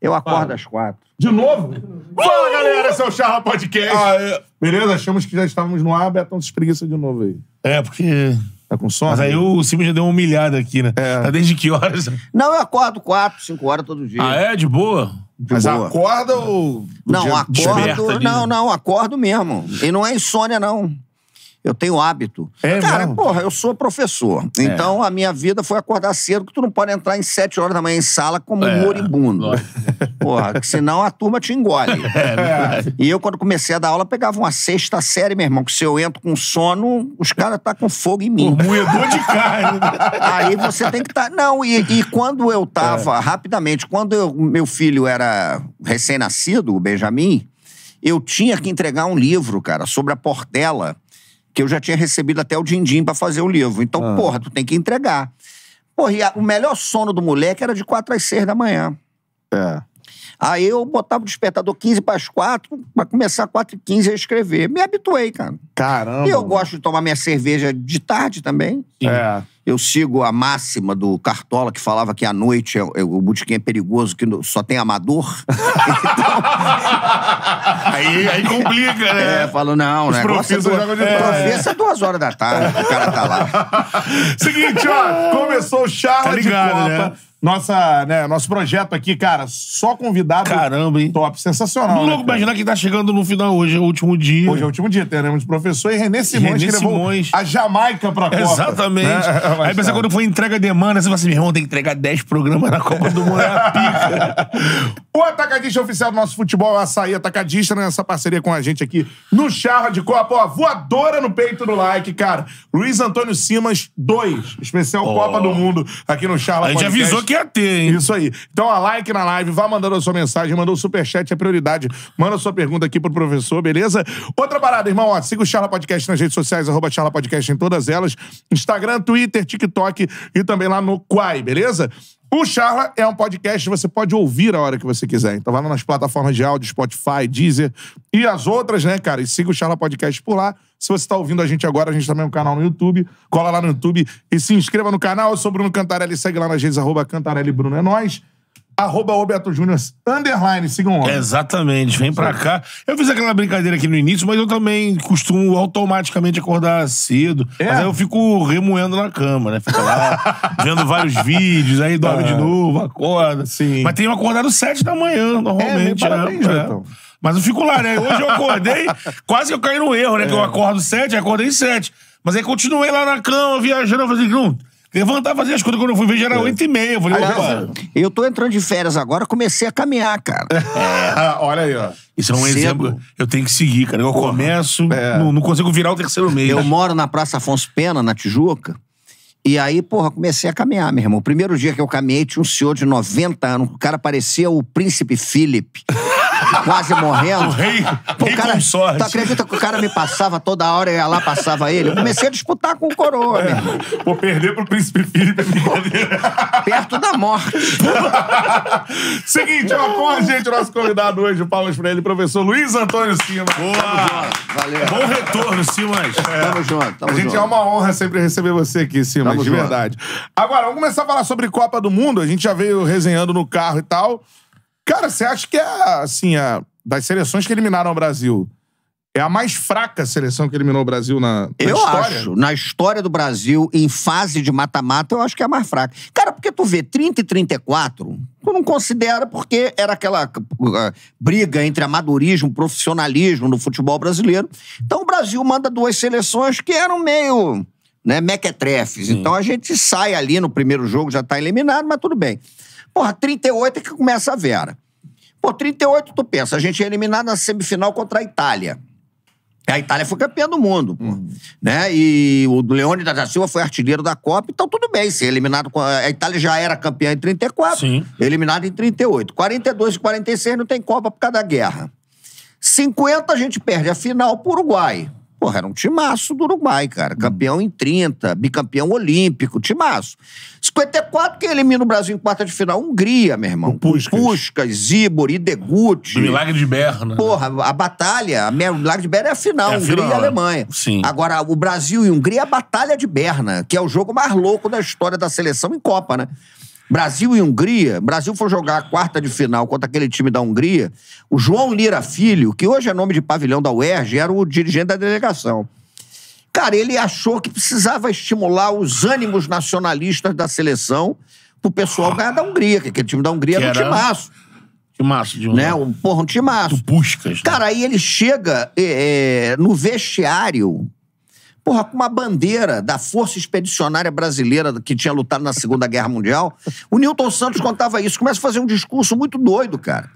Eu acordo às quatro. De novo? Fala, galera, esse ah, é o Charla Podcast. Beleza? Achamos que já estávamos no ar, Betão se espreguiça de novo aí. É, porque. Tá com sono? Mas aí o Silvio já deu uma humilhada aqui, né? É. Tá desde que horas? Não, eu acordo quatro, cinco horas todo dia. Ah, é? De boa? De Mas boa. acorda ou. Não, acordo. Não, não, acordo mesmo. E não é insônia, não. Eu tenho hábito. É Cara, mesmo? porra, eu sou professor. É. Então a minha vida foi acordar cedo, que tu não pode entrar em sete horas da manhã em sala como é. um moribundo. Lógico. Porra, senão a turma te engole. É, e eu, quando comecei a dar aula, pegava uma sexta série, meu irmão, que se eu entro com sono, os caras tá com fogo em mim. Moedor de carne. Aí você tem que estar. Tá... Não, e, e, quando eu tava, é. rapidamente, quando eu, meu filho era recém-nascido, o Benjamin, eu tinha que entregar um livro, cara, sobre a Portela que eu já tinha recebido até o din-din pra fazer o livro. Então, ah. porra, tu tem que entregar. Porra, e a, o melhor sono do moleque era de 4 às 6 da manhã. É. Aí eu botava o despertador 15 para as 4, pra começar 4 e 15 a escrever. Me habituei, cara. Caramba. E eu gosto de tomar minha cerveja de tarde também. É. Eu sigo a máxima do Cartola, que falava que à noite é, é, o botequim é perigoso, que só tem amador. então... aí, aí complica, né? É, falo, não, Os né? Professor é. é. duas horas da tarde, o cara tá lá. Seguinte, ó, começou o Charla tá ligado, de Copa. Né? Nossa, né, nosso projeto aqui, cara, só convidado. Caramba, hein? Top, sensacional. Não né, louco imaginar que tá chegando no final hoje, é o último dia. Hoje é o último dia, teremos professor e René Simões, René que levou Simões. a Jamaica pra Copa. Exatamente. Né? Aí pensa quando foi entrega demanda, você fala assim, meu irmão, tem que entregar 10 programas na Copa do Mundo, é pica. o atacadista oficial do nosso futebol, Açaí Atacadista, nessa né? parceria com a gente aqui no Charra de Copa. Ó, voadora no peito do like, cara. Luiz Antônio Simas, 2. Especial oh. Copa do Mundo aqui no Charla A gente Podcast. avisou que ia ter, hein? Isso aí. Então, ó, like na live, vá mandando a sua mensagem, mandou o superchat, é prioridade. Manda a sua pergunta aqui pro professor, beleza? Outra parada, irmão, ó, siga o Charla Podcast nas redes sociais, arroba Charla Podcast em todas elas. Instagram, Twitter, Twitter, TikTok e também lá no Quai, beleza? O Charla é um podcast que você pode ouvir a hora que você quiser. Então vai lá nas plataformas de áudio, Spotify, Deezer e as outras, né, cara? E siga o Charla Podcast por lá. Se você está ouvindo a gente agora, a gente também tem um canal no YouTube. Cola lá no YouTube e se inscreva no canal. Eu sou Bruno Cantarelli. Segue lá nas redes, arroba Cantarelli Bruno é nóis arroba Roberto Júnior, underline, sigam o homem. Exatamente, vem pra cá. Eu fiz aquela brincadeira aqui no início, mas eu também costumo automaticamente acordar cedo. É. Mas aí eu fico remoendo na cama, né? Fico lá vendo vários vídeos, aí dorme de é. novo, acorda. Sim. Mas tenho acordado sete da manhã, normalmente. É, né? parabéns, né? Então. Mas eu fico lá, né? Hoje eu acordei, quase que eu caí no erro, né? É. Que eu é. acordo sete, acordei sete. Mas aí continuei lá na cama, viajando, fazendo... Levantar, fazer as coisas. Quando eu fui ver, já era é. 8 e meia. Eu falei, Aliás, Eu tô entrando de férias agora, comecei a caminhar, cara. É. Olha aí, ó. Isso é um Cedo. exemplo. Eu tenho que seguir, cara. Eu Porra. começo, é. não, não, consigo virar o terceiro mês. Eu moro na Praça Afonso Pena, na Tijuca. E aí, porra, comecei a caminhar, meu irmão. O primeiro dia que eu caminhei, tinha um senhor de 90 anos. O cara parecia o príncipe Philip. quase morrendo. O rei, Pô, rei cara, com sorte. Tu acredita que o cara me passava toda hora, e ia lá, passava ele? Eu comecei a disputar com o coroa, é. meu Vou perder pro príncipe Felipe, é Perto da morte. Seguinte, ó, com a gente o nosso convidado hoje, palmas pra ele, professor Luiz Antônio Simas. Boa! Valeu. Bom retorno, Simas. É. Tamo junto, tamo A gente junto. é uma honra sempre receber você aqui, Simas, tamo de junto. verdade. Agora, vamos começar a falar sobre Copa do Mundo. A gente já veio resenhando no carro e tal. Cara, você acha que é, assim, a, das seleções que eliminaram o Brasil, é a mais fraca seleção que eliminou o Brasil na, na eu história? Eu acho. Na história do Brasil, em fase de mata-mata, eu acho que é a mais fraca. Cara, porque tu vê 30 e 34, tu não considera porque era aquela uh, briga entre amadorismo, profissionalismo no futebol brasileiro. Então o Brasil manda duas seleções que eram meio né, mequetrefes. Sim. Então a gente sai ali no primeiro jogo, já tá eliminado, mas tudo bem. Porra, 38 é que começa a Vera. Pô, 38 tu pensa, a gente é eliminado na semifinal contra a Itália. A Itália foi campeã do mundo, Uhum. Né? E o Leone da Silva foi artilheiro da Copa, então tudo bem ser é eliminado. A Itália já era campeã em 34, Sim. Eliminado em 38. 42 e 46 não tem Copa por causa da guerra. 50 a gente perde a final pro Uruguai. Porra, era um timaço do Uruguai, cara. Hum. Campeão em 30, bicampeão olímpico, timaço. 54, quem elimina o Brasil em quarta de final? Hungria, meu irmão. O Puskas. Puskas, Zibor, Idegut. O Milagre de Berna. Né? Porra, a batalha, a Milagre de Berna é a final, é a Hungria final, e é. Alemanha. Sim. Agora, o Brasil e Hungria é a batalha de Berna, que é o jogo mais louco da história da seleção em Copa, né? Brasil e Hungria, Brasil foi jogar a quarta de final contra aquele time da Hungria. O João Lira Filho, que hoje é nome de pavilhão da UERJ, era o dirigente da delegação. Cara, ele achou que precisava estimular os ânimos nacionalistas da seleção pro pessoal ganhar da Hungria, que aquele time da Hungria que era um timaço. Timaço de um... Né? Um, porra, um timaço. Do Puskas. Né? Cara, aí ele chega é, é, no vestiário Porra, com uma bandeira da Força Expedicionária Brasileira que tinha lutado na Segunda Guerra Mundial. O Newton Santos contava isso. Começa a fazer um discurso muito doido, cara.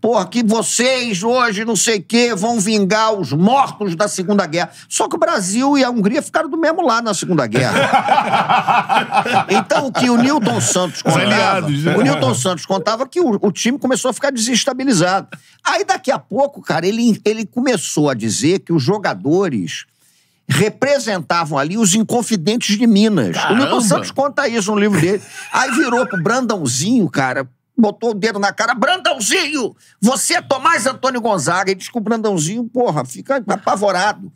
Porra, que vocês hoje, não sei o quê, vão vingar os mortos da Segunda Guerra. Só que o Brasil e a Hungria ficaram do mesmo lado na Segunda Guerra. então, o que o Newton Santos contava. Aliados, né? O Newton Santos contava que o, o, time começou a ficar desestabilizado. Aí, daqui a pouco, cara, ele, ele começou a dizer que os jogadores representavam ali os Inconfidentes de Minas. Caramba. O Milton Santos conta isso no livro dele. Aí virou pro Brandãozinho, cara, botou o dedo na cara, Brandãozinho, você é Tomás Antônio Gonzaga. E diz que o Brandãozinho, porra, fica apavorado.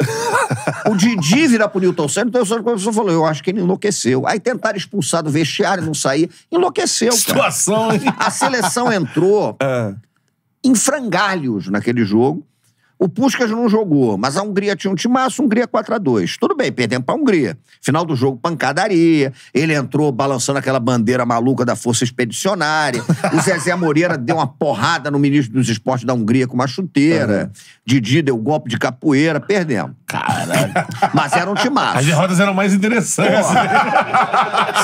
o Didi vira pro Newton Santos, então o professor falou, eu acho que ele enlouqueceu. Aí tentaram expulsar do vestiário, não sair, enlouqueceu. Cara. Situação. A seleção entrou é. em frangalhos naquele jogo. O Puskas não jogou, mas a Hungria tinha um timaço, Hungria 4 a 2 Tudo bem, perdemos pra Hungria. Final do jogo, pancadaria. Ele entrou balançando aquela bandeira maluca da Força Expedicionária. o Zezé Moreira deu uma porrada no ministro dos esportes da Hungria com uma chuteira. Uhum. Didi deu golpe de capoeira, perdemos. Caralho. Mas era um timaço. As derrotas eram mais interessantes.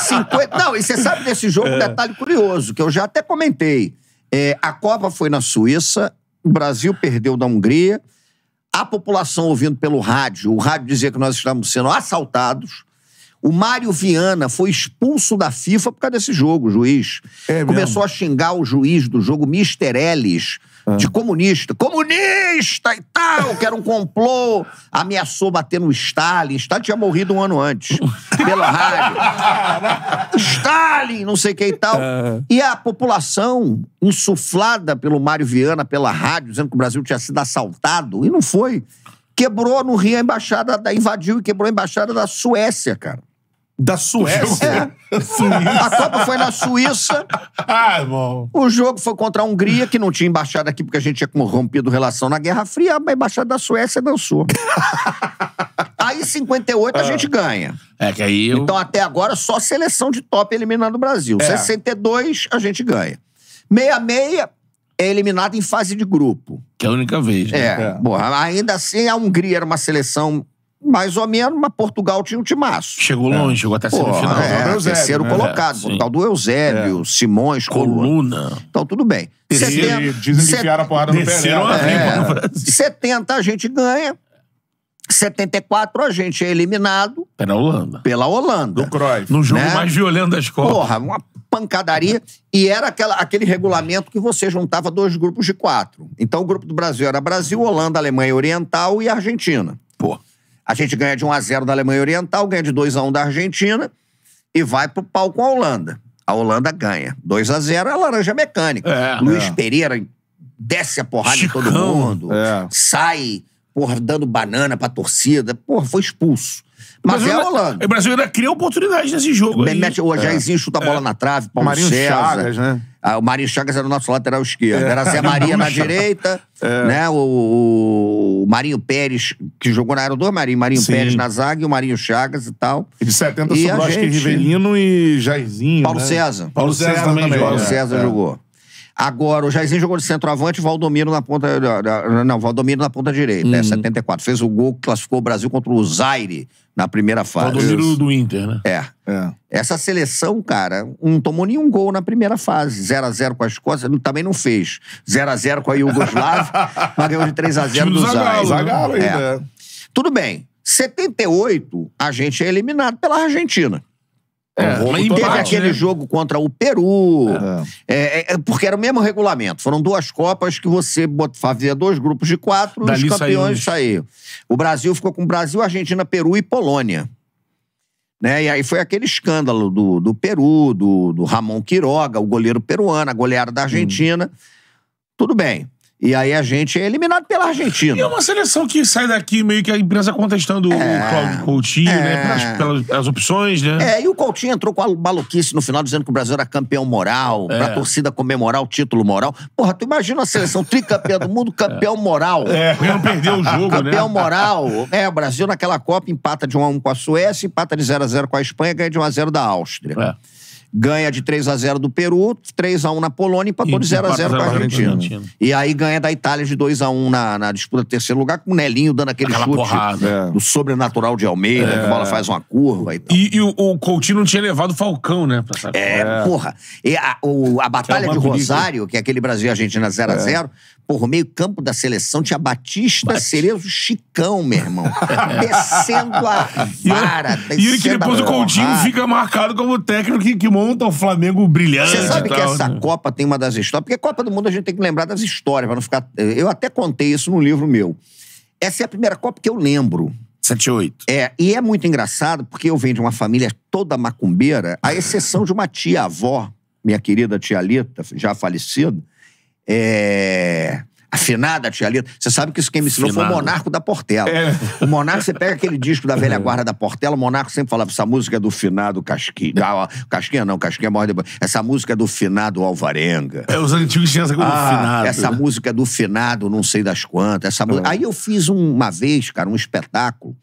50... Não, e você sabe desse jogo é. um detalhe curioso, que eu já até comentei. É, a Copa foi na Suíça, o Brasil perdeu da Hungria, a população ouvindo pelo rádio, o rádio dizia que nós estávamos sendo assaltados. O Mário Viana foi expulso da FIFA por causa desse jogo, o juiz. É Começou mesmo. a xingar o juiz do jogo, Mr. Ellis, é. de comunista. Comunista e tal, que era um complô. Ameaçou bater no Stalin. Stalin tinha morrido um ano antes, pela rádio. Stalin, não sei o que e tal. É. E a população, insuflada pelo Mário Viana, pela rádio, dizendo que o Brasil tinha sido assaltado, e não foi. Quebrou no Rio a embaixada, da, invadiu e quebrou a embaixada da Suécia, cara da Suécia. É. Suíça. A Copa foi na Suíça. Ah, bom. O jogo foi contra a Hungria, que não tinha embaixada aqui porque a gente tinha corrompido relação na Guerra Fria. A embaixada da Suécia dançou. É aí, 58, ah. a gente ganha. É que aí. Eu... Então, até agora, só seleção de top eliminando o Brasil. É. 62, a gente ganha. 66 é eliminado em fase de grupo. Que é a única vez, né? É. é. Bom, ainda assim, a Hungria era uma seleção mais ou menos, mas Portugal tinha um timaço. Chegou é. longe, chegou até semifinal. É, Eusébio, terceiro né? colocado. É, Portugal do Eusébio, é. Simões, Coluna. Coluna. Então, tudo bem. Terceiro, dizem que enfiaram a porrada no Pereira. É, 70 a gente ganha. 74 a gente é eliminado. Pela Holanda. Pela Holanda. Do Cruyff. No jogo né? mais violento da escola. Porra, uma pancadaria. e era aquela, aquele regulamento que você juntava dois grupos de quatro. Então, o grupo do Brasil era Brasil, Holanda, Alemanha Oriental e Argentina. A gente ganha de 1 x 0 da Alemanha Oriental, ganha de 2 x 1 da Argentina e vai pro pau com a Holanda. A Holanda ganha. 2 x 0 é a laranja mecânica. É, Luiz é. Pereira desce a porrada Chicão. em todo mundo. É. Sai, porra, dando banana pra torcida. Porra, foi expulso. Mas é a Holanda. O Brasil ainda cria oportunidades nesse jogo. Aí. Mete o Jairzinho, chuta a bola é. na trave, Palmeiras Chagas, né? Ah, o Marinho Chagas era o nosso lateral esquerdo. É. Era Zé Maria na direita, é. né? O, o, Marinho Pérez, que jogou na era do Marinho, Marinho Sim. Pérez na zaga e o Marinho Chagas e tal. E de 70 e sobrou, acho que Rivelino e Jairzinho. Paulo né? César. Paulo César, César também jogou. Paulo César é. jogou. Agora, o Jairzinho jogou de centroavante e Valdomiro na ponta. Não, Valdomiro na ponta direita, né? 74. Uhum. Fez o gol que classificou o Brasil contra o Zaire na primeira fase. Valdomiro do Inter, né? É. é. Essa seleção, cara, não tomou nenhum gol na primeira fase. 0x0 com a Escócia, também não fez. 0x0 com a Iugoslávia, mas ganhou de 3x0 do Zaire. Zagalo né? é. é. Tudo bem. 78, a gente é eliminado pela Argentina. É, teve aquele né? jogo contra o Peru. É. É, é. é, porque era o mesmo regulamento. Foram duas Copas que você fazia dois grupos de quatro e os campeões saíram. O Brasil ficou com Brasil, Argentina, Peru e Polônia. Né? E aí foi aquele escândalo do, do Peru, do, do Ramon Quiroga, o goleiro peruano, a goleada da hum. Argentina. Hum. Tudo bem. E aí a gente é eliminado pela Argentina. E é uma seleção que sai daqui meio que a imprensa contestando é, o Cláudio Coutinho, né, é, né? Pelas, pelas, opções, né? É, e o Coutinho entrou com a maluquice no final dizendo que o Brasil era campeão moral, é. pra torcida comemorar o título moral. Porra, tu imagina a seleção tricampeã do mundo, é. campeão moral. É, não perdeu o jogo, campeão né? Campeão moral. É, o Brasil naquela Copa empata de 1x1 com a Suécia, empata de 0x0 com a Espanha, ganha de 1x0 da Áustria. É ganha de 3 a 0 do Peru, 3 a 1 na Polônia, empatou e de 0 a 0 com a Argentina. Argentina. E aí ganha da Itália de 2 a 1 na, na disputa do terceiro lugar, com o Nelinho dando aquele Aquela chute porrada. É. do sobrenatural de Almeida, é. que a bola é. faz uma curva e tal. E, e o, o, Coutinho não tinha levado o Falcão, né? Pra é, é, porra. E a, o, a é Batalha é de Rosário, que é aquele Brasil-Argentina 0 a 0 por meio-campo da seleção tinha Batista, Bat... Cerezo, Chicão, meu irmão. descendo a vara. E ele que depois o Coutinho fica marcado como técnico que, que monta o Flamengo brilhante. Você sabe que essa né? Copa tem uma das histórias, porque Copa do Mundo a gente tem que lembrar das histórias, para não ficar. Eu até contei isso no livro meu. Essa é a primeira Copa que eu lembro. 78. É, e é muito engraçado porque eu venho de uma família toda macumbeira, à exceção de uma tia avó, minha querida tia Lita, já falecida, é... Afinada, tia Lita. Você sabe que isso quem me ensinou foi o Monarco da Portela. É. O Monarco, você pega aquele disco da velha é. guarda da Portela, o Monarco sempre falava: essa música é do finado Casquinha. Ah, Casquinha não, Casquinha morre depois. Essa música é do finado Alvarenga. É, os antigos tinham essa coisa ah, do finado. Essa música é do finado, não sei das quantas. Essa é. Aí eu fiz uma vez, cara, um espetáculo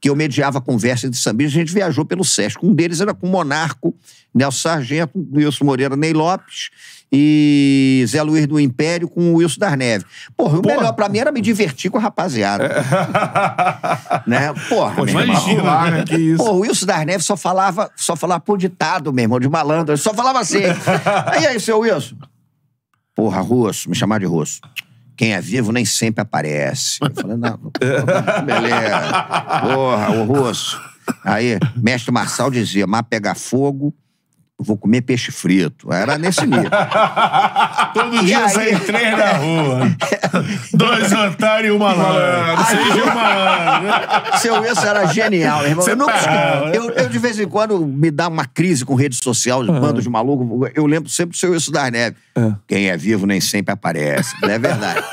que eu mediava conversa de sambistas, a gente viajou pelo Sesc. Um deles era com o Monarco, Nelson Sargento, Wilson Moreira Ney Lopes e Zé Luiz do Império com o Wilson das Neves. Porra, o melhor pra mim era me divertir com a rapaziada. É. né? Porra, Pô, imagina, lá, né? que isso. Porra, o Wilson das Neves só falava, só falava por ditado, meu irmão, de malandro. Ele só falava assim. aí, aí, seu Wilson? Porra, Russo, me chamar de Russo quem é vivo nem sempre aparece. Eu falei, não, beleza. Porra, o russo. Aí, mestre Marçal dizia: mar pega fogo, vou comer peixe frito. Era nesse nível. Todo dia aí... saem três na rua. Dois otários e um malandro. Seja um malandro. Seu Wilson era genial, irmão. Você eu, nunca... Né? eu, eu, de vez em quando, me dá uma crise com rede social, de uhum. Ah. bandos de maluco. Eu lembro sempre do seu Wilson das Neves. Ah. Quem é vivo nem sempre aparece. Não né? é verdade.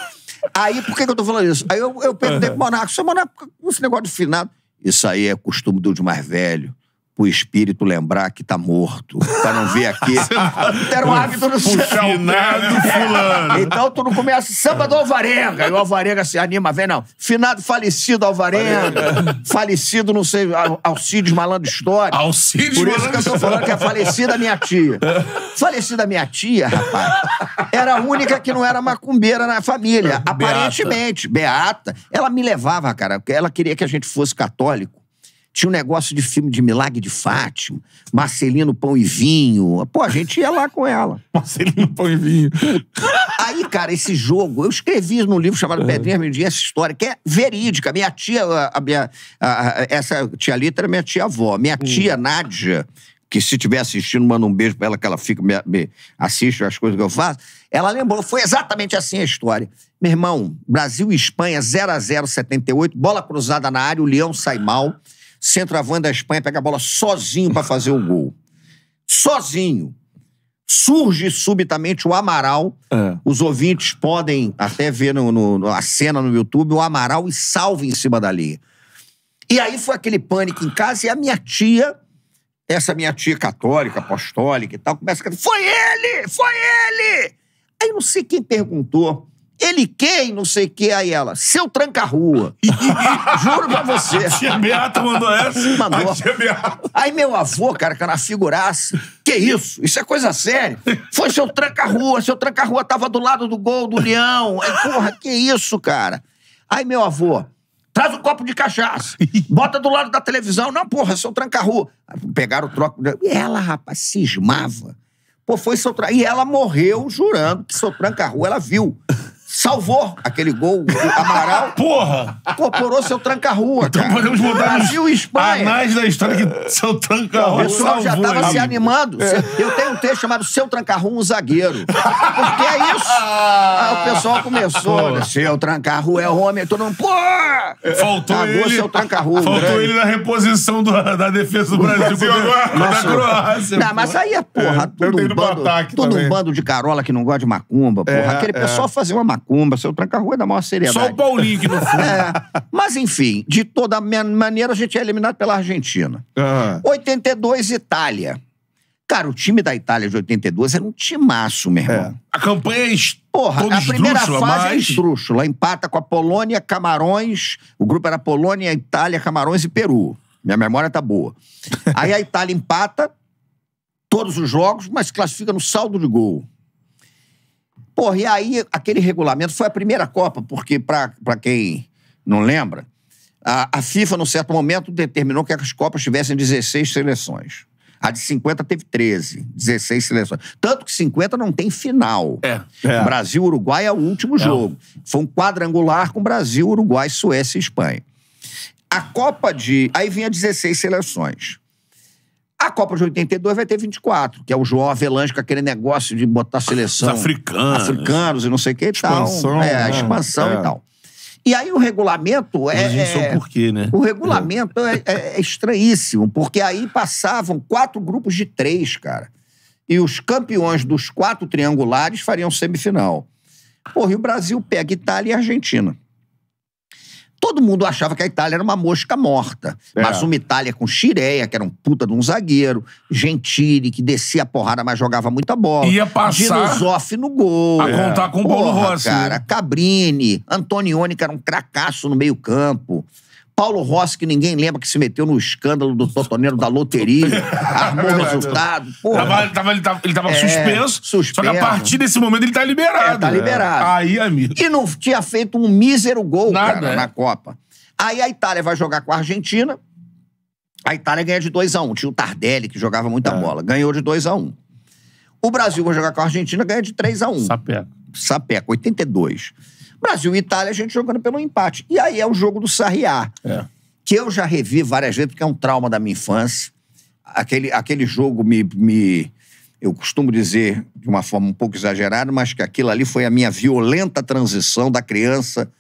aí, por que, que eu tô falando isso? Aí eu, eu perguntei uhum. pro Monarco, seu Monarco, esse negócio de finado. Isso aí é costume do de mais velho pro espírito lembrar que tá morto. Pra não ver aqui. Era um hábito no Finado fulano. Então tu não começa samba do Alvarenga. E o Alvarenga se anima, vem não. Finado falecido Alvarenga. falecido, não sei, Alcides Malandro História. Alcides Por isso que eu tô falando que é falecida minha tia. falecida minha tia, rapaz, era a única que não era macumbeira na família. Beata. Aparentemente. Beata. Ela me levava, cara, ela queria que a gente fosse católico tinha um negócio de filme de Milagre de Fátima, Marcelino Pão e Vinho. Pô, a gente ia lá com ela. Marcelino Pão e Vinho. Aí, cara, esse jogo, eu escrevi num livro chamado uhum. É. Pedrinha Meu Dia, essa história, que é verídica. Minha tia, a minha, a, essa tia Lita era minha tia-avó. Minha hum. tia Nádia, que se estiver assistindo, manda um beijo pra ela, que ela fica, me, me, assiste as coisas que eu faço. Ela lembrou, foi exatamente assim a história. Meu irmão, Brasil e Espanha, 0x0, 78, bola cruzada na área, o Leão sai mal centroavante da Espanha, pega a bola sozinho para fazer o gol. Sozinho. Surge subitamente o Amaral. É. Os ouvintes podem até ver no, no, a cena no YouTube, o Amaral e salve em cima da linha. E aí foi aquele pânico em casa e a minha tia, essa minha tia católica, apostólica e tal, começa a gritar, foi ele! Foi ele! Aí não sei quem perguntou ele quem não sei o que, aí ela, seu tranca-rua. Juro pra você. A tia Beata mandou essa? Mandou. A tia Beata. Aí meu avô, cara, que era figuraça. Que isso? Isso é coisa séria. Foi seu tranca-rua, seu tranca-rua tava do lado do gol do Leão. Aí, porra, que isso, cara? Aí meu avô, traz um copo de cachaça, bota do lado da televisão. Não, porra, seu tranca-rua. Pegaram o troco. E ela, rapaz, cismava. Pô, foi seu tra... E ela morreu jurando que seu tranca-rua ela viu salvou aquele gol. O Amaral. Porra! Incorporou seu tranca-rua. Então cara. podemos botar Brasil e Espanha. Anais da história que seu tranca-rua. O pessoal já tava amigo. se animando. É. Eu tenho um texto chamado Seu Tranca-Rua, um zagueiro. Porque é isso. Aí ah, o pessoal começou. Né? Seu tranca-rua é homem. Todo mundo. Porra! Faltou Acabou ele. seu tranca-rua. Faltou grande. ele na reposição do, da defesa do Brasil, Brasil na Croácia. Não, mas aí é porra. É, tudo um, bando, tudo um bando de carola que não gosta de macumba, porra. É, Aquele é. pessoal fazia uma macumba macumba, seu tranca-rua é da maior seriedade. Só o Paulinho que não foi. é. Mas, enfim, de toda maneira, a gente é eliminado pela Argentina. Uhum. Ah. 82, Itália. Cara, o time da Itália de 82 era um timaço, meu irmão. É. A campanha é Porra, a primeira fase é mas... é esdrúxula. Empata com a Polônia, Camarões. O grupo era Polônia, Itália, Camarões e Peru. Minha memória tá boa. Aí a Itália empata todos os jogos, mas classifica no saldo de gol. Porra, e aí aquele regulamento foi a primeira Copa, porque, para quem não lembra, a, a, FIFA, num certo momento, determinou que as Copas tivessem 16 seleções. A de 50 teve 13, 16 seleções. Tanto que 50 não tem final. É. é. Brasil-Uruguai é o último é. jogo. Foi um quadrangular com Brasil, Uruguai, Suécia e Espanha. A Copa de. Aí vinha 16 seleções. A Copa de 82 vai ter 24, que é o João Avelange com aquele negócio de botar seleção. Os africanos. Africanos e não sei o que e expansão, tal. É, a expansão é. Né? e é. tal. E aí o regulamento é. Mas isso é o quê, né? O regulamento é. É, é, estranhíssimo, porque aí passavam quatro grupos de três, cara. E os campeões dos quatro triangulares fariam semifinal. Porra, e o Brasil pega Itália e Argentina. Todo mundo achava que a Itália era uma mosca morta. É. Mas uma Itália com Chireia, que era um puta de um zagueiro, Gentili, que descia a porrada, mas jogava muita bola. Ia passar. Dinosoff no gol. A contar com o Paulo Rossi. Cara, Cabrini, Antonioni, que era um cracaço no meio-campo. Paulo Rossi, que ninguém lembra que se meteu no escândalo do Totoneiro da loteria, é armou o resultado. Tava, tava, ele tava, ele tava é, suspenso, suspenso, Só que a partir desse momento ele tá liberado. É, tá é. liberado. É. Aí, amigo. E não tinha feito um mísero gol, Nada, cara, é. na Copa. Aí a Itália vai jogar com a Argentina. A Itália ganha de 2x1. Um. Tinha o Tardelli, que jogava muita é. bola. Ganhou de 2x1. Um. O Brasil vai jogar com a Argentina, ganha de 3x1. Um. Sapeco. Sapeco, 82. 82. Brasil e Itália, a gente jogando pelo empate. E aí é o jogo do Sarriá, é. que eu já revi várias vezes, porque é um trauma da minha infância. Aquele, aquele jogo me, me. Eu costumo dizer de uma forma um pouco exagerada, mas que aquilo ali foi a minha violenta transição da criança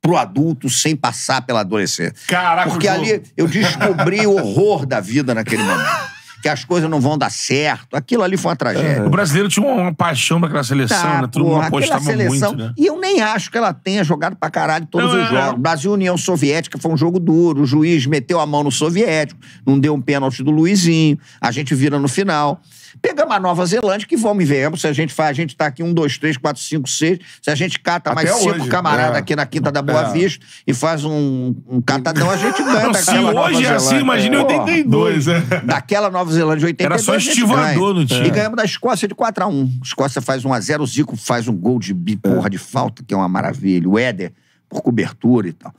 pro adulto sem passar pela adolescência. Caraca, Porque ali eu descobri o horror da vida naquele momento que as coisas não vão dar certo. Aquilo ali foi uma tragédia. É. O brasileiro tinha uma, uma paixão naquela seleção, tá, né? Todo porra, mundo apostava seleção, muito, né? E eu nem acho que ela tenha jogado pra caralho todos não, os é. jogos. É. Brasil União Soviética foi um jogo duro. O juiz meteu a mão no soviético, não deu um pênalti do Luizinho. A gente vira no final. Pegamos a Nova Zelândia, que vamos e vemos. Se a gente faz, a gente está aqui um, dois, três, quatro, cinco, seis. Se a gente cata Até mais hoje. cinco camaradas é. aqui na Quinta da Boa é. Vista e faz um, um catadão, a gente ganha Não, se Nova hoje Zelândia. é assim, imagina em 82. né? É. Daquela Nova Zelândia, de 82, Era só estivador no time. E ganhamos da Escócia de 4 a 1 Escócia faz 1 a 0 o Zico faz um gol de é. porra de falta, que é uma maravilha. O Éder por cobertura e tal.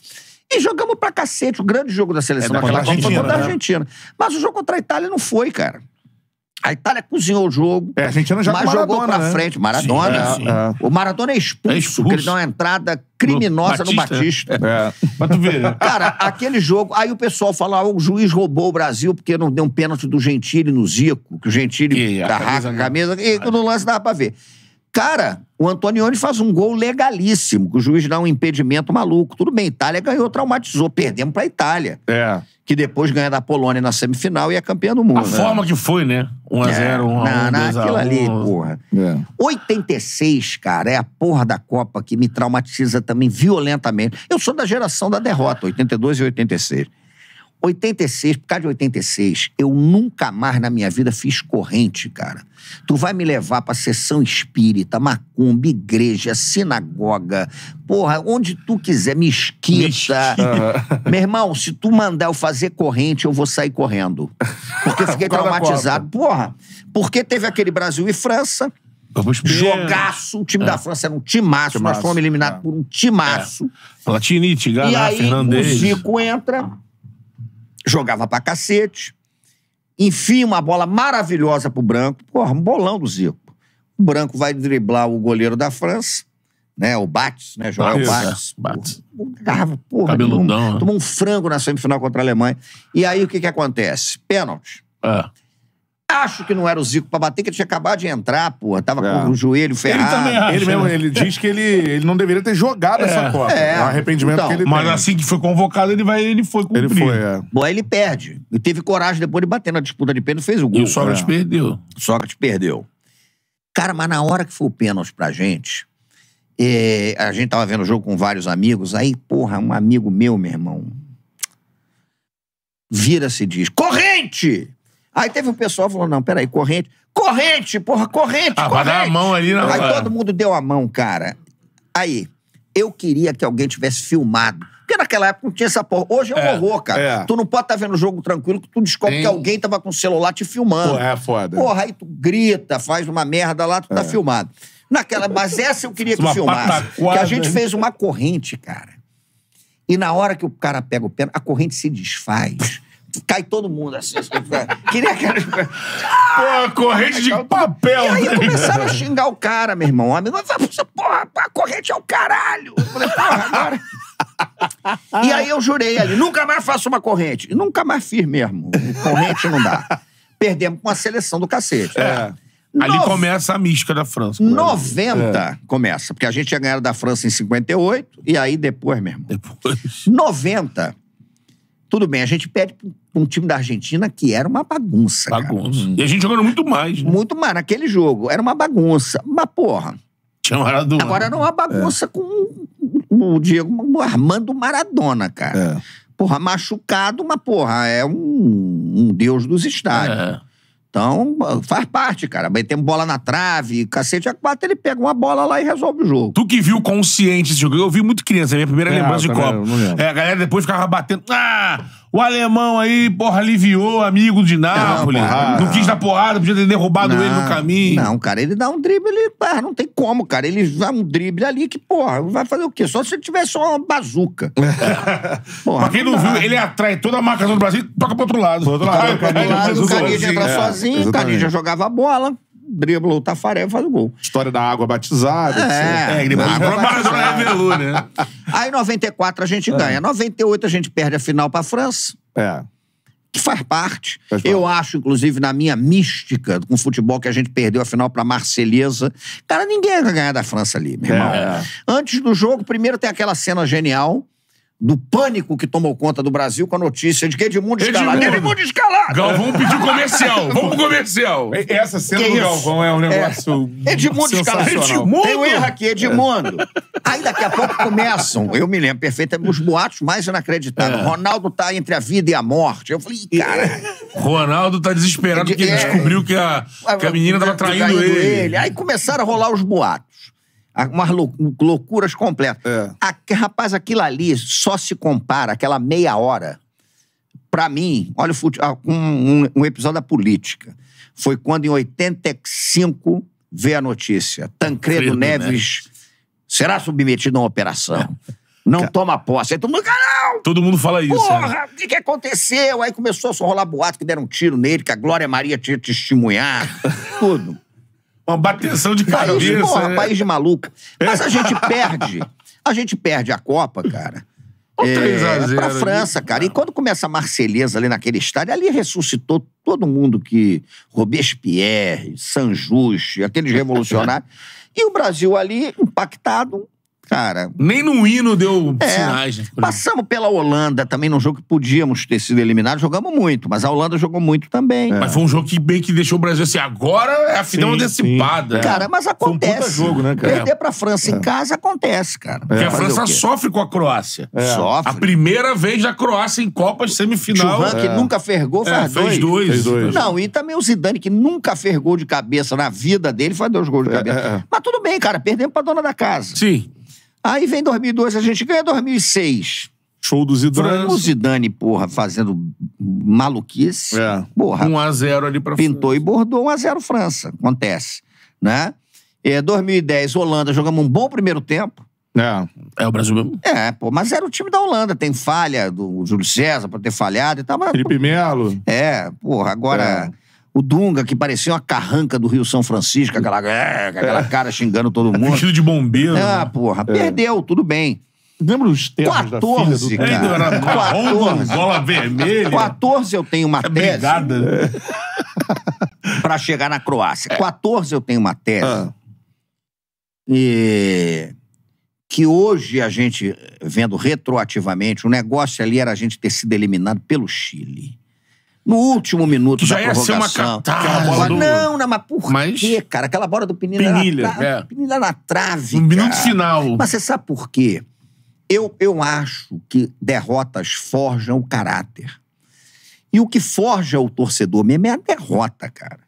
E jogamos pra cacete. O grande jogo da seleção é daquela da Argentina, Copa foi contra a Argentina. Né? Mas o jogo contra a Itália não foi, cara. A Itália cozinhou o jogo. É, a Argentina já mas Maradona, jogou pra né? frente. Maradona. Sim, é, é. O Maradona é expulso, é expulso. porque ele dá uma entrada criminosa no Batista. No né? Batista. É. Mas tu vê. Né? Cara, aquele jogo. Aí o pessoal fala: ah, o juiz roubou o Brasil porque não deu um pênalti do Gentile no Zico, que o Gentile e, a a camisa. E no lance dava pra ver. Cara, o Antonioni faz um gol legalíssimo, que o juiz dá um impedimento maluco. Tudo bem, Itália ganhou, traumatizou, perdemos pra Itália. É. Que depois ganha da Polônia na semifinal e é campeã do mundo. A né? forma que foi, né? 1x0, 1x1, 2x1. Aquilo ali, porra. É. 86, cara, é a porra da Copa que me traumatiza também violentamente. Eu sou da geração da derrota, 82 e 86. 86, por causa de 86, eu nunca mais na minha vida fiz corrente, cara. Tu vai me levar pra sessão espírita, macumba, igreja, sinagoga, porra, onde tu quiser, mesquita. mesquita. Meu irmão, se tu mandar eu fazer corrente, eu vou sair correndo. Porque fiquei é traumatizado. Porra, porque teve aquele Brasil e França, Jogaço. O time é. da França era um timaço. timaço. Nós fomos eliminados é. por um timaço. É. Platini, Tiganá, Fernandes. aí Fernandes. o Zico entra jogava pra cacete, enfia uma bola maravilhosa pro Branco, porra, um bolão do Zico. O Branco vai driblar o goleiro da França, né, o Bates, né, joga o Bates. Bates. É, porra, porra, Cabeludão. né? tomou um frango na semifinal contra a Alemanha. E aí o que que acontece? Pênalti. É. Acho que não era o Zico pra bater, que ele tinha acabado de entrar, pô. Tava É. com o joelho ferrado. Ele também acha. Ele mesmo, né? ele diz que ele, ele não deveria ter jogado essa é. Copa. É. É um arrependimento Então, que ele Mas tem. assim que foi convocado, ele, vai, ele foi cumprir. ele foi, é. Bom, aí ele perde. E teve coragem depois de bater na disputa de pênalti, fez o E gol. o Sócrates é. perdeu. Sócrates perdeu. Cara, mas na hora que foi o pênalti pra gente, é, a gente tava vendo o jogo com vários amigos, aí, porra, um amigo meu, meu irmão, vira-se e diz, corrente! Aí teve um pessoal falou não, peraí, corrente. Corrente, porra, corrente, ah, corrente. dar a mão ali não. Né, aí todo mundo deu a mão, cara. Aí, eu queria que alguém tivesse filmado. Porque naquela época não tinha essa porra. Hoje é um é, horror, cara. É. Tu não pode estar tá vendo o jogo tranquilo que tu descobre Tem... que alguém tava com o celular te filmando. porra é foda. Porra, aí tu grita, faz uma merda lá, tu tá é. tá filmado. Naquela, mas essa eu queria que uma filmasse. Pataquada. Que a gente né? fez uma corrente, cara. E na hora que o cara pega o pé, a corrente se desfaz cai todo mundo assim. Né? que nem aquela. Pô, é corrente de papel. E aí né? começaram a xingar o cara, meu irmão. A menina falou, porra, a corrente é o caralho. Eu falei, porra, agora. e aí eu jurei ali, nunca mais faço uma corrente. nunca mais fiz mesmo. Corrente não dá. Perdemos com a seleção do cacete. É. Né? Ali começa a mística da França. 90 né? é. começa, porque a gente ia ganhar da França em 58, e aí depois, meu irmão. Depois. 90 tudo bem, a gente pede para um time da Argentina que era uma bagunça. Bagunça. Cara. E a gente jogando muito mais. Né? Muito mais. Naquele jogo, era uma bagunça. Mas, porra. Tinha Maradona. Agora era uma bagunça é. com o Diego Armando Maradona, cara. É. Porra, machucado, mas, porra, é um, um deus dos estádios. É. Então, faz parte, cara. Temos bola na trave, cacete a quatro, ele pega uma bola lá e resolve o jogo. Tu que viu consciente esse jogo, eu vi muito criança, minha primeira é, lembrança de Copa. É, a galera depois ficava batendo. Ah! O alemão aí, porra, aliviou, amigo de Nápoles. Não, não quis dar porrada, podia ter derrubado não, ele no caminho. Não, cara, ele dá um drible, ele, não tem como, cara. Ele dá um drible ali que, porra, vai fazer o quê? Só se ele tiver só uma bazuca. porra, pra quem não, não viu, ele atrai toda a marcação do Brasil e toca pro outro lado. Pro outro lado, pro outro lado, é, o Carinha entra sozinho, o Canidia jogava bola dribla o Tafarel e faz o gol. História da água batizada. É, é ele água batizada. né? né? Aí em 94 a gente é. ganha. 98 a gente perde a final pra França. É. Que faz parte. Faz Eu parte. acho, inclusive, na minha mística com o futebol que a gente perdeu a final pra Marselhesa. Cara, ninguém ia ganhar da França ali, meu é. irmão. É. Antes do jogo, primeiro tem aquela cena genial do pânico que tomou conta do Brasil com a notícia de que Edmundo escalado. Edmundo, Edmundo escalado! Galvão pediu comercial. Vamos comercial. Essa cena que do isso? Galvão é um é. negócio é. Edmundo escalado. Edmundo? Tem um erro aqui, Edmundo. Aí daqui a pouco começam, eu me lembro perfeitamente, os boatos mais inacreditáveis. É. Ronaldo tá entre a vida e a morte. Eu falei, cara... Ronaldo tá desesperado é porque é. descobriu que a, que a menina tava traindo, traindo ele. ele. Aí começaram a rolar os boatos umas loucuras completas. É. A, rapaz, aquilo ali só se compara, aquela meia hora. Para mim, olha um, ah, um, um, episódio da política. Foi quando, em 85, veio a notícia. Tancredo, Neves, será submetido a uma operação. não toma posse. Aí todo mundo, Todo mundo fala isso. Porra, né? o que, que, aconteceu? Aí começou a rolar boato que deram um tiro nele, que a Glória Maria tinha testemunhar tudo. Uma bateção de cabeça. País de, porra, é. país de maluca. Mas a gente é. perde. A gente perde a Copa, cara. Um é, Pra França, cara. E quando começa a Marselhesa ali naquele estádio, ali ressuscitou todo mundo que. Robespierre, Sanjuste, aqueles revolucionários. e o Brasil ali impactado, Cara. Nem no hino deu é, sinais. Né? Passamos pela Holanda também num jogo que podíamos ter sido eliminados. Jogamos muito, mas a Holanda jogou muito também. É. Mas foi um jogo que bem que deixou o Brasil assim, agora é a final antecipada. É. Cara, mas acontece. Um jogo, né, cara? Perder pra França em é. casa acontece, cara. É. Porque a França sofre com a Croácia. É. Sofre. A primeira vez da Croácia em Copas semifinal. Churran, que nunca fergou, faz dois. Fez dois. Fez dois. Não, e também o Zidane, que nunca fergou de cabeça na vida dele, faz dois gols de cabeça. Mas tudo bem, cara, perdemos pra dona da casa. Sim. Aí vem 2002, a gente ganha 2006. Show do Zidane. O Zidane, porra, fazendo maluquice. É. Porra. 1 a 0 ali pra Pintou França. e bordou 1 a 0 França. Acontece. Né? É, 2010, Holanda, jogamos um bom primeiro tempo. É, é o Brasil mesmo. É, pô, mas era o time da Holanda. Tem falha do Júlio César pra ter falhado e tal. Mas, Felipe Melo. É, porra, agora. É. O Dunga, que parecia uma carranca do Rio São Francisco, aquela, é, é. cara xingando todo mundo. Vestido de bombeiro. Ah, né? porra. É. Perdeu, tudo bem. Lembra os termos 14, da filha do... cara. Então, era bola vermelha. 14 eu tenho uma é tese. Brigada. Né? pra chegar na Croácia. 14 eu tenho uma tese. Ah. E... Que hoje a gente, vendo retroativamente, o negócio ali era a gente ter sido eliminado pelo Chile no último minuto Já da ia prorrogação. Já ser uma catástrofe. Não, não, mas por mas... quê, cara? Aquela bola do Penilha, Penilha na, tra... é. na trave, Um minuto final. Mas você sabe por quê? Eu, eu acho que derrotas forjam o caráter. E o que forja o torcedor mesmo é a derrota, cara.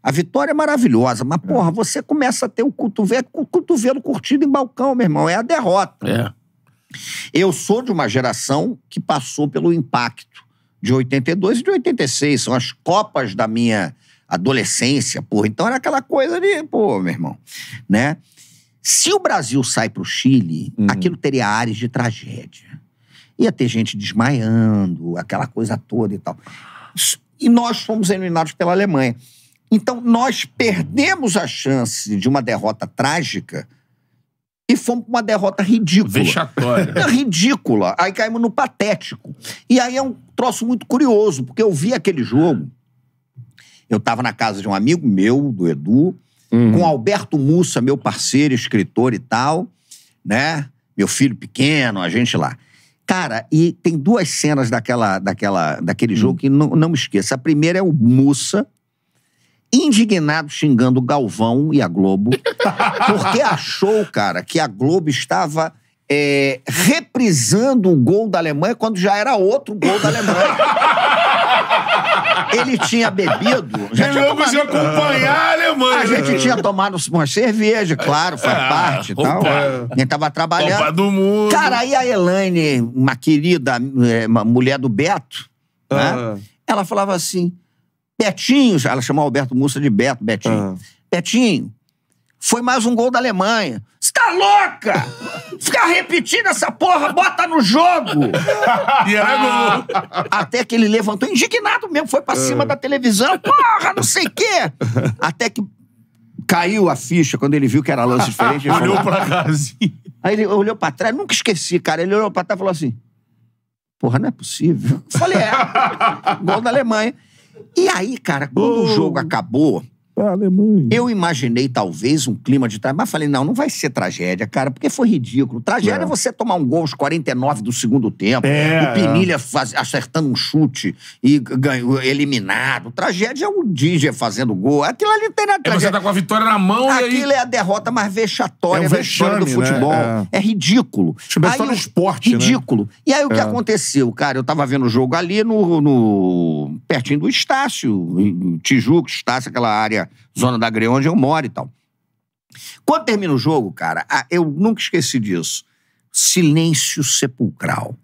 A vitória é maravilhosa, mas, é. porra, é. você começa a ter o cotovelo, o cotovelo curtido em balcão, meu irmão. É a derrota. É. Eu sou de uma geração que passou pelo impacto de 82 e de 86. São as copas da minha adolescência, porra. Então era aquela coisa de, pô, meu irmão, né? Se o Brasil sai pro Chile, uhum. aquilo teria áreas de tragédia. Ia ter gente desmaiando, aquela coisa toda e tal. E nós fomos eliminados pela Alemanha. Então nós perdemos a chance de uma derrota trágica e fomos pra uma derrota ridícula. Vexatória. É ridícula. Aí caímos no patético. E aí é um troço muito curioso, porque eu vi aquele jogo. Eu estava na casa de um amigo meu, do Edu, uhum. com Alberto Mussa, meu parceiro, escritor e tal, né? Meu filho pequeno, a gente lá. Cara, e tem duas cenas daquela, daquela, daquele hum. jogo uhum. que não, não me esqueça. A primeira é o Mussa indignado xingando Galvão e a Globo, porque achou, cara, que a Globo estava é, reprisando o gol da Alemanha quando já era outro gol da Alemanha. Ele tinha bebido. Já tinha tomado... de acompanhar a Alemanha. A gente tinha tomado uma cerveja, claro, faz ah, parte e tal. A gente tava trabalhando. Copa do mundo. Cara, aí a Elaine, uma querida é, uma mulher do Beto, né? ah. né? ela falava assim: Betinho, ela chamou Alberto Mussa de Beto, Betinho. Ah. Betinho, foi mais um gol da Alemanha. Você tá louca? Ficar repetindo essa porra, bota no jogo! É gol. Até que ele levantou, indignado mesmo, foi pra cima ah. da televisão, porra, não sei o quê! Até que caiu a ficha quando ele viu que era lance diferente. Ele olhou pra casa. Aí ele olhou pra trás, nunca esqueci, cara. Ele olhou pra trás e falou assim: porra, não é possível. Eu falei, é. Gol da Alemanha. E aí, cara, quando oh. o jogo acabou, a Alemanha. Eu imaginei talvez um clima de tragédia, mas falei, não, não vai ser tragédia, cara, porque foi ridículo. Tragédia é, é você tomar um gol aos 49 do segundo tempo, é, o Pinilha faz... acertando um chute e eliminado. Tragédia é o DJ fazendo gol. Aquilo ali tem na tragédia. É você tá com a vitória na mão Aquilo e Aquilo aí... é a derrota mais vexatória é um vexame, do né? futebol. Né? É. é ridículo. Aí, só no esporte, né? Ridículo. Né? E aí o que é. aconteceu, cara? Eu tava vendo o jogo ali no, no... pertinho do Estácio, Tijuca, Estácio, aquela área zona da Greia, onde eu moro e tal. Quando termina o jogo, cara, ah, eu nunca esqueci disso. Silêncio sepulcral.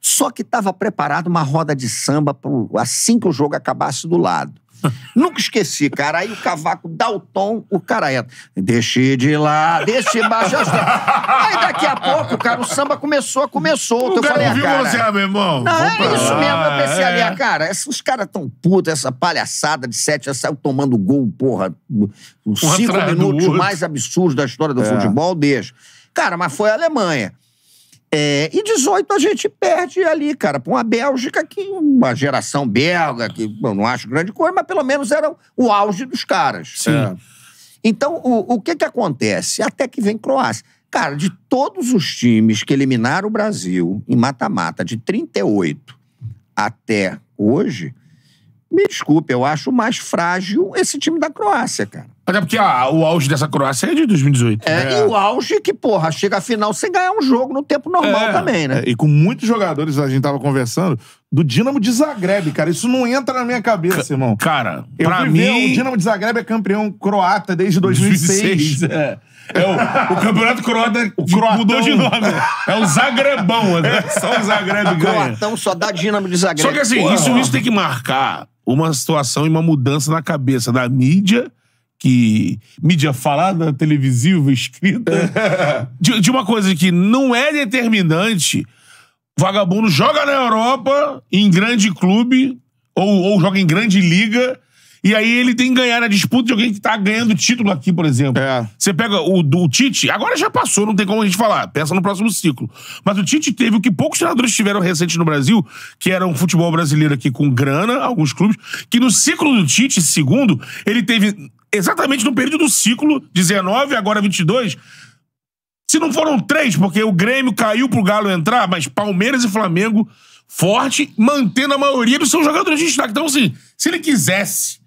Só que estava preparado uma roda de samba pro, assim que o jogo acabasse do lado. Nunca esqueci, cara. Aí o cavaco dá o tom, o cara entra. Deixe de lá, deixe baixo. Aí daqui a pouco, cara, o samba começou, começou. O eu cara falei, ah, ouviu cara, você, meu irmão. Não, ah, é isso mesmo. Eu pensei ah, é. ali, cara, os caras tão putos, essa palhaçada de sete, saiu tomando gol, porra. Os cinco minutos mais absurdos da história do é. futebol, deixa. Cara, mas foi a Alemanha. É, e 18 a gente perde ali, cara, para uma Bélgica que uma geração belga, que eu não acho grande coisa, mas pelo menos era o auge dos caras. Sim. É. Então, o, o que que acontece? Até que vem Croácia. Cara, de todos os times que eliminaram o Brasil em mata-mata, de 38 até hoje, me desculpe, eu acho mais frágil esse time da Croácia, cara. Até porque ah, o auge dessa Croácia é de 2018. É, é, e o auge que, porra, chega a final sem ganhar um jogo no tempo normal É. também, né? É, e com muitos jogadores, a gente tava conversando, do Dinamo de Zagreb, cara. Isso não entra na minha cabeça, irmão. Cara, Eu pra mim. O Dinamo de Zagreb é campeão croata desde 2006. 2006, é. É o, o campeonato croata croatão. mudou de nome. É o Zagrebão, né? Só o Zagreb ganha. Croatão só dá dinamo de Zagreb. Só que assim, Porra. isso, isso tem que marcar uma situação e uma mudança na cabeça da mídia que mídia falada, televisiva, escrita, de, de, uma coisa que não é determinante. Vagabundo joga na Europa, em grande clube, ou, ou joga em grande liga, e aí ele tem que ganhar na disputa de alguém que tá ganhando título aqui, por exemplo. É. Você pega o, o Tite, agora já passou, não tem como a gente falar, pensa no próximo ciclo. Mas o Tite teve o que poucos treinadores tiveram recente no Brasil, que era um futebol brasileiro aqui com grana, alguns clubes, que no ciclo do Tite, segundo, ele teve exatamente no período do ciclo 19, agora 22. Se não foram três, porque o Grêmio caiu pro Galo entrar, mas Palmeiras e Flamengo forte, mantendo a maioria dos seus jogadores de destaque. Então, assim, se ele quisesse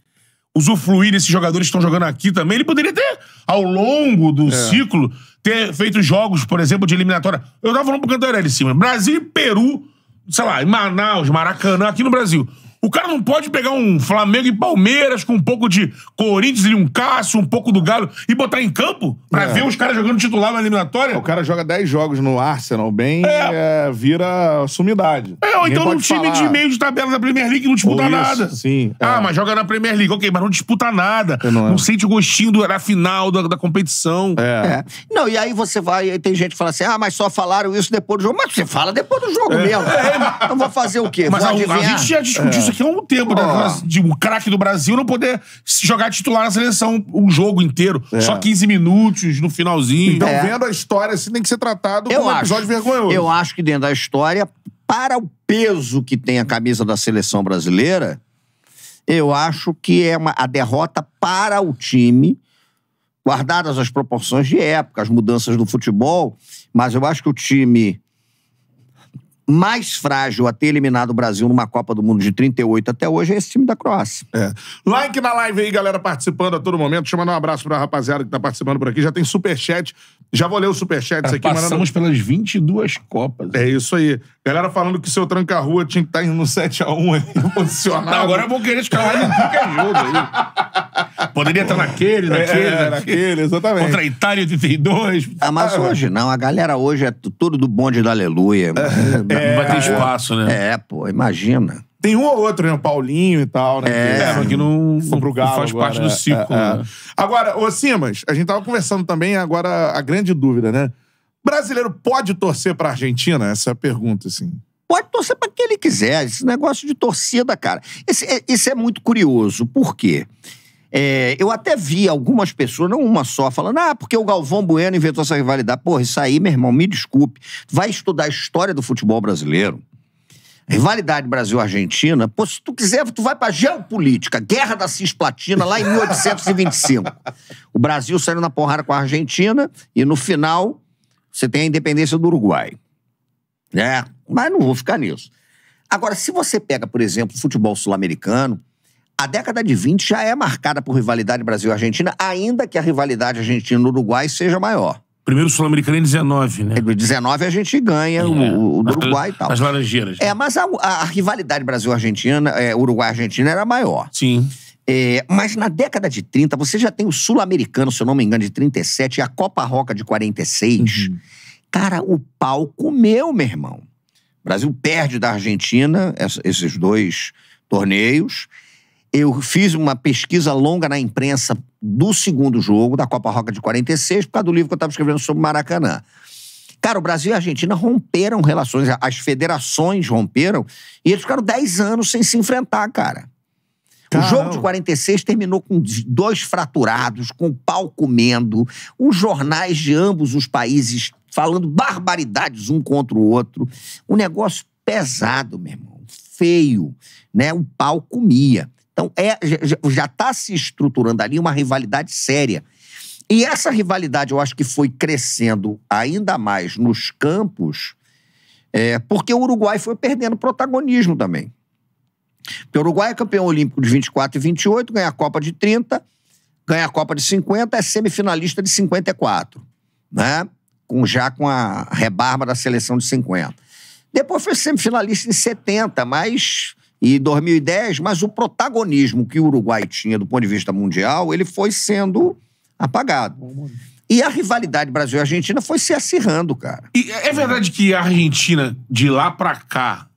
usufruir desses jogadores que estão jogando aqui também, ele poderia ter, ao longo do é. ciclo, ter feito jogos, por exemplo, de eliminatória. Eu tava falando pro Cantarelli, cima Brasil e Peru, sei lá, em Manaus, Maracanã, aqui no Brasil. O cara não pode pegar um Flamengo e Palmeiras com um pouco de Corinthians e um Cássio, um pouco do Galo e botar em campo pra é. ver os caras jogando titular na eliminatória. O cara joga 10 jogos no Arsenal bem é. É, vira sumidade. É, ou então num time falar. de meio de tabela da Premier League não disputa isso, nada. Sim. É. Ah, mas joga na Premier League, ok, mas não disputa nada. Não, não é. sente o gostinho do, da final, da, da competição. É. é. Não, e aí você vai, tem gente que fala assim, ah, mas só falaram isso depois do jogo. Mas você fala depois do jogo mesmo. É. Então vou fazer o quê? Mas vou a, a gente já discutiu isso aqui daqui a é um tempo, de, um craque do Brasil não poder jogar titular na seleção um jogo inteiro, É. só 15 minutos no finalzinho. Então, É. vendo a história, assim, tem que ser tratado como um episódio vergonhoso. Eu acho que dentro da história, para o peso que tem a camisa da seleção brasileira, eu acho que é uma, a derrota para o time, guardadas as proporções de época, as mudanças do futebol, mas eu acho que o time mais frágil a ter eliminado o Brasil numa Copa do Mundo de 38 até hoje é esse time da Croácia. É. Like na live aí, galera, participando a todo momento. Deixa eu mandar um abraço pra rapaziada que tá participando por aqui. Já tem superchat já vou ler o superchat aqui, mano. Passamos mandando... pelas 22 Copas. É isso aí. Galera falando que o seu tranca-rua tinha que estar tá indo no 7x1 aí, posicionado. Não, agora eu vou querer escalar em qualquer jogo aí. Poderia estar naquele, é, naquele, é, naquele, exatamente. Contra a Itália 82. Ah, mas ah, hoje não. A galera hoje é todo do bonde da aleluia. É, não vai ter é. espaço, né? É, pô, imagina. Tem um ou outro, né? O Paulinho e tal, né? É, que, é, que não, não, pro Galo faz agora, parte do é, ciclo. É, é, né? Agora, ô Simas, a gente tava conversando também agora a grande dúvida, né? Brasileiro pode torcer pra Argentina? Essa é a pergunta, assim pode torcer para quem ele quiser. Esse negócio de torcida, cara. Esse, isso é, é muito curioso. Por quê? É, eu até vi algumas pessoas, não uma só, falando: ah, porque o Galvão Bueno inventou essa rivalidade. Porra, isso aí, meu irmão, me desculpe. Vai estudar a história do futebol brasileiro rivalidade é Brasil-Argentina, pô, se tu quiser, tu vai pra geopolítica, guerra da Cisplatina lá em 1825. o Brasil saiu na porrada com a Argentina e no final você tem a independência do Uruguai. É, mas não vou ficar nisso. Agora, se você pega, por exemplo, o futebol sul-americano, a década de 20 já é marcada por rivalidade Brasil-Argentina, ainda que a rivalidade Argentina-Uruguai seja maior. Primeiro Sul-Americano é em 19, né? É, em 19 a gente ganha é. o, o do Uruguai e tal. As Laranjeiras. É, né? mas a, a rivalidade Brasil-Argentina, é, Uruguai-Argentina era maior. Sim. É, mas na década de 30, você já tem o Sul-Americano, se eu não me engano, de 37 e a Copa Roca de 46. Uhum. Cara, o pau comeu, meu irmão. O Brasil perde da Argentina esses dois torneios eu fiz uma pesquisa longa na imprensa do segundo jogo da Copa Roca de 46, por causa do livro que eu estava escrevendo sobre Maracanã. Cara, o Brasil e a Argentina romperam relações, as federações romperam, e eles ficaram 10 anos sem se enfrentar, cara. Caramba. O jogo de 46 terminou com dois fraturados, com o pau comendo, os jornais de ambos os países falando barbaridades um contra o outro. Um negócio pesado, meu irmão, feio, né? O pau comia. Então, é, já está se estruturando ali uma rivalidade séria. E essa rivalidade, eu acho que foi crescendo ainda mais nos campos, é, porque o Uruguai foi perdendo protagonismo também. Porque o Uruguai é campeão olímpico de 24 e 28, ganha a Copa de 30, ganha a Copa de 50, é semifinalista de 54, né? Com, já com a rebarba da seleção de 50. Depois foi semifinalista em 70, mas e 2010, mas o protagonismo que o Uruguai tinha do ponto de vista mundial, ele foi sendo apagado. E a rivalidade Brasil-Argentina foi se acirrando, cara. E é verdade que a Argentina, de lá pra cá,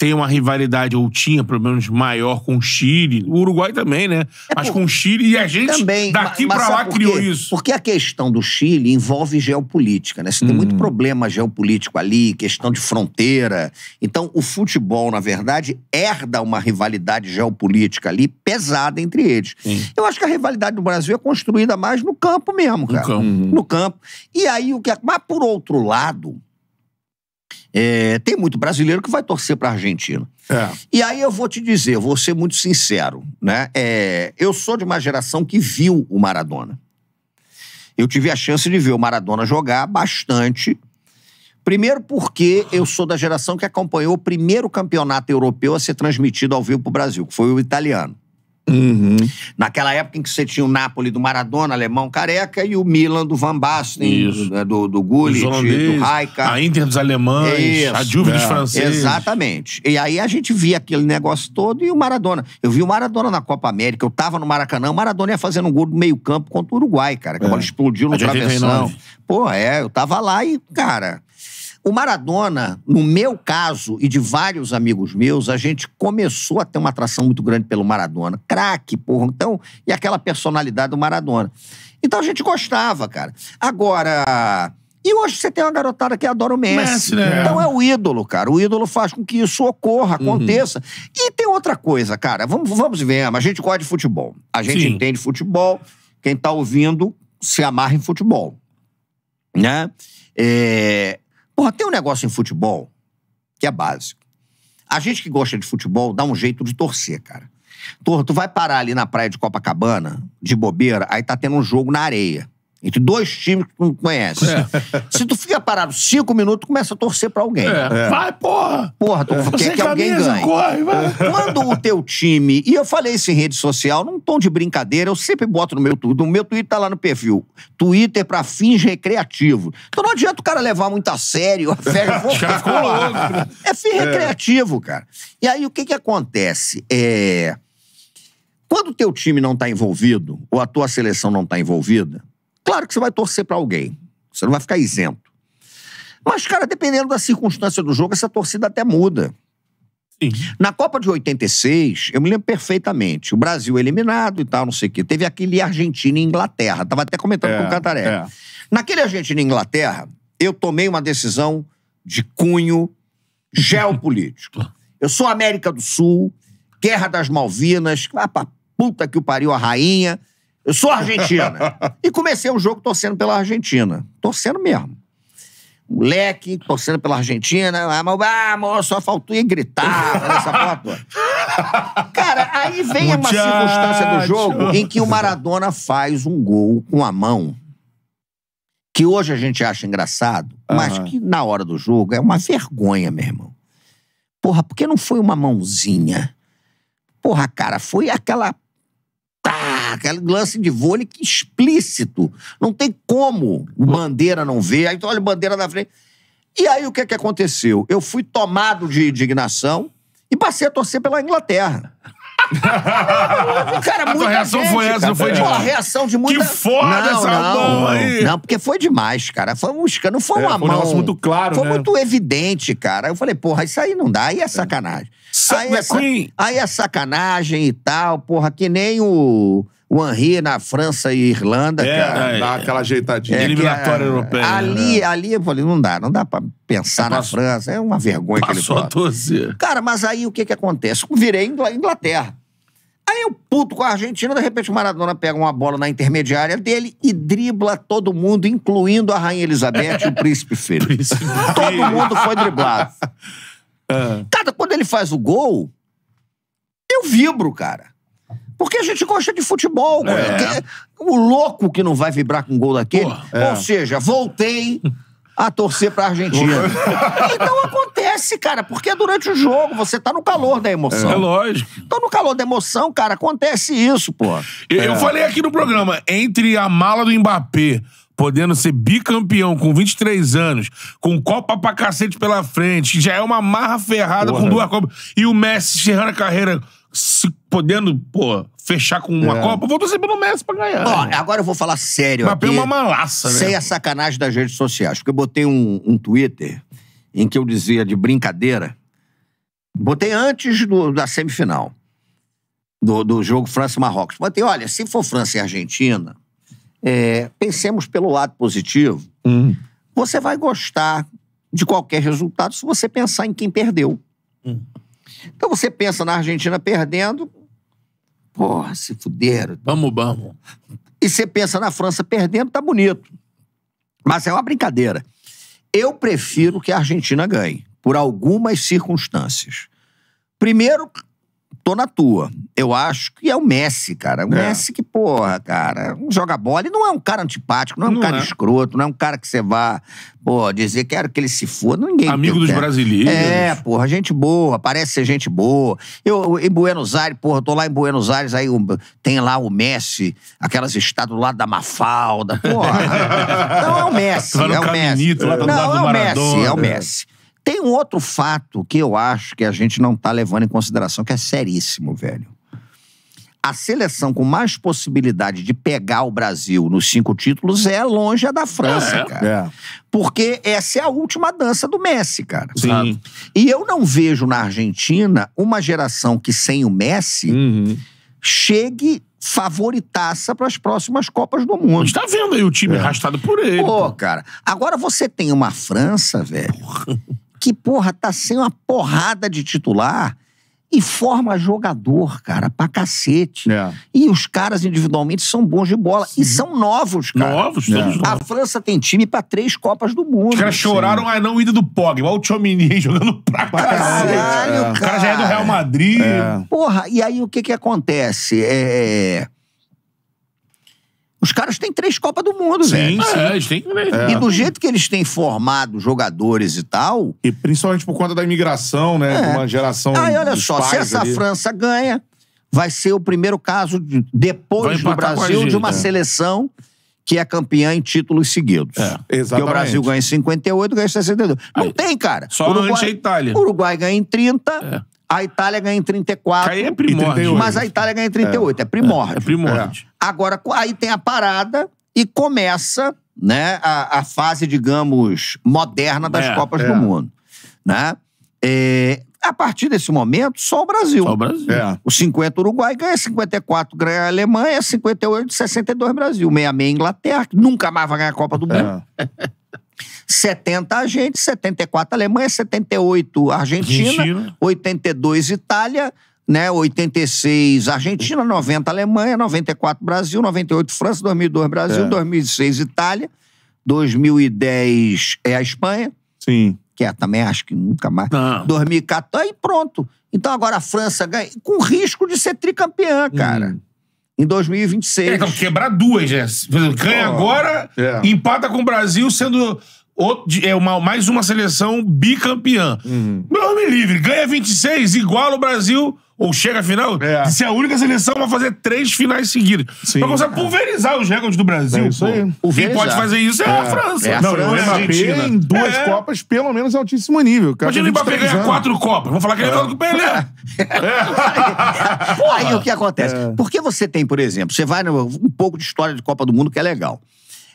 tem uma rivalidade, ou tinha pelo menos maior com o Chile. O Uruguai também, né? É Mas por... com o Chile e a gente também, daqui para lá criou isso. Porque a questão do Chile envolve geopolítica, né? Você hum. tem muito hum. problema geopolítico ali, questão de fronteira. Então, o futebol, na verdade, herda uma rivalidade geopolítica ali pesada entre eles. Eu acho que a rivalidade do Brasil é construída mais no campo mesmo, cara. No campo. No campo. E aí, o que. É, mas, por outro lado é, tem muito brasileiro que vai torcer para a Argentina. É. E aí eu vou te dizer, vou ser muito sincero, né? É, eu sou de uma geração que viu o Maradona. Eu tive a chance de ver o Maradona jogar bastante. Primeiro porque eu sou da geração que acompanhou o primeiro campeonato europeu a ser transmitido ao vivo para o Brasil, que foi o italiano. Uhum. Naquela época em que você tinha o Napoli do Maradona, alemão careca, e o Milan do Van Basten, do, né, do, do Gullit, do Raika. A Inter dos alemães, Isso. a Juve é. dos franceses. Exatamente. E aí a gente via aquele negócio todo e o Maradona. Eu vi o Maradona na Copa América, eu tava no Maracanã, o Maradona ia fazendo um gol do meio campo contra o Uruguai, cara. Que é. a bola explodiu no travessão. Pô, é, eu tava lá e, cara... O Maradona, no meu caso e de vários amigos meus, a gente começou a ter uma atração muito grande pelo Maradona. Craque, porra. Então, e aquela personalidade do Maradona. Então a gente gostava, cara. Agora. E hoje você tem uma garotada que adora o Messi. Messi né? Então é o ídolo, cara. O ídolo faz com que isso ocorra, uhum. aconteça. Uhum. E tem outra coisa, cara. Vamos, vamos ver. A gente gosta de futebol. A gente Sim. entende futebol. Quem tá ouvindo se amarra em futebol. Né? É, Porra, tem um negócio em futebol que é básico. A gente que gosta de futebol dá um jeito de torcer, cara. Torra, tu vai parar ali na praia de Copacabana, de bobeira, aí tá tendo um jogo na areia. Entre dois times que tu não conhece. É. Se tu fica parado cinco minutos, começa a torcer pra alguém. É. é. Vai, porra! Porra, tu é. quer que alguém ganhe. Corre, vai. É. Quando o teu time... E eu falei isso em rede social, num tom de brincadeira, eu sempre boto no meu Twitter. No meu Twitter tá lá no perfil. Twitter pra fins recreativos. Então não adianta o cara levar muito a sério. A festa, vou É fim recreativo, cara. E aí, o que que acontece? É... Quando o teu time não tá envolvido, ou a tua seleção não tá envolvida, Claro que você vai torcer para alguém. Você não vai ficar isento. Mas, cara, dependendo da circunstância do jogo, essa torcida até muda. Sim. Na Copa de 86, eu me lembro perfeitamente. O Brasil eliminado e tal, não sei o quê. Teve aquele Argentina e Inglaterra. Tava até comentando é, com o é, Cantaré. É. Naquele Argentina e Inglaterra, eu tomei uma decisão de cunho geopolítico. Eu sou América do Sul, Guerra das Malvinas, ah, pra puta que o pariu a rainha. Eu sou argentina. e comecei o jogo torcendo pela Argentina. Torcendo mesmo. Moleque, torcendo pela Argentina. Ah, ah amor, só faltou e gritar nessa porra toda. Cara, aí vem uma circunstância do jogo em que o Maradona faz um gol com a mão que hoje a gente acha engraçado, mas uhum. que na hora do jogo é uma vergonha, meu irmão. Porra, porque não foi uma mãozinha? Porra, cara, foi aquela aquele lance de vôlei que explícito. Não tem como bandeira não ver. Aí tu olha bandeira na frente. E aí o que é que aconteceu? Eu fui tomado de indignação e passei a torcer pela Inglaterra. cara, muita a reação gente, foi essa, cara. foi de... Pô, a reação de muita... Que foda não, essa não, mão aí! Não, porque foi demais, cara. Foi um escândalo, não foi é, uma foi um muito claro, Foi né? muito evidente, cara. Eu falei, porra, isso aí não dá, aí é sacanagem. Aí, é, aí é sacanagem e tal, porra, que nem o o Henri na França e Irlanda, é, cara. É, dá aquela ajeitadinha. É, Eliminatória europeia. Né? Ali, né? ali, eu falei, não dá, não dá pra pensar é, na França. É uma vergonha que ele Passou a torcer. Cara, mas aí o que que acontece? virei Inglaterra. Aí eu puto com a Argentina, de repente o Maradona pega uma bola na intermediária dele e dribla todo mundo, incluindo a Rainha Elizabeth e o Príncipe Felipe. todo mundo foi driblado. Ah. Cada quando ele faz o gol, eu vibro, cara. Porque a gente gosta de futebol, é. O louco que não vai vibrar com um gol daquele. Porra, é. Ou seja, voltei a torcer pra Argentina. então acontece, cara, porque é durante o jogo você tá no calor da emoção. É, lógico. Então no calor da emoção, cara, acontece isso, pô. Eu, é. eu falei aqui no programa, entre a mala do Mbappé podendo ser bicampeão com 23 anos, com Copa pra cacete pela frente, já é uma marra ferrada Porra. com duas Copas, e o Messi encerrando a carreira se podendo, pô, fechar com uma é. Copa, vou torcer pelo Messi pra ganhar. Ó, né? agora eu vou falar sério Mas aqui. Mas uma malaça, né? Sem a sacanagem das redes sociais. Porque eu botei um, um Twitter em que eu dizia de brincadeira. Botei antes do, da semifinal. Do, do jogo França Marrocos. Botei, olha, se for França e Argentina, é, pensemos pelo lado positivo. Hum. Você vai gostar de qualquer resultado se você pensar em quem perdeu. Hum. Então você pensa na Argentina perdendo, Porra, se fuderam. Vamos, vamos. E você pensa na França perdendo, tá bonito. Mas é uma brincadeira. Eu prefiro que a Argentina ganhe, por algumas circunstâncias. Primeiro, tô na tua. Eu acho que é o Messi, cara. O é. Messi que, porra, cara, joga bola e não é um cara antipático, não é um não cara é. escroto, não é um cara que você vá, pô, dizer quero que ele se foda. Ninguém. Amigo dos quero. brasileiros. É, porra, gente boa, parece ser gente boa. Eu, em Buenos Aires, porra, tô lá em Buenos Aires, aí tem lá o Messi, aquelas estátuas lá da Mafalda, porra. não é o Messi, tá é, tá é o Messi. Lá, não, é o Messi, é o Messi. Tem um outro fato que eu acho que a gente não tá levando em consideração, que é seríssimo, velho. A seleção com mais possibilidade de pegar o Brasil nos cinco títulos é longe a da França, é, cara. É. Porque essa é a última dança do Messi, cara. Sim. E eu não vejo na Argentina uma geração que sem o Messi uhum. chegue favoritaça para as próximas Copas do Mundo. está vendo aí o time é. arrastado por ele. Pô, pô, cara. Agora você tem uma França, velho. Porra que, porra, tá sem uma porrada de titular e forma jogador, cara, pra cacete. É. E os caras individualmente são bons de bola. Sim. E são novos, cara. Novos, todos é. novos. A França tem time pra três Copas do Mundo. Os caras assim. choraram a não ida do Pogba. Olha o Chomini jogando pra cacete. Caralho, é. cara. O cara já é do Real Madrid. É. Porra, e aí o que que acontece? É... é os caras têm três Copas do Mundo, sim, velho. Sim, sim. É, eles têm é. E do é. jeito que eles têm formado jogadores e tal. E principalmente por conta da imigração, né? É. Uma geração. Aí, olha só, se essa ali... França ganha, vai ser o primeiro caso, de, depois do Brasil, gente, de uma é. seleção que é campeã em títulos seguidos. É, exatamente. Porque o Brasil ganha em 58, ganha em 62. Não Aí, tem, cara. Só Uruguai, a Itália. Uruguai ganha em 30. É. A Itália ganha em 34. Aí é primórdio. Mas a Itália ganha em 38. É, é primórdio. É, é primórdio. É. Agora, aí tem a parada e começa né, a, a fase, digamos, moderna das é, Copas do é. Mundo. Né? É, a partir desse momento, só o Brasil. Só o Brasil. É. O 50 Uruguai ganha, 54 ganha a Alemanha, 58, 62 Brasil. 66 Inglaterra, que nunca mais vai ganhar a Copa do é. Mundo. É. 70 a gente, 74 a Alemanha, 78 a Argentina, Argentina. 82 Itália, né, 86 Argentina, 90 Alemanha, 94 Brasil, 98 França, 2002 Brasil, é. 2006 Itália, 2010 é a Espanha. Sim. Que é, também acho que nunca mais. Não. 2014 e pronto. Então agora a França ganha com risco de ser tricampeã, hum. cara. Hum em 2026. É, então, quebrar duas, né? Ganha oh, agora, é. empata com o Brasil, sendo Outro, é uma, mais uma seleção bicampeã. Uhum. Meu me livre, ganha 26, iguala o Brasil, ou chega à final, é. Se a única seleção a fazer três finais seguidas. Sim. Pra começar a pulverizar os recordes do Brasil. É isso aí. O Quem pode fazer isso é, é. a França. É a Não, é França. o Mbappé em duas é. Copas, pelo menos, é altíssimo nível. Cara, é Imagina o tá Mbappé ganhar quatro Copas. Vamos falar que ele é o Pelé. É. Aí o que acontece? Porque você tem, por exemplo, você vai no, um pouco de história de Copa do Mundo que é legal.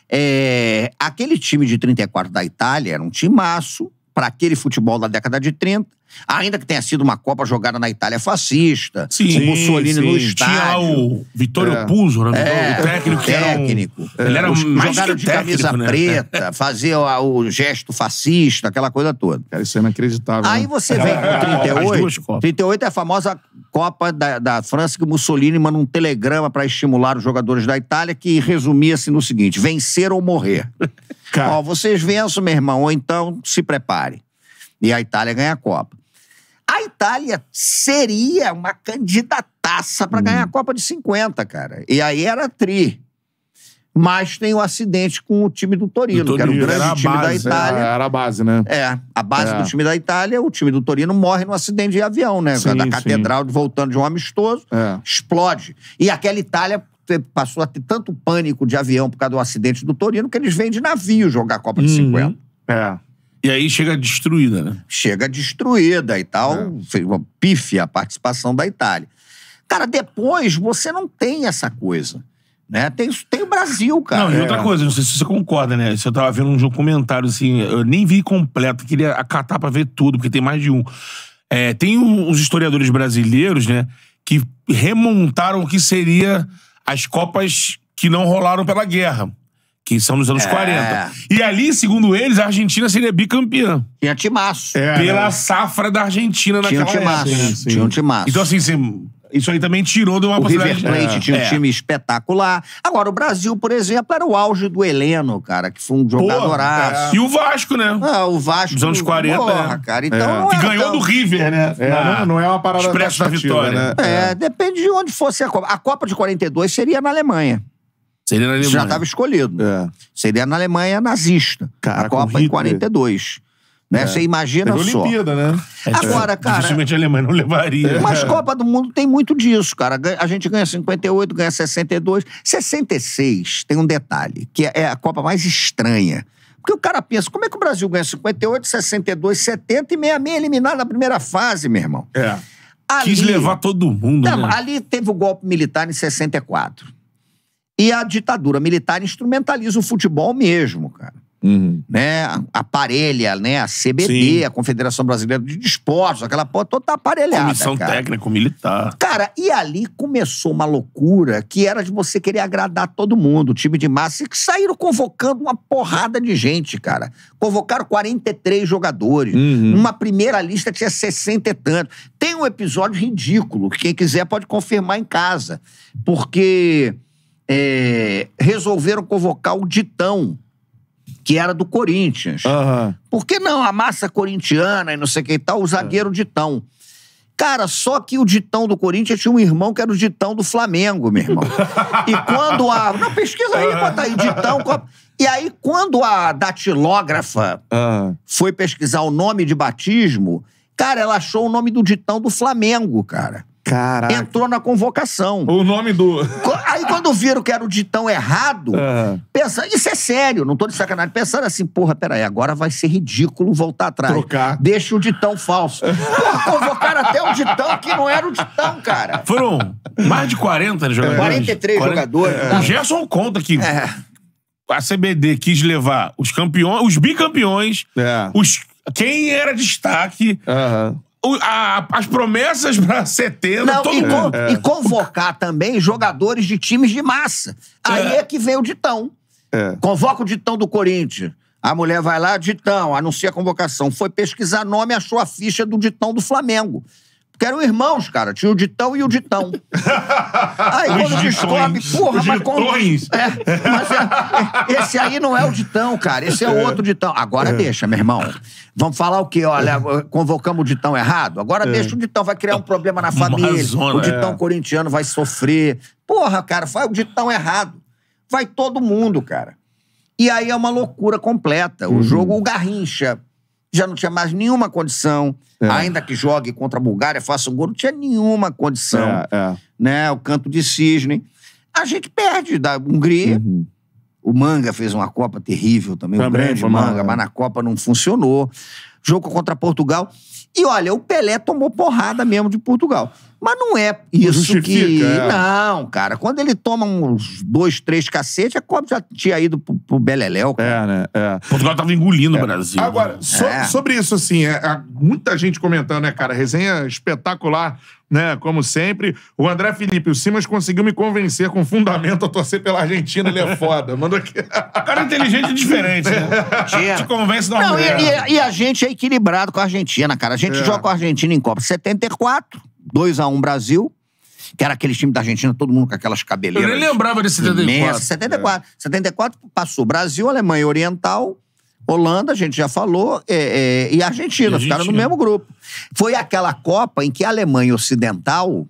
É, aquele time de 34 da Itália era um timaço para aquele futebol da década de 30 Ainda que tenha sido uma Copa jogada na Itália fascista, sim, com Mussolini sim. no estádio. Tinha o Vittorio é. Puzo, né? é, o técnico. O técnico. Era um, ele era é, um jogador de técnico, camisa né? preta, fazia o, o, gesto fascista, aquela coisa toda. Cara, isso é inacreditável. Aí né? você vem com 38. 38 é a famosa Copa da, da França que Mussolini manda um telegrama para estimular os jogadores da Itália que resumia-se no seguinte: vencer ou morrer. Ó, vocês vençam, meu irmão, ou então se preparem. E a Itália ganha a Copa a Itália seria uma candidataça para hum. ganhar a hum. Copa de 50, cara. E aí era tri. Mas tem o um acidente com o time do Torino, do Torino que era o grande time base, da Itália. É, era, a base, né? É, a base é. do time da Itália, o time do Torino morre num acidente de avião, né? Sim, da catedral, sim. voltando de um amistoso, é. explode. E aquela Itália passou a ter tanto pânico de avião por causa do acidente do Torino que eles vêm de navio jogar a Copa de 50. Uhum. É. E aí chega destruída, né? Chega destruída e tal. É. Foi uma a participação da Itália. Cara, depois você não tem essa coisa. Né? Tem, tem o Brasil, cara. Não, e outra é. coisa, não sei se você concorda, né? Eu tava vendo um documentário, assim, eu nem vi completo, queria acatar pra ver tudo, porque tem mais de um. É, tem os historiadores brasileiros, né, que remontaram o que seria as Copas que não rolaram pela guerra que são nos anos é. 40. E ali, segundo eles, a Argentina seria bicampeã. Tinha timaço. É, pela né? safra da Argentina tinha naquela época. Tinha um timaço. Então, assim, Isso aí também tirou de uma o possibilidade. River Plate é. tinha um é. time espetacular. Agora, o Brasil, por exemplo, era o auge do Heleno, cara, que foi um jogador é. E o Vasco, né? Ah, o Vasco. Dos anos 40. Porra, né? cara. Então, é. Que ganhou tão... do River, né? É, não, não, é uma parada. Expresso da vitória. Né? É, é, depende de onde fosse a Copa. A Copa de 42 seria na Alemanha. Seria na Alemanha. já estava escolhido. É. Seria na Alemanha nazista. Caraca, a Copa em 42. Né? É. Você imagina Teve só. Olimpíada, né? É, é. Agora, é, cara. Dificilmente a Alemanha não levaria. É. Mas Copa do Mundo tem muito disso, cara. A gente ganha 58, ganha 62. 66 tem um detalhe, que é a Copa mais estranha. Porque o cara pensa, como é que o Brasil ganha 58, 62, 70 e 66 eliminado na primeira fase, meu irmão? É. Ali, Quis levar todo mundo, não, né? Ali teve o golpe militar em 64. E a ditadura militar instrumentaliza o futebol mesmo, cara. Uhum. Né? Aparelha, né? A CBD, Sim. a Confederação Brasileira de Desportos, aquela porra toda tá aparelhada. Comissão cara. técnico-militar. Cara, e ali começou uma loucura que era de você querer agradar todo mundo, o time de massa, e que saíram convocando uma porrada de gente, cara. Convocaram 43 jogadores. Uhum. Uma primeira lista tinha 60 e tanto. Tem um episódio ridículo, que quem quiser pode confirmar em casa. Porque é, resolveram convocar o Ditão, que era do Corinthians. Uhum. Por que não? A massa corintiana e não sei o que e tal, o é. zagueiro uhum. Ditão. Cara, só que o ditão do Corinthians tinha um irmão que era o ditão do Flamengo, meu irmão. E quando a. Não, pesquisa aí, bota aí, ditão. E aí, quando a datilógrafa foi pesquisar o nome de batismo, cara, ela achou o nome do ditão do Flamengo, cara. Caraca. Entrou na convocação. O nome do. Aí quando viram que era o ditão errado, uhum. pensando, isso é sério, não tô de sacanagem. Pensando assim, porra, peraí, agora vai ser ridículo voltar atrás. Trocar. Deixa o ditão falso. porra, convocaram até o ditão que não era o ditão, cara. Foram mais de 40 é. jogadores. 43 40... jogadores. É. Tá. O Gerson conta que. É. A CBD quis levar os campeões, os bicampeões, é. os quem era destaque, uhum a, as promessas para setembro. Não, todo e, mundo. é. e convocar também jogadores de times de massa. É. Aí é, é que vem o ditão. É. Convoca o ditão do Corinthians. A mulher vai lá, ditão, anuncia a convocação. Foi pesquisar nome, achou a ficha do ditão do Flamengo. Porque eram irmãos, cara. Tinha o Ditão e o Ditão. Aí Os quando descobre, porra, Os mas quando... É, mas é, é, esse aí não é o Ditão, cara. Esse é o é. outro Ditão. Agora é. deixa, meu irmão. Vamos falar o quê? Olha, convocamos o Ditão errado? Agora deixa o Ditão. Vai criar um problema na família. Amazona, o Ditão corintiano vai sofrer. Porra, cara, faz o Ditão errado. Vai todo mundo, cara. E aí é uma loucura completa. O uhum. jogo, o Garrincha já não tinha mais nenhuma condição. É. Ainda que jogue contra a Bulgária, faça um gol, não tinha nenhuma condição. É, é. Né? O canto de cisne. A gente perde da Hungria. Uhum. O Manga fez uma Copa terrível também, também grande Manga, mas na Copa não funcionou. Jogo contra Portugal. E olha, o Pelé tomou porrada mesmo de Portugal. Mas não é isso que. É. Não, cara. Quando ele toma uns dois, três cacetes, a Copa já tinha ido pro, pro Beleléu, cara. É, né? É. Portugal tava engolindo é. o Brasil. Agora, né? é. sobre isso, assim, é, é, muita gente comentando, né, cara? Resenha espetacular, né? Como sempre. O André Felipe, o Simas conseguiu me convencer com fundamento a torcer pela Argentina, ele é foda. Manda aqui. cara inteligente e diferente, né? Te convence da Não, e, e, e, a gente é equilibrado com a Argentina, cara. A gente joga com a Argentina em Copa 74. 2 a 1 Brasil, que era aquele time da Argentina, todo mundo com aquelas cabeleiras. Eu nem lembrava de 74. Imensa, 74. É. 74 passou Brasil, Alemanha Oriental, Holanda, a gente já falou, é, é, e Argentina. Ficaram no mesmo grupo. Foi aquela Copa em que a Alemanha Ocidental.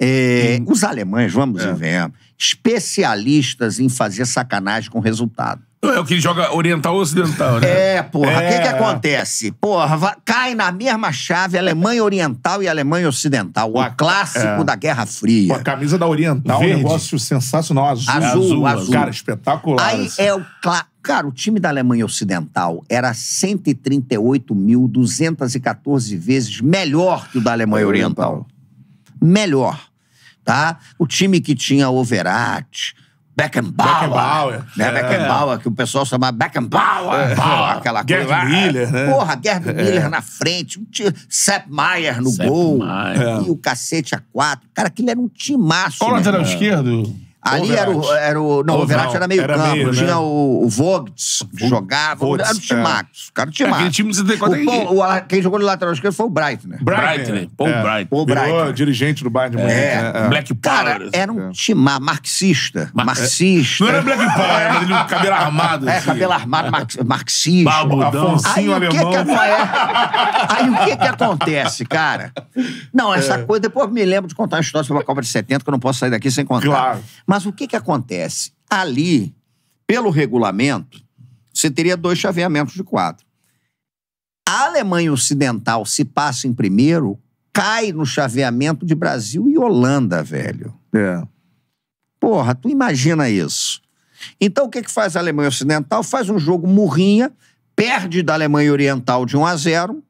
É, hum. os alemães, vamos é. ver, especialistas em fazer sacanagem com resultado é o que joga oriental ou ocidental, né? É, porra. O é. que, que acontece? Porra, cai na mesma chave Alemanha Oriental e Alemanha Ocidental. O, clássico é. da Guerra Fria. Pô, a camisa da Oriental é Verde. um negócio sensacional. Azul. Azul, azul. azul. Cara, espetacular. Aí assim. é o Cara, o time da Alemanha Ocidental era 138.214 vezes melhor que o da Alemanha Oriental. Melhor. Tá? O time que tinha Overat. Beckenbauer. Beckenbauer. Né? É. Beckenbauer, que o pessoal chamava Beckenbauer. É. Bauer, aquela Gerd coisa. Né? Miller, né? Porra, Gerd é. Miller na frente. Um tiro, Sepp Maier no Sepp gol. Maier. É. E o cacete a quatro. Cara, aquilo era um timaço. Qual né? lateral esquerdo? Ali era o, era o. Não, o Verratti era meio era campo. Meio, tinha né? o, o Vogts, que jogava. Vogts, era o Timax. É. Cara, o Timax. É, time 74 o, Paul, o, Quem jogou no lateral esquerdo foi o Breitner. Né? Breitner. Paul é. Breitner. Paul Breitner. Né? dirigente do Bayern de Munique. É. Né? é. Black Power. Cara, era um é. marxista. Mar marxista. Não era Black Power, era ele um cabelo armado. É, assim. cabelo armado, mar, marxista. Balbudão. Afonsinho Aí, alemão. O que que, aí o que que acontece, cara? Não, essa é. coisa... Depois me lembro de contar uma história sobre a Copa de 70, que eu não posso sair daqui sem contar. Claro. Mas o que, que acontece? Ali, pelo regulamento, você teria dois chaveamentos de quadro. A Alemanha Ocidental se passa em primeiro, cai no chaveamento de Brasil e Holanda, velho. É. Porra, tu imagina isso. Então o que, que faz a Alemanha Ocidental? Faz um jogo murrinha, perde da Alemanha Oriental de 1 a 0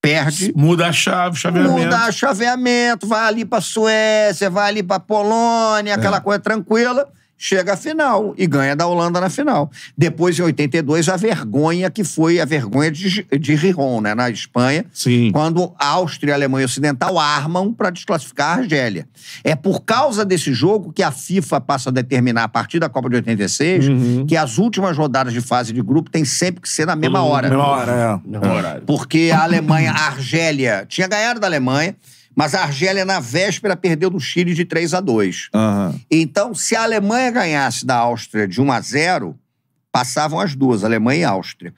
perde. Muda a chave, chaveamento. Muda a chaveamento, vai ali pra Suécia, vai ali pra Polônia, aquela é. coisa tranquila chega à final e ganha da Holanda na final. Depois, em 82, a vergonha que foi a vergonha de, de Riron, né, na Espanha, Sim. quando a Áustria e a Alemanha Ocidental armam para desclassificar a Argélia. É por causa desse jogo que a FIFA passa a determinar, a partir da Copa de 86, uhum. que as últimas rodadas de fase de grupo tem sempre que ser na mesma uhum. hora. Na hora, é. Porque a Alemanha, a Argélia, tinha ganhado da Alemanha, mas a Argélia, na véspera, perdeu do Chile de 3 a 2 uhum. Então, se a Alemanha ganhasse da Áustria de 1 a 0 passavam as duas, Alemanha e Áustria.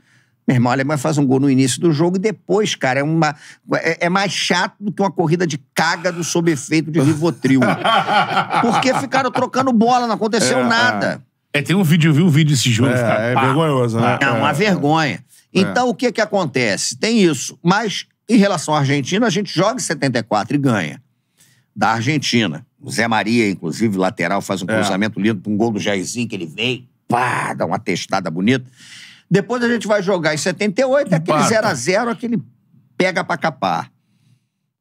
Meu irmão, a Alemanha faz um gol no início do jogo e depois, cara, é, uma, é, é mais chato do que uma corrida de cágado sob efeito de Rivotril. Porque ficaram trocando bola, não aconteceu é, é. nada. É. tem um vídeo, eu vi um vídeo desse jogo. É, cara, é vergonhoso, né? É uma vergonha. É. Então, o que que acontece? Tem isso, mas em relação à Argentina, a gente joga em 74 e ganha. Da Argentina. O Zé Maria, inclusive, lateral, faz um é. cruzamento lindo para um gol do Jairzinho que ele vem, pá, dá uma testada bonita. Depois a gente vai jogar em 78, é Empata. aquele 0x0, aquele pega pra capar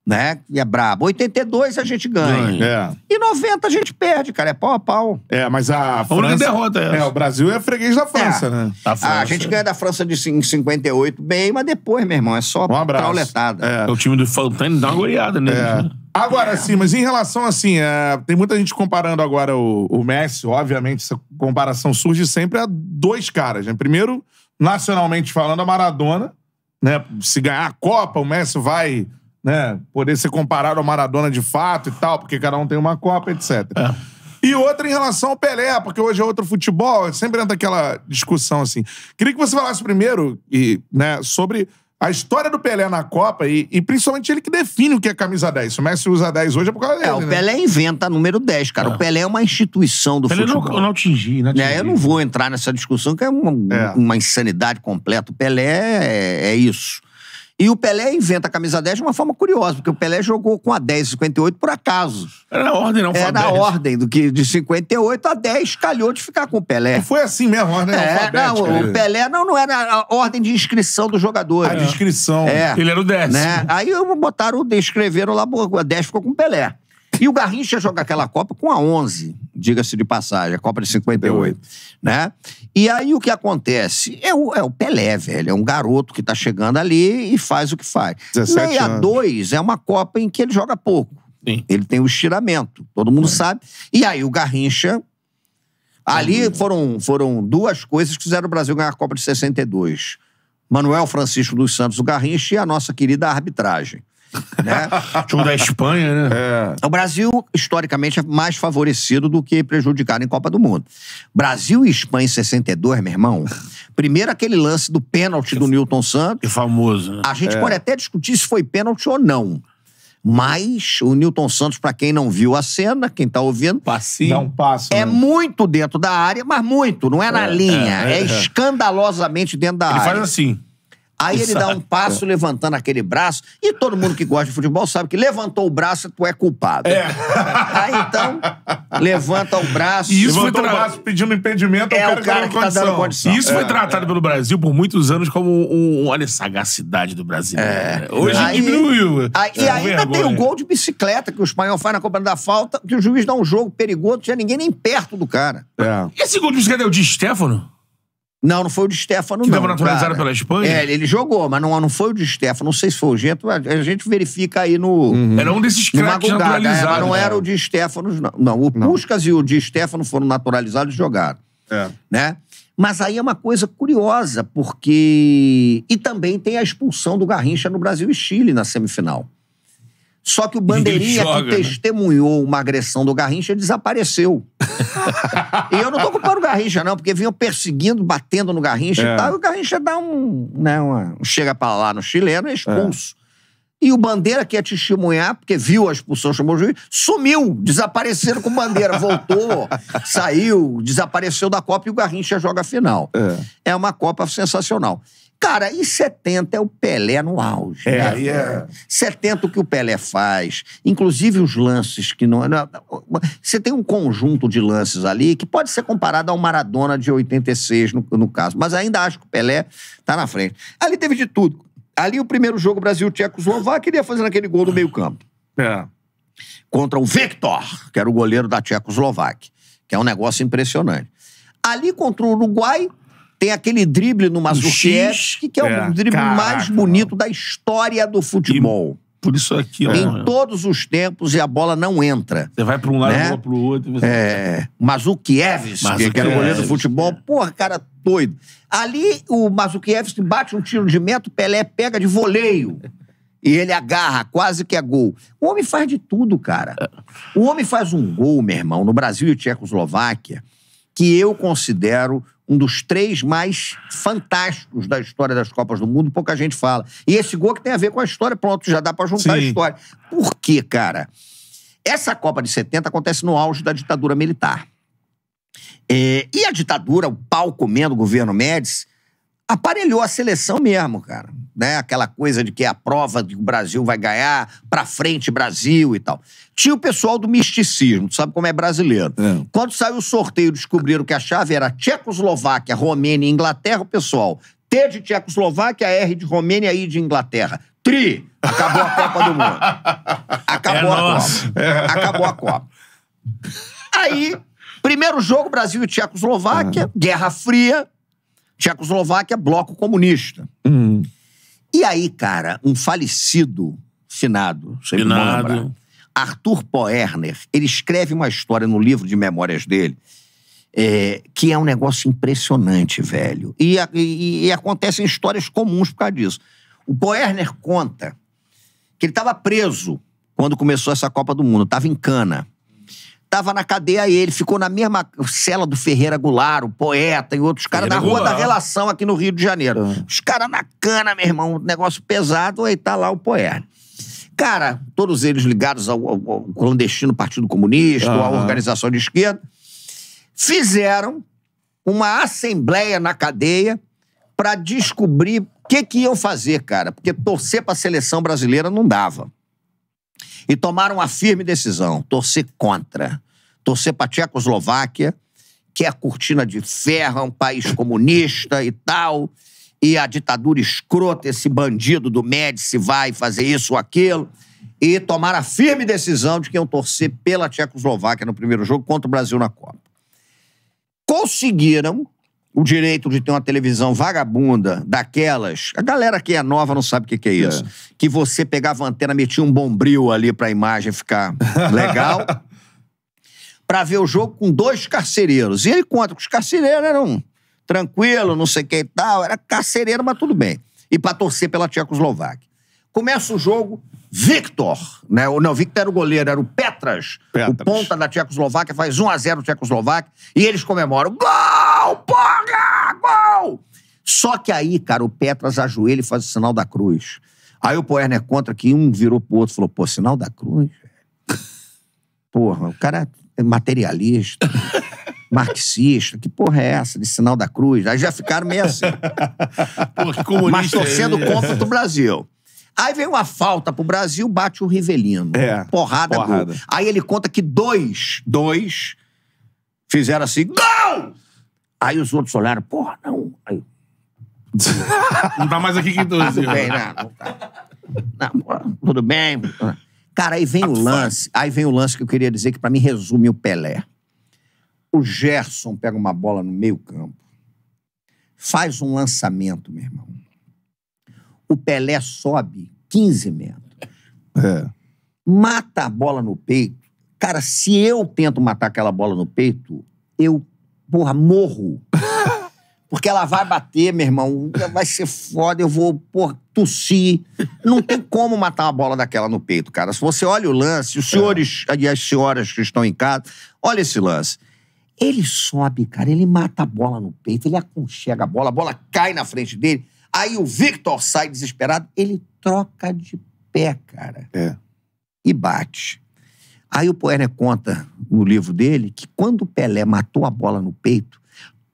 né? E é brabo. 82 a gente ganha. É. E 90 a gente perde, cara. É pau a pau. É, mas a, a França... única derrota é essa. É, o Brasil é freguês da França, é. né? A, ah, França. a gente ganha da França de 58 bem, mas depois, meu irmão, é só um trauletada. É. é. O time do Fontane dá uma goleada, é. né? É. Agora, sim, mas em relação assim, é, tem muita gente comparando agora o, o Messi, obviamente, essa comparação surge sempre a dois caras, né? Primeiro, nacionalmente falando, a Maradona, né? Se ganhar a Copa, o Messi vai né, poder ser comparado ao Maradona de fato e tal, porque cada um tem uma Copa, etc. É. E outra em relação ao Pelé, porque hoje é outro futebol, sempre entra aquela discussão assim. Queria que você falasse primeiro e, né, sobre a história do Pelé na Copa e, e, principalmente ele que define o que é camisa 10. Se o Messi usa 10 hoje é por causa é, dele. É, o né? Pelé inventa número 10, cara. É. O Pelé é uma instituição do Pelé futebol. Pelé não, não atingi, não atingi. É, eu não vou entrar nessa discussão que é uma, é. uma insanidade completa. O Pelé é, é isso. E o Pelé inventa a camisa 10 de uma forma curiosa, porque o Pelé jogou com a 10 58 por acaso. Era na ordem, não foi Era na ordem, do que de 58 a 10 calhou de ficar com o Pelé. Foi assim mesmo, a ordem é, não, O né? Pelé não, não era a ordem de inscrição do jogador. A de inscrição. É. Ele era o 10. Né? Aí botaram, escreveram lá, a 10 ficou com o Pelé. E o Garrincha joga aquela Copa com a 11, diga-se de passagem, a Copa de 58, 58. É. né? E aí o que acontece? É o, é o Pelé, velho. É um garoto que tá chegando ali e faz o que faz. 17 2 é uma Copa em que ele joga pouco. Sim. Ele tem o um estiramento, todo mundo é. sabe. E aí o Garrincha Ali foram, foram duas coisas que fizeram o Brasil ganhar a Copa de 62. Manuel Francisco dos Santos, o Garrincha e a nossa querida arbitragem. Né? Jogo da Espanha, né? É. O Brasil, historicamente, é mais favorecido do que prejudicado em Copa do Mundo. Brasil e Espanha em 62, meu irmão. Primeiro, aquele lance do pênalti do Newton Santos. Que é famoso, né? A gente é. pode até discutir se foi pênalti ou não. Mas o Newton Santos, para quem não viu a cena, quem tá ouvindo, Passinho. dá um passo, é né? muito dentro da área, mas muito, não é na é, linha, é, é, é. escandalosamente dentro da Ele área. Ele faz assim. Aí ele dá um passo levantando aquele braço, e todo mundo que gosta de futebol sabe que levantou o braço, tu é culpado. É. Aí então, levanta o braço. E isso levantou foi o braço pedindo impedimento é ao cara, o cara que, tá dando condição. E isso é, foi tratado é. pelo Brasil por muitos anos como um, um olha, sagacidade do brasileiro. É. Né? Hoje aí, diminuiu. Aí, é, e ainda tem o gol de bicicleta que o espanhol faz na cobrança da falta, que o juiz dá um jogo perigoso, não tinha ninguém nem perto do cara. É. Esse gol de bicicleta é o de Stefano? Não, não foi o de Stefano, que não. Que naturalizado cara. pela Espanha? É, ele jogou, mas não, não foi o de Stefano. Não sei se foi o Gento, a gente verifica aí no. Uhum. Era um desses craques é, naturalizados. É, não era o de Stefano, não. não o não. Puskas e o de Stefano foram naturalizados e jogaram. É. Né? Mas aí é uma coisa curiosa, porque. E também tem a expulsão do Garrincha no Brasil e Chile na semifinal. Só que o Bandeirinha, joga, que né? testemunhou uma agressão do Garrincha, desapareceu. e eu não tô culpando o Garrincha, não, porque vinham perseguindo, batendo no Garrincha é. e tal. E o Garrincha dá um. Né, uma, chega para lá no chileno e é expulso. É. E o Bandeira, que ia testemunhar, porque viu a expulsão, chamou o juiz, sumiu, desapareceram com o Bandeira, voltou, saiu, desapareceu da Copa e o Garrincha joga a final. É, é uma Copa sensacional. Cara, e 70 é o Pelé no auge. É, né? é. 70 o que o Pelé faz, inclusive os lances que é, não. Você tem um conjunto de lances ali que pode ser comparado ao Maradona de 86, no, no caso, mas ainda acho que o Pelé tá na frente. Ali teve de tudo. Ali o primeiro jogo Brasil-Tchecoslováquia, ele ia fazendo aquele gol do meio-campo. É. Contra o Victor, que era o goleiro da Tchecoslováquia, que é um negócio impressionante. Ali contra o Uruguai, tem aquele drible no Mazurkiewicz, que é, é o drible caraca, mais bonito mano. da história do futebol. E por isso aqui, ó. Em né? todos os tempos e a bola não entra. Você vai para um lado, né? a bola para o outro. Você... É, Mazukievic, que, que era o goleiro do futebol. Porra, cara doido. Ali o Mazukievic bate um tiro de meta, o Pelé pega de voleio. E ele agarra, quase que é gol. O homem faz de tudo, cara. O homem faz um gol, meu irmão, no Brasil e Tchecoslováquia, que eu considero um dos três mais fantásticos da história das Copas do Mundo, pouca gente fala. E esse gol que tem a ver com a história, pronto, já dá para juntar Sim. a história. Por quê, cara? Essa Copa de 70 acontece no auge da ditadura militar. É, e a ditadura, o pau comendo o governo Médici, aparelhou a seleção mesmo, cara né? Aquela coisa de que é a prova de que o Brasil vai ganhar, pra frente Brasil e tal. Tinha o pessoal do misticismo, tu sabe como é brasileiro. É. Quando saiu o sorteio, descobriram que a chave era Tchecoslováquia, Romênia e Inglaterra, o pessoal. T de Tchecoslováquia, R de Romênia e de Inglaterra. Tri! Acabou a Copa do Mundo. Acabou é a nossa. Copa. Acabou a Copa. Aí, primeiro jogo, Brasil e Tchecoslováquia, Guerra Fria. Tchecoslováquia, bloco comunista. Hum. E aí, cara, um falecido finado, finado. lembrar, Arthur Poerner, ele escreve uma história no livro de memórias dele, é, que é um negócio impressionante, velho. E, e, e, acontecem histórias comuns por causa disso. O Poerner conta que ele estava preso quando começou essa Copa do Mundo, estava em cana. Tava na cadeia ele, ficou na mesma cela do Ferreira Goulart, o poeta e outros caras, na Rua Goulart. da Relação, aqui no Rio de Janeiro. Uhum. Os caras na cana, meu irmão, um negócio pesado, aí tá lá o poeta. Cara, todos eles ligados ao, ao, ao clandestino Partido Comunista, uhum. à organização de esquerda, fizeram uma assembleia na cadeia para descobrir o que, que iam fazer, cara. Porque torcer para a seleção brasileira não dava e tomaram uma firme decisão: torcer contra. Torcer para a Tchecoslováquia, que é a cortina de ferro, é um país comunista e tal, e a ditadura escrota, esse bandido do Médici vai fazer isso ou aquilo. E tomaram a firme decisão de que iam torcer pela Tchecoslováquia no primeiro jogo contra o Brasil na Copa. Conseguiram o direito de ter uma televisão vagabunda, daquelas. A galera que é nova não sabe o que, que é, é. isso. É. Que você pegava a antena, metia um bombril ali pra imagem ficar legal. pra ver o jogo com dois carcereiros. E ele conta que os carcereiros eram tranquilos, não sei o que e tal. Era carcereiro, mas tudo bem. E pra torcer pela Tchecoslováquia. Começa o jogo, Victor, né? O, não, Victor era o goleiro, era o Petras, Petras. o ponta da Tchecoslováquia, faz 1 a 0 Tchecoslováquia, e eles comemoram. Gol! Gol, porra! Gol! Só que aí, cara, o Petras ajoelha e faz o sinal da cruz. Aí o Poerner é contra que um virou pro outro e falou: pô, sinal da cruz? Porra, o cara é materialista, marxista, que porra é essa de sinal da cruz? Aí já ficaram meio assim. Mas torcendo é contra do Brasil. Aí vem uma falta pro Brasil, bate o Rivelino. É. Porrada, porrada. Gol. Aí ele conta que dois, dois, fizeram assim. Gol! Aí os outros olharam, porra, não. Aí, não tá mais aqui que dois. Ah, tudo né? bem, não, não tá. Não, tudo bem. Cara, aí vem tá o lance. Aí vem o lance que eu queria dizer que para mim resume o Pelé. O Gerson pega uma bola no meio campo, faz um lançamento, meu irmão. O Pelé sobe 15 metros. É. Mata a bola no peito. Cara, se eu tento matar aquela bola no peito, eu porra, morro. Porque ela vai bater, meu irmão, vai ser foda, eu vou, porra, tossir. Não tem como matar uma bola daquela no peito, cara. Se você olha o lance, os é. senhores é. e as senhoras que estão em casa, olha esse lance. Ele sobe, cara, ele mata a bola no peito, ele aconchega a bola, a bola cai na frente dele. Aí o Victor sai desesperado, ele troca de pé, cara. É. E bate. Aí o Poerner conta no livro dele que quando o Pelé matou a bola no peito,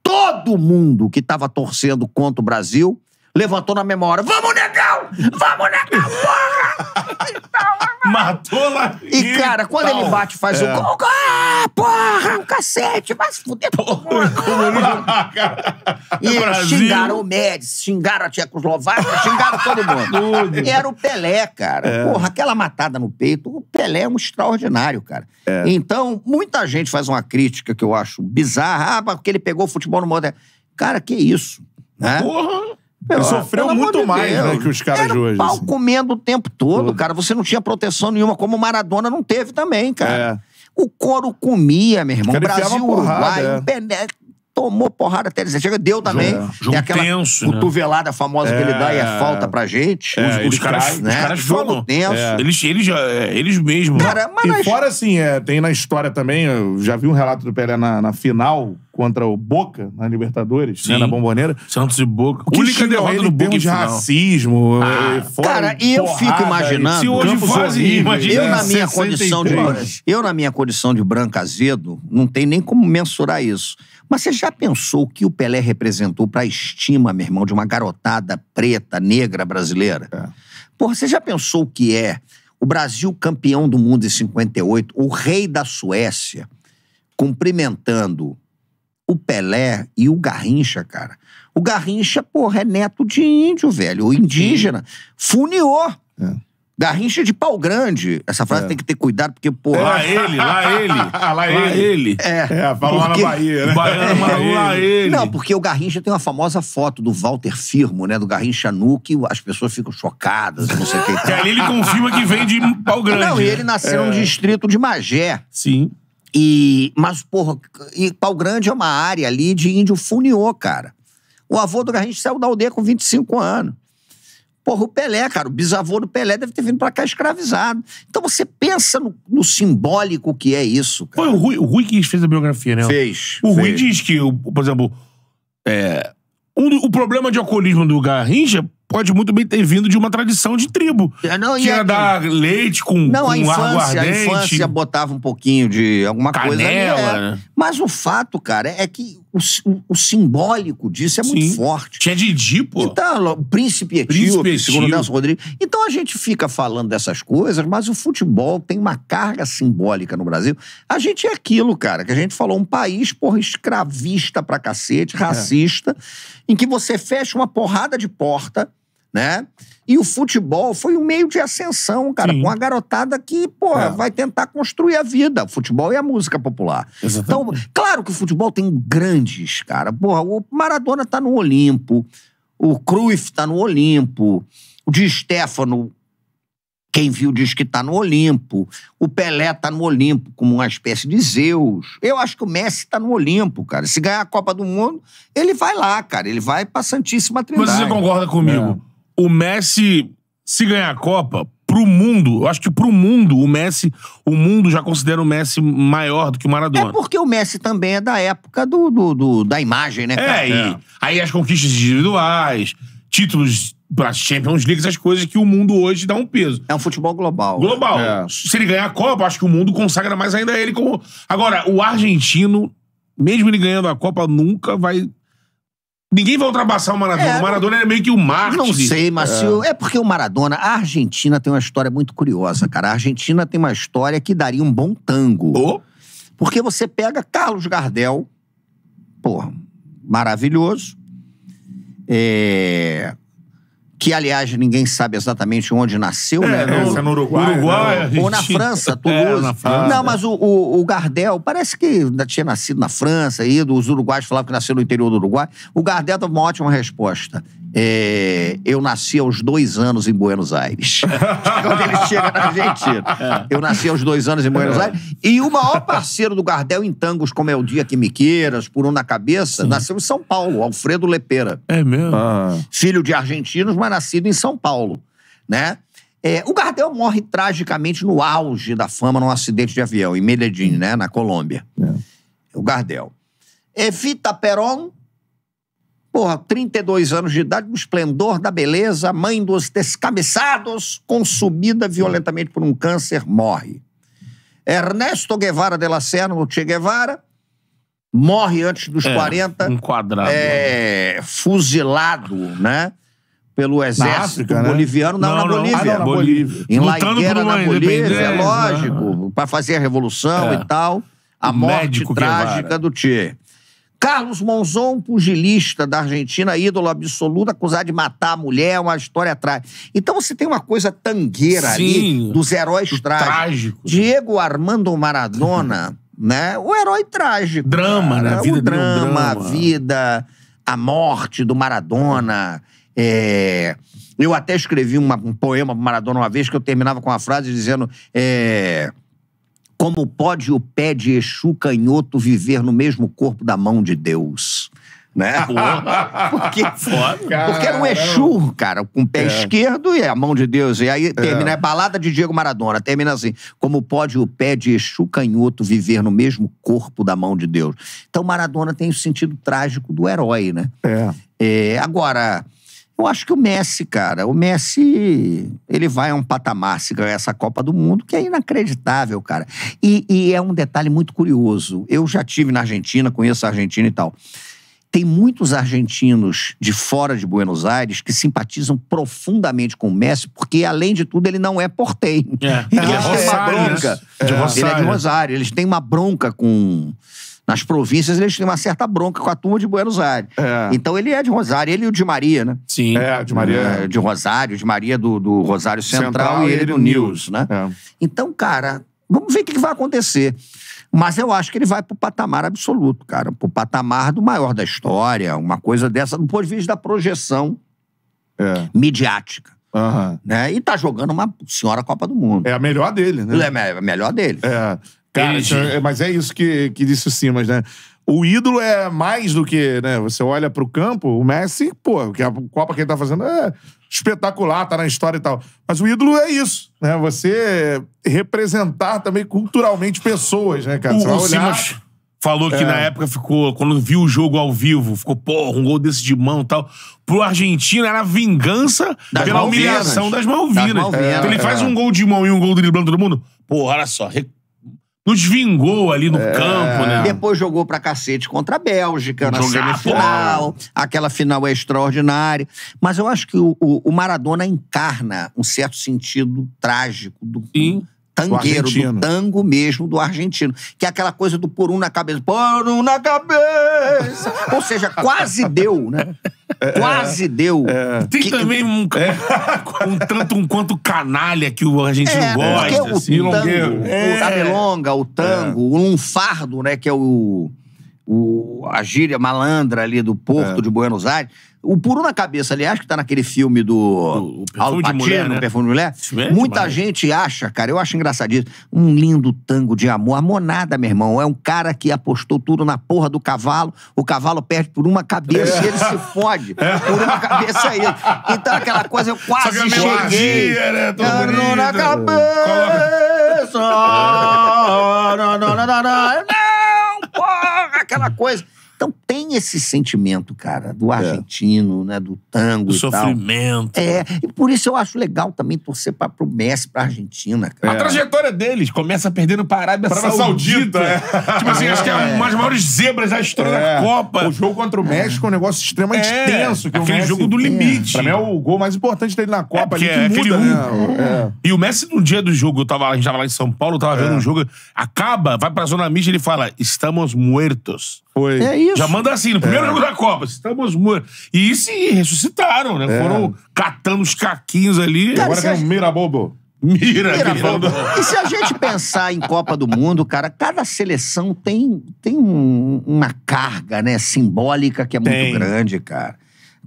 todo mundo que estava torcendo contra o Brasil levantou na memória. Vamos, negão! Vamos, negão, porra! Matou lá. E, cara, quando ele bate, faz o é. gol. porra, um cacete, vai se fuder. Porra, E xingaram o Médici, xingaram a Tchecoslováquia, xingaram todo mundo. E Era o Pelé, cara. É. Porra, aquela matada no peito. O Pelé é um extraordinário, cara. É. Então, muita gente faz uma crítica que eu acho bizarra. Ah, porque ele pegou o futebol no moderno. Cara, que isso? Né? Porra! Ele sofreu Pelo muito de mais, né, que os caras de hoje. pau assim. comendo o tempo todo, cara. Você não tinha proteção nenhuma, como o Maradona não teve também, cara. É. O couro comia, meu irmão. Brasil, porrada, Uruguai, é tomou porrada até dizer. Chega, deu também. Jogo, é. aquela tenso, né? cotovelada né? famosa que ele dá e é, é. falta pra gente. É, os, os, caras, cai, né? os caras jogo é. tenso. É. Eles, eles, eles mesmos. Cara, mas e nós... fora assim, é, tem na história também, eu já vi um relato do Pelé na, na final contra o Boca, na Libertadores, né, na Bomboneira. Santos e Boca. O que Única derrota no Boca de racismo. Ah, é, fora, cara, e eu fico imaginando... Se hoje fazem, imagina. Eu na, minha condição de, eu, na minha condição de branco azedo, não tem nem como mensurar isso. Mas você já pensou que o Pelé representou para a estima, meu irmão, de uma garotada preta, negra brasileira? É. Porra, você já pensou o que é o Brasil campeão do mundo em 58, o rei da Suécia, cumprimentando o Pelé e o Garrincha, cara? O Garrincha, porra, é neto de índio, velho, ou indígena. Funiou. É. Garrincha de pau grande. Essa frase É. tem que ter cuidado, porque, porra. Lá ele, lá ele. lá ele. É, É, falou lá na Bahia, né? Baiano, mas é. lá ele. Não, porque o Garrincha tem uma famosa foto do Walter Firmo, né? Do Garrincha nu, que as pessoas ficam chocadas, não sei o que. e Que ali ele confirma que vem de pau grande. Não, e ele nasceu é. no distrito de Magé. Sim. E, mas, porra, e Pau Grande é uma área ali de índio funiô, cara. O avô do Garrincha saiu da aldeia com 25 anos. Porra, o Pelé, cara, o bisavô do Pelé deve ter vindo para cá escravizado. Então você pensa no, no simbólico que é isso, cara. Foi o Rui, o Rui que fez a biografia, né? Fez. O fez. Rui diz que, por exemplo, é, um, o problema de alcoolismo do Garrincha pode muito bem ter vindo de uma tradição de tribo. É, não, que era dar leite com Não, com a infância, a infância botava um pouquinho de alguma Canela, coisa. Ali, é. né? Mas o fato, cara, é que o, o, simbólico disso é muito forte. Tinha Didi, pô. Então, tá, o príncipe etíope, príncipe segundo Nelson Rodrigues. Então a gente fica falando dessas coisas, mas o futebol tem uma carga simbólica no Brasil. A gente é aquilo, cara, que a gente falou, um país, porra, escravista pra cacete, é. racista, é. em que você fecha uma porrada de porta né? E o futebol foi um meio de ascensão, cara, Sim. com a garotada que, porra, é. vai tentar construir a vida. O futebol e a música popular. Exatamente. Então, claro que o futebol tem grandes, cara. Porra, o Maradona tá no Olimpo, o Cruyff tá no Olimpo, o Di Stefano, quem viu diz que tá no Olimpo, o Pelé tá no Olimpo como uma espécie de Zeus. Eu acho que o Messi tá no Olimpo, cara. Se ganhar a Copa do Mundo, ele vai lá, cara. Ele vai pra Santíssima Trindade. Mas você concorda comigo? É o Messi, se ganhar a Copa, pro mundo, eu acho que pro mundo, o Messi, o mundo já considera o Messi maior do que o Maradona. É porque o Messi também é da época do, do, do da imagem, né? Cara? É, e é. aí as conquistas individuais, títulos pra Champions League, essas coisas que o mundo hoje dá um peso. É um futebol global. Né? Global. É. Se ele ganhar a Copa, acho que o mundo consagra mais ainda ele como... Agora, o argentino, mesmo ele ganhando a Copa, nunca vai Ninguém vai ultrapassar o Maradona. É, o Maradona era meio que o mártir. Não sei, mas É. é porque o Maradona... A Argentina tem uma história muito curiosa, cara. A Argentina tem uma história que daria um bom tango. Oh. Porque você pega Carlos Gardel, porra, maravilhoso. É que aliás ninguém sabe exatamente onde nasceu, é, né? É, no, é no Uruguai. Uruguai né? Ou na França, é, Toulouse. É, Não, mas o, o, o, Gardel parece que tinha nascido na França, e os uruguais falavam que nasceu no interior do Uruguai. O Gardel deu uma ótima resposta. É, eu nasci aos dois anos em Buenos Aires. Quando ele chega na Argentina. É. Eu nasci aos dois anos em Buenos é. Aires. E o maior parceiro do Gardel em tangos, como é o Dia Que Me Queiras, Por Um na Cabeça, Sim. nasceu em São Paulo, Alfredo Lepera. É mesmo? Ah. ah. Filho de argentinos, mas nascido em São Paulo. Né? É, o Gardel morre tragicamente no auge da fama num acidente de avião, em Medellín, né, na Colômbia. É. O Gardel. Evita é, Perón Porra, 32 anos de idade, no esplendor da beleza, mãe dos descabeçados, consumida violentamente por um câncer, morre. Ernesto Guevara de la Serna, o Che Guevara, morre antes dos é, 40. Enquadrado. É, fuzilado, né? Pelo exército África, né? boliviano, né? não, não, na Bolívia. não, na Bolívia. Em La na Bolívia, é lógico, né? para fazer a revolução é. e tal. A morte trágica Guevara. do Che. Carlos Monzon, pugilista da Argentina, ídolo absoluto, acusado de matar a mulher, uma história atrás. Então você tem uma coisa tangueira Sim, ali dos heróis do trágicos. Trágico. Diego Armando Maradona, uhum. né? O herói trágico. Drama, cara. né? A vida o drama, é drama, a vida, a morte do Maradona. É... Eu até escrevi uma, um poema pro Maradona uma vez que eu terminava com uma frase dizendo. É... Como pode o pé de Exu canhoto viver no mesmo corpo da mão de Deus? Né? porque, porque era um Exu, cara, com o pé é. esquerdo e a mão de Deus. E aí é. termina, é. é balada de Diego Maradona, termina assim: como pode o pé de Exu canhoto viver no mesmo corpo da mão de Deus? Então Maradona tem o sentido trágico do herói, né? É. é agora, eu acho que o Messi, cara, o Messi, ele vai a um patamar se ganhar essa Copa do Mundo que é inacreditável, cara. E, e é um detalhe muito curioso. Eu já tive na Argentina, conheço a Argentina e tal. Tem muitos argentinos de fora de Buenos Aires que simpatizam profundamente com o Messi, porque, além de tudo, ele não é porteiro. É. Ele é, é, é uma bronca. De Rosário. É. Ele é de Rosário. Eles têm uma bronca com nas províncias, eles têm uma certa bronca com a turma de Buenos Aires. É. Então ele é de Rosário, ele e o de Maria, né? Sim. É, de Maria. É, de Rosário, de Maria do, do Rosário Central, Central e ele, o do News, News né? É. Então, cara, vamos ver o que vai acontecer. Mas eu acho que ele vai pro patamar absoluto, cara. Pro patamar do maior da história, uma coisa dessa, do ponto de vista da projeção é. midiática. Uhum. Né? E tá jogando uma senhora Copa do Mundo. É a melhor dele, né? É a é melhor dele. É. Cara, então, é, mas é isso que, que disse o Simas, né? O ídolo é mais do que, né? Você olha pro campo, o Messi, pô, que a Copa que ele tá fazendo é espetacular, tá na história e tal. Mas o ídolo é isso, né? Você representar também culturalmente pessoas, né, cara? Você o, vai olhar... Simas falou que é. na época ficou, quando viu o jogo ao vivo, ficou, porra, um gol desse de mão e tal. Pro argentino era vingança das pela Malvinas. humilhação das Malvinas. Das Malvinas. É, então ele é. faz um gol de mão e um gol driblando todo mundo. Pô, olha só, nos vingou ali no é... campo, né? Depois jogou pra cacete contra a Bélgica na Jogar semifinal. Aquela final é extraordinária. Mas eu acho que o, o, o Maradona encarna um certo sentido trágico do. Sim tangueiro, do, do, tango mesmo do argentino. Que é aquela coisa do por um na cabeça. Por um na cabeça! Ou seja, quase deu, né? Quase é. deu. É. Tem que, também um, é. um tanto um quanto canalha que o argentino gosta. O, assim, o tango, o, a o tango, o lunfardo, né? Que é o o, a gíria malandra ali do Porto é. de Buenos Aires, o Puru na Cabeça, aliás, que tá naquele filme do o, o mulher, né? Perfume de Mulher, é muita demais. gente acha, cara, eu acho engraçadíssimo, um lindo tango de amor. monada, meu irmão, é um cara que apostou tudo na porra do cavalo, o cavalo perde por uma cabeça é. e ele se fode. É. Por uma cabeça aí. Então aquela coisa, eu quase eu é cheguei. Dia, né? Cano na cabeça! não, porra, aquela coisa. Então tem esse sentimento, cara, do é. argentino, é. né, do tango do e sofrimento. Tal. É, e por isso eu acho legal também torcer para pro Messi, pra Argentina, cara. É. A trajetória deles começa perdendo para a Arábia pra Saudita. Saudita. É. Tipo assim, acho que é, é uma das maiores zebras da história da é. Copa. O jogo contra o México é um negócio extremamente tenso. Que aquele jogo do limite. Pra mim é o gol mais importante dele na Copa. ali, que muda, né? E o Messi, no dia do jogo, eu tava, a gente tava lá em São Paulo, eu tava vendo um jogo, acaba, vai pra zona mista e ele fala, estamos muertos. Foi. É isso. Já manda assim, no primeiro é. jogo da Copa. Estamos E se ressuscitaram, né? É. Foram catando os caquinhos ali. Cara, Agora tem o Mirabobo. Mira, Mira Mirabobo. E se a gente pensar em Copa do Mundo, cara, cada seleção tem, tem um, uma carga né, simbólica que é tem. muito grande, cara.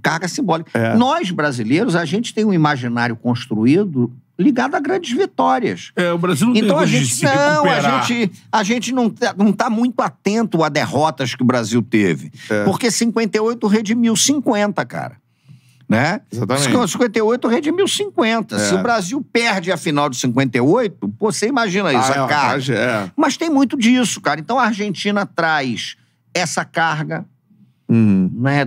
Carga simbólica. É. Nós, brasileiros, a gente tem um imaginário construído ligado a grandes vitórias. É, o Brasil não então, tem a gente, Não, a gente, a gente não, tá, não tá muito atento a derrotas que o Brasil teve. É. Porque 58 redimiu 50, cara. Né? Exatamente. 58 redimiu 50. É. Se o Brasil perde a final de 58, pô, você imagina isso, ah, a é carga. É. Mas tem muito disso, cara. Então a Argentina traz essa carga Uhum. Né?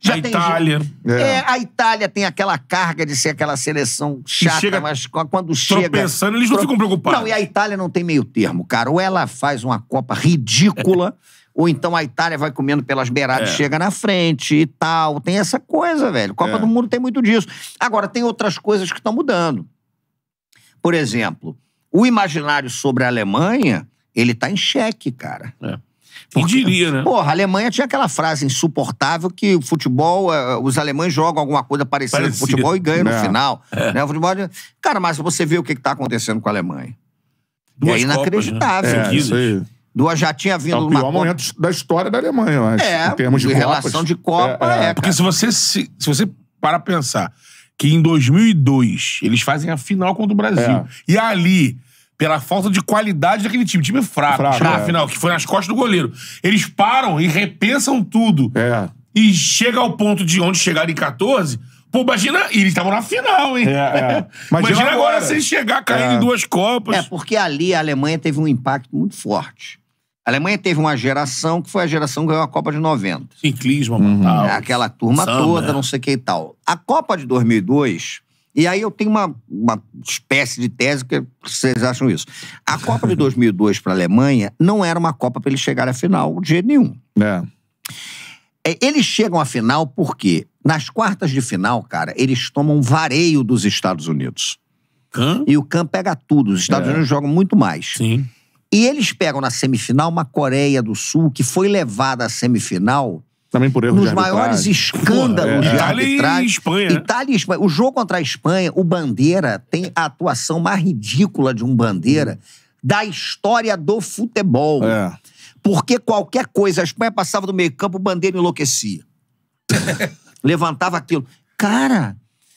Já a tem Itália. Gente... É. é. a Itália tem aquela carga de ser aquela seleção chata, chega, mas quando chega. pensando, eles não ficam preocupados. Não, e a Itália não tem meio termo, cara. Ou ela faz uma Copa ridícula, ou então a Itália vai comendo pelas beiradas, é. chega na frente e tal. Tem essa coisa, velho. Copa é. do Mundo tem muito disso. Agora, tem outras coisas que estão mudando. Por exemplo, o imaginário sobre a Alemanha, ele está em xeque, cara. É. Porque, e então, diria, né? Porra, a Alemanha tinha aquela frase insuportável que o futebol, eh, os alemães jogam alguma coisa parecida Parecia. com o futebol e ganham é. no final. É. Né? O futebol... É cara, mas você vê o que está acontecendo com a Alemanha. Duas é inacreditável. Copas, né? é, isso aí. Duas já tinha vindo é o pior momento da história da Alemanha, eu acho. É, em termos de, de relação de Copa, é. é, é Porque se você, se, se você para pensar que em 2002 eles fazem a final contra o Brasil. É. E ali pela falta de qualidade daquele time. Time fraco, fraco é. final, que foi nas costas do goleiro. Eles param e repensam tudo. É. E chega ao ponto de onde chegaram em 14. Pô, imagina, e eles estavam na final, hein? É, é. Imagina, imagina agora, sem chegar caindo é. em duas Copas. É, porque ali a Alemanha teve um impacto muito forte. A Alemanha teve uma geração que foi a geração que ganhou a Copa de 90. Ciclismo, uhum. Aquela turma Samba, toda, é. não sei o que e tal. A Copa de 2002 e aí eu tenho uma, uma espécie de tese que vocês acham isso. A Copa de 2002 para a Alemanha não era uma Copa para eles chegar à final de jeito nenhum. É. É, eles chegam à final porque nas quartas de final, cara, eles tomam vareio dos Estados Unidos. Hã? E o Can pega tudo. Os Estados é. Unidos jogam muito mais. Sim. E eles pegam na semifinal uma Coreia do Sul que foi levada à semifinal também por erro Nos maiores escândalos Porra, de arbitragem. É. Itália e Espanha. Itália e Espanha. O jogo contra a Espanha, o Bandeira tem a atuação mais ridícula de um Bandeira da história do futebol. É. Porque qualquer coisa, a Espanha passava do meio campo, o Bandeira enlouquecia. Levantava aquilo. Cara,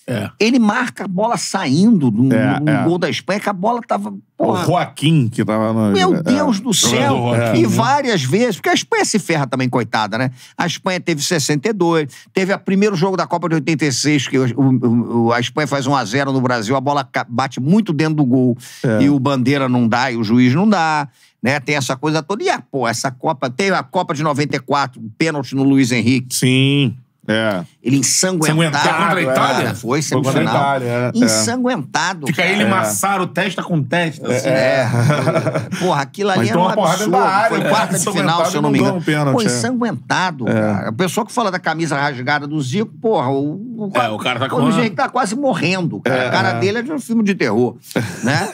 é. Ele marca a bola saindo é, no, é, é. gol da Espanha, que a bola tava. Porra, o Joaquim que tava no. Meu é. Deus do céu! E né? várias vezes, porque a Espanha se ferra também, coitada, né? A Espanha teve 62, teve o primeiro jogo da Copa de 86, que o, o, a Espanha faz 1x0 no Brasil, a bola bate muito dentro do gol. É. E o Bandeira não dá, e o juiz não dá. Né? Tem essa coisa toda. E, pô, essa Copa. Tem a Copa de 94, pênalti no Luiz Henrique. Sim. É. Ele ensanguentado. É. contra a Itália? É. Foi, semifinal. Foi Itália, é. Ensanguentado. Fica cara. ele é. maçaro testa com testa. Assim. É. é. Porra, aquilo ali era um absurdo. Área, foi né? quarta de final, se eu não me engano. Um pênalti, Pô, ensanguentado, cara. A pessoa que fala da camisa rasgada do Zico, porra, o, o, é, o cara tá com... O jeito tá quase morrendo, cara. a cara dele é de um filme de terror, né?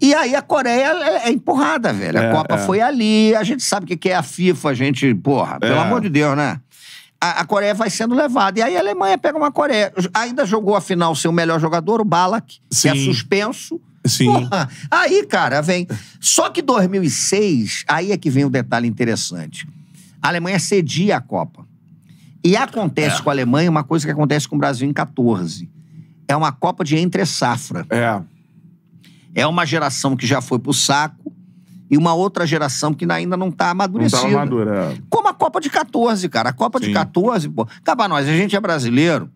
e aí a Coreia é empurrada, velho. A Copa foi ali. A gente sabe o que é a FIFA, a gente... Porra, pelo amor de Deus, né? a, Coreia vai sendo levada. E aí a Alemanha pega uma Coreia. Ainda jogou a final o seu melhor jogador, o Balak, que é suspenso. Sim. Porra, aí, cara, vem. Só que 2006, aí é que vem o um detalhe interessante. A Alemanha cedia a Copa. E acontece é. com a Alemanha uma coisa que acontece com o Brasil em 14. É uma Copa de entre safra. É. É uma geração que já foi pro saco e uma outra geração que ainda não está amadurecida. Não tá Como a Copa de 14, cara. A Copa Sim. de 14, pô. Acaba tá nós, a gente é brasileiro.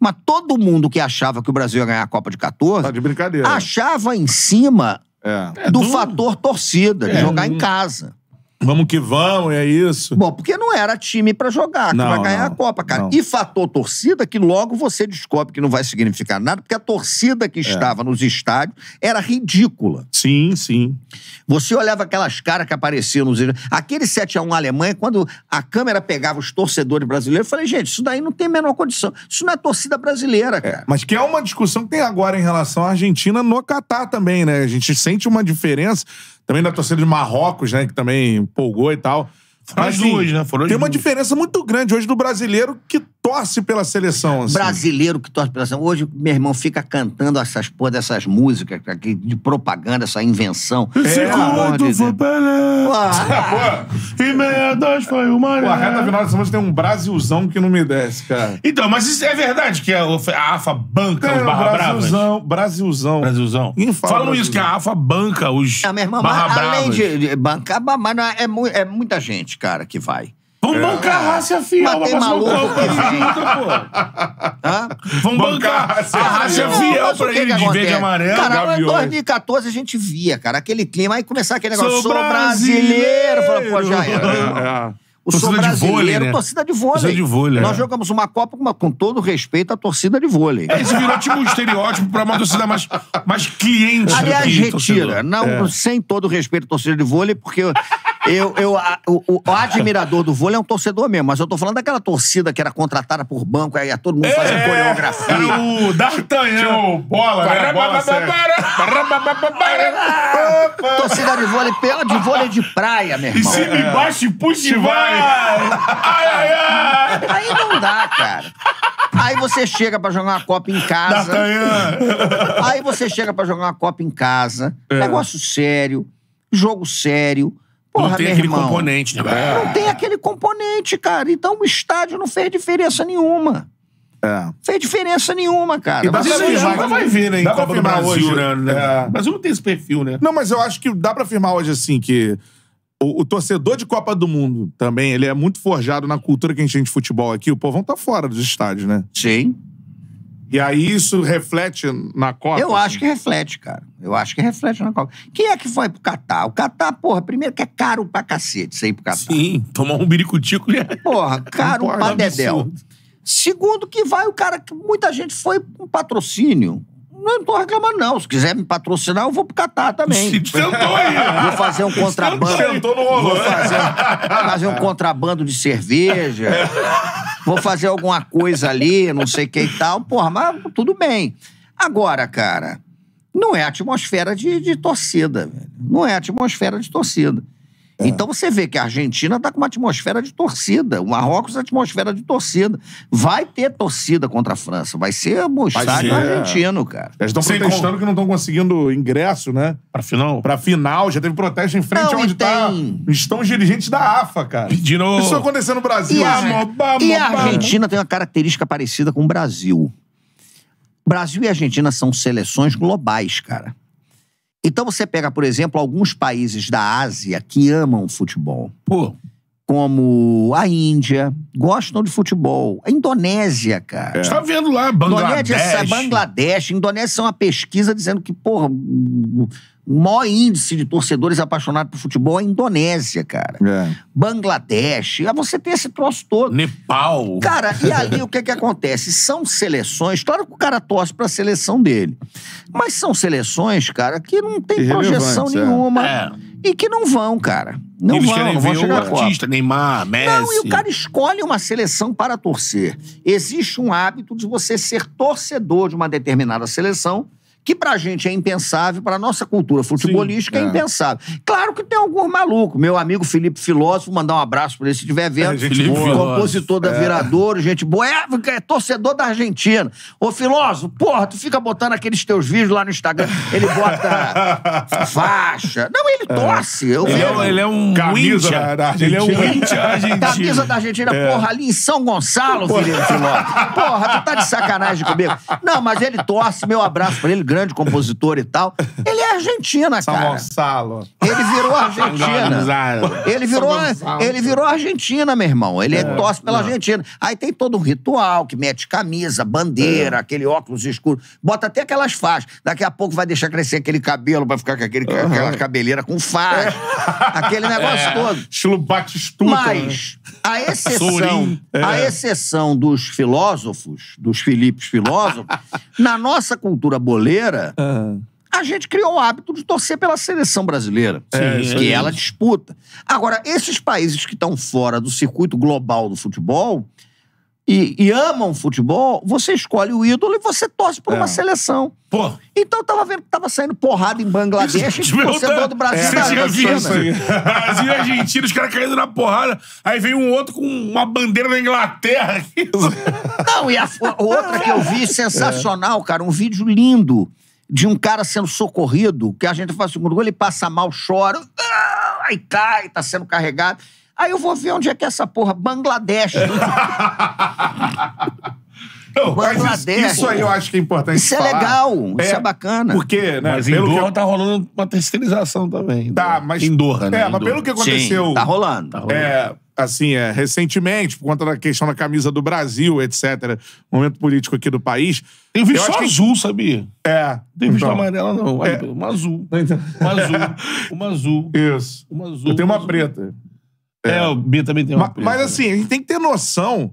Mas todo mundo que achava que o Brasil ia ganhar a Copa de 14. Tá de brincadeira. Achava em cima é. do, é, fator torcida, de é, jogar em casa. Vamos que vamos, é isso. Bom, porque não era time para jogar, que vai ganhar não, a Copa, cara. Não. E fator torcida que logo você descobre que não vai significar nada, porque a torcida que é. estava nos estádios era ridícula. Sim, sim. Você olhava aquelas caras que apareciam nos. Aquele 7x1 Alemanha, quando a câmera pegava os torcedores brasileiros, eu falei, gente, isso daí não tem a menor condição. Isso não é torcida brasileira, é, cara. É, mas que é uma discussão que tem agora em relação à Argentina no Catar também, né? A gente sente uma diferença. Também da torcida de Marrocos, né? Que também empolgou e tal. As assim, né? Foram tem uma diferença muito grande hoje do brasileiro que torce pela seleção. Assim. Brasileiro que torce pela seleção. Hoje, meu irmão fica cantando essas porra dessas músicas de propaganda, essa invenção. É, Cinco, oito foi Pelé. E meia, dois foi o Maré. A reta final dessa música tem um Brasilzão que não me desce, cara. Então, mas isso é verdade que a, a AFA banca é, os Barra Brasilzão, Bravas? Brasilzão. Brasilzão. Quem fala Falam Brasilzão. isso, que a AFA banca os é, meu irmão, Barra mas, Bravas. Além de, de bancar, mas é, é, mu é muita gente cara que vai. Vamos é. bancar a raça fiel. Mas tem maluco que junto, pô. Vamos bancar a raça fiel pra ele de verde e amarelo. Cara, em 2014 a gente via, cara, aquele clima. Aí começar aquele negócio, sou, sou brasileiro. brasileiro. Falei, pô, já era. É, é. O torcida som brasileiro, vôlei, né? torcida de vôlei. Torcida de vôlei. Nós é. jogamos uma Copa com, uma, com todo respeito à torcida de vôlei. É, isso virou tipo um estereótipo para uma torcida mais, mais cliente. Né, Aliás, retira. Não, é. Sem todo respeito à torcida de vôlei, porque eu, eu, a, o, o, admirador do vôlei é um torcedor mesmo, mas eu tô falando daquela torcida que era contratada por banco, aí ia todo mundo é, coreografia. Era o D'Artagnan. bola, torcida de vôlei, de vôlei de praia, meu irmão. E se é. me baixa e puxa e vai ai, ai, ai. Aí não dá, cara. Aí você chega pra jogar uma Copa em casa. Aí você chega pra jogar uma Copa em casa. É. Negócio sério. Jogo sério. Porra, não tem aquele irmão, componente, né? É. Não tem aquele componente, cara. Então o estádio não fez diferença nenhuma. É. Fez diferença nenhuma, cara. E mas Brasil nunca vai né? Dá pra afirmar né, hoje. Né? É. O não tem esse perfil, né? Não, mas eu acho que dá pra afirmar hoje, assim, que o, o, torcedor de Copa do Mundo também, ele é muito forjado na cultura que a gente tem de futebol aqui. O povão tá fora dos estádios, né? Sim. E aí isso reflete na Copa? Eu acho que reflete, cara. Eu acho que reflete na Copa. Quem é que foi pro Catar? O Catar, porra, primeiro que é caro pra cacete você ir pro Catar. Sim, tomar um biricutico. Porra, caro pra é dedéu. Segundo que vai o cara... Muita gente foi com patrocínio não tô reclamando, não. Se quiser me patrocinar, eu vou pro Catar também. Se sentou aí. Né? Vou fazer um contrabando. Sentou no rolê. Vou fazer, fazer um contrabando de cerveja. Vou fazer alguma coisa ali, não sei o que e tal. Porra, mas tudo bem. Agora, cara, não é atmosfera de, de torcida, Não é atmosfera de torcida. É. Então você vê que a Argentina está com uma atmosfera de torcida, o Marrocos é atmosfera de torcida. Vai ter torcida contra a França, vai ser um estádio argentino, cara. Eles estão protestando que não estão conseguindo ingresso, né? Pra final. Pra final, já teve protesto em frente não, onde tá... estão os dirigentes da AFA, cara. Pedindo... Isso aconteceu no Brasil. E a, e a Argentina tem uma característica parecida com o Brasil. Brasil e Argentina são seleções globais, cara. Então você pega, por exemplo, alguns países da Ásia que amam futebol. Pô. Como a Índia, gostam de futebol. A Indonésia, cara. É. tá vendo lá, Bangladesh. Indonésia, Bangladesh, Indonésia é uma pesquisa dizendo que, porra, o maior índice de torcedores apaixonados por futebol é a Indonésia, cara. É. Bangladesh. Aí você tem esse troço todo. Nepal. Cara, e ali o que é que acontece? São seleções, claro que o cara torce pra seleção dele. Mas são seleções, cara, que não tem projeção é. nenhuma. É. E que não vão, cara. Não Eles vão, não vão chegar a artista, Neymar, Messi. Não, e o cara escolhe uma seleção para torcer. Existe um hábito de você ser torcedor de uma determinada seleção que pra gente é impensável, pra nossa cultura futebolística é Sim, é. é. impensável. Claro que tem algum maluco. Meu amigo Felipe Filósofo, mandar um abraço pra ele se estiver vendo. É, gente boa, compositor da é. Viradouro, gente boa. É, é torcedor da Argentina. Ô, Filósofo, porra, tu fica botando aqueles teus vídeos lá no Instagram. Ele bota faixa. Não, ele é. torce. Eu ele, é vejo. É, ele é um camisa da Argentina. Ele é um India Camisa da Argentina, porra, ali em São Gonçalo, Felipe Filósofo. Porra, tu tá de sacanagem comigo. Não, mas ele torce. Meu abraço pra ele, grande grande compositor e tal. Ele é argentino, né, cara. São Gonçalo. Ele virou argentina. ele virou, ele virou argentina, meu irmão. Ele é, tosse pela não. Argentina. Aí tem todo um ritual que mete camisa, bandeira, é. aquele óculos escuro. Bota até aquelas faixas. Daqui a pouco vai deixar crescer aquele cabelo vai ficar com aquele, uhum. aquela cabeleira com faixa. É. Aquele negócio é. todo. Estilo batistuta. Mas a né? exceção, é. a exceção dos filósofos, dos Filipes filósofos, na nossa cultura boleira, brasileira, uhum. a gente criou o hábito de torcer pela seleção brasileira, é, Sim, que é ela disputa. Agora, esses países que estão fora do circuito global do futebol, e, e amam futebol, você escolhe o ídolo e você torce por é. uma seleção. Pô. Então eu tava vendo que tava saindo porrada em Bangladesh isso, torcedor do Brasil é, da Argentina. Brasil e Argentina, os caras caindo na porrada. Aí vem um outro com uma bandeira da Inglaterra. Não, e a outra que eu vi, é. sensacional, é. cara, um vídeo lindo de um cara sendo socorrido, que a gente faz o segundo gol, ele passa mal, chora, ah, aí cai, tá sendo carregado. Aí eu vou ver onde é que é essa porra. Bangladesh. Não, Bangladesh. Isso, isso, aí eu acho que é importante. Isso é falar. é legal, é, isso é bacana. Porque, né? Mas pelo em Doha que... tá rolando uma terceirização também. Tá, mas. Em Doha, né? É, mas pelo que aconteceu. Sim, tá rolando. Tá rolando. É, assim, é, recentemente, por conta da questão da camisa do Brasil, etc., momento político aqui do país. Tem visto só que... azul, sabia? É. Não tem visto então, amarela, não. É. Uma azul. Então, uma azul. Uma azul. Isso. Uma azul. Eu tenho uma, uma preta. Azul. É. é, o Bia também tem uma. Ma mas, assim, a gente tem que ter noção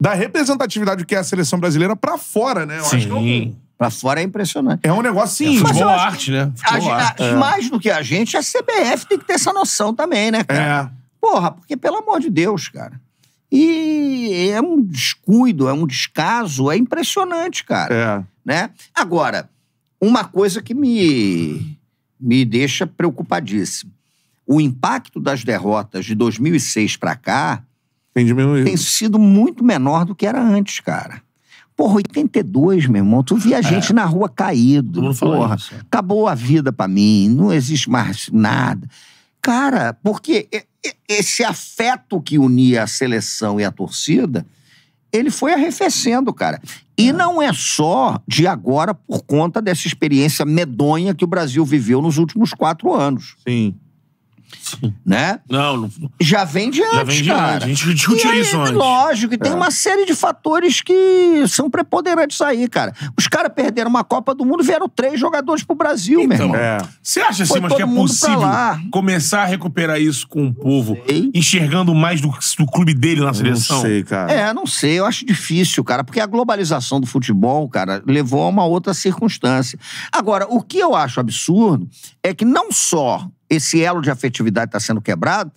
da representatividade que é a seleção brasileira pra fora, né? Eu Sim. acho que é Pra fora é impressionante. É um negócio sim. É futebol tipo, arte, né? Futebol arte. É. Mais do que a gente, a CBF tem que ter essa noção também, né, cara? É. Porra, porque pelo amor de Deus, cara. E é um descuido, é um descaso, é impressionante, cara. É. Né? Agora, uma coisa que me, me deixa preocupadíssimo o impacto das derrotas de 2006 para cá tem, diminuído. tem sido muito menor do que era antes, cara. Porra, 82, meu irmão, tu via é. gente é. na rua caído. Porra, acabou a vida para mim, não existe mais nada. Cara, porque esse afeto que unia a seleção e a torcida, ele foi arrefecendo, cara. E é. não é só de agora por conta dessa experiência medonha que o Brasil viveu nos últimos quatro anos. Sim. Sim. Né? Não, não, já vem de antes, já vem de cara. Antes. A gente discutiu isso antes. Lógico, e tem é. uma série de fatores que são preponderantes aí, cara. Os caras perderam uma Copa do Mundo, vieram três jogadores pro Brasil, então, meu irmão. É. Você acha, assim, Foi Simas, que é possível começar a recuperar isso com o povo, enxergando mais do, do, clube dele na seleção? Não sei, cara. É, não sei. Eu acho difícil, cara, porque a globalização do futebol, cara, levou a uma outra circunstância. Agora, o que eu acho absurdo é que não só esse elo de afetividade está sendo quebrado,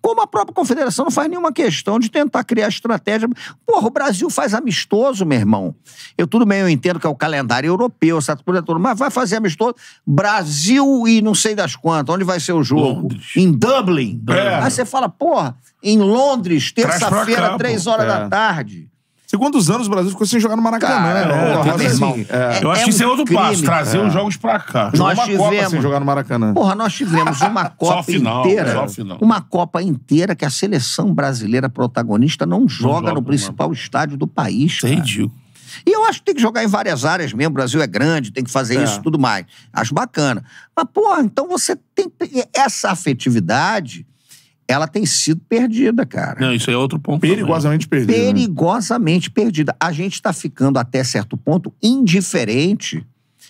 como a própria confederação não faz nenhuma questão de tentar criar estratégia. Porra, o Brasil faz amistoso, meu irmão. Eu tudo bem, eu entendo que é o calendário europeu, certo? coisa toda, mas vai fazer amistoso Brasil e não sei das quantas. Onde vai ser o jogo? Londres. Em Dublin. É. Aí você fala, porra, em Londres, terça-feira, três horas é. da tarde quantos anos o Brasil ficou sem jogar no Maracanã? Cara, né? é, assim, é, eu acho é que isso é um é outro crime. passo, trazer é. os jogos pra cá. Nós uma tivemos, Copa sem jogar no Maracanã. Porra, nós tivemos uma Copa final, inteira. Uma Copa inteira que a seleção brasileira protagonista não, não joga, joga no principal estádio do país. Entendi. E eu acho que tem que jogar em várias áreas mesmo. O Brasil é grande, tem que fazer é. isso e tudo mais. Acho bacana. Mas, porra, então você tem essa afetividade ela tem sido perdida, cara. Não, isso aí é outro ponto. Perigosamente também. perdida. Né? Perigosamente né? perdida. A gente está ficando, até certo ponto, indiferente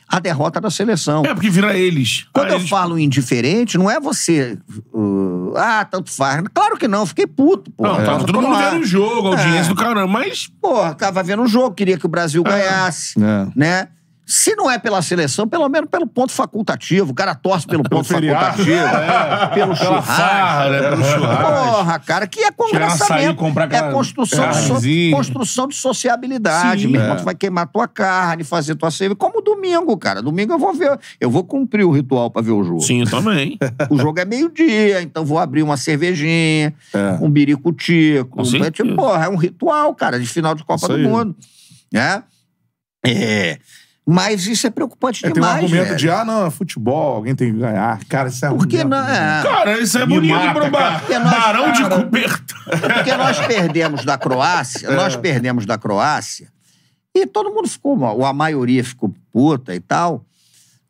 à derrota da seleção. É, porque vira eles. Quando ah, eu eles... falo indiferente, não é você. Uh, ah, tanto faz. Claro que não, eu fiquei puto, pô. Não, tava é. todo mundo vendo o jogo, a audiência é. do caramba, mas. Pô, tava vendo o jogo, queria que o Brasil é. ganhasse. É. Né? Se não é pela seleção, pelo menos pelo ponto facultativo. O cara torce pelo ponto feriado, facultativo. É. Pelo churrasco. né? Pelo churrasco. Porra, cara, que é congressamento. é construção de, so, construção de sociabilidade. Sim, Meu irmão, é. tu vai queimar tua carne, fazer tua cerveja. Como domingo, cara. Domingo eu vou ver. Eu vou cumprir o ritual pra ver o jogo. Sim, eu também. o jogo é meio-dia, então vou abrir uma cervejinha, é. um biricutico. Um... Tipo, porra, é um ritual, cara, de final de Copa Isso do aí. Mundo. Né? É. Mas isso é preocupante é, demais. Tem um argumento velho. de, ah, não, é futebol, alguém tem que ganhar. Cara, isso é Por que não? É... Cara, isso é Me bonito mata, pro bar... nós, barão cara... de coberta. Porque nós perdemos da Croácia, é. nós perdemos da Croácia, e todo mundo ficou, ou a maioria ficou puta e tal.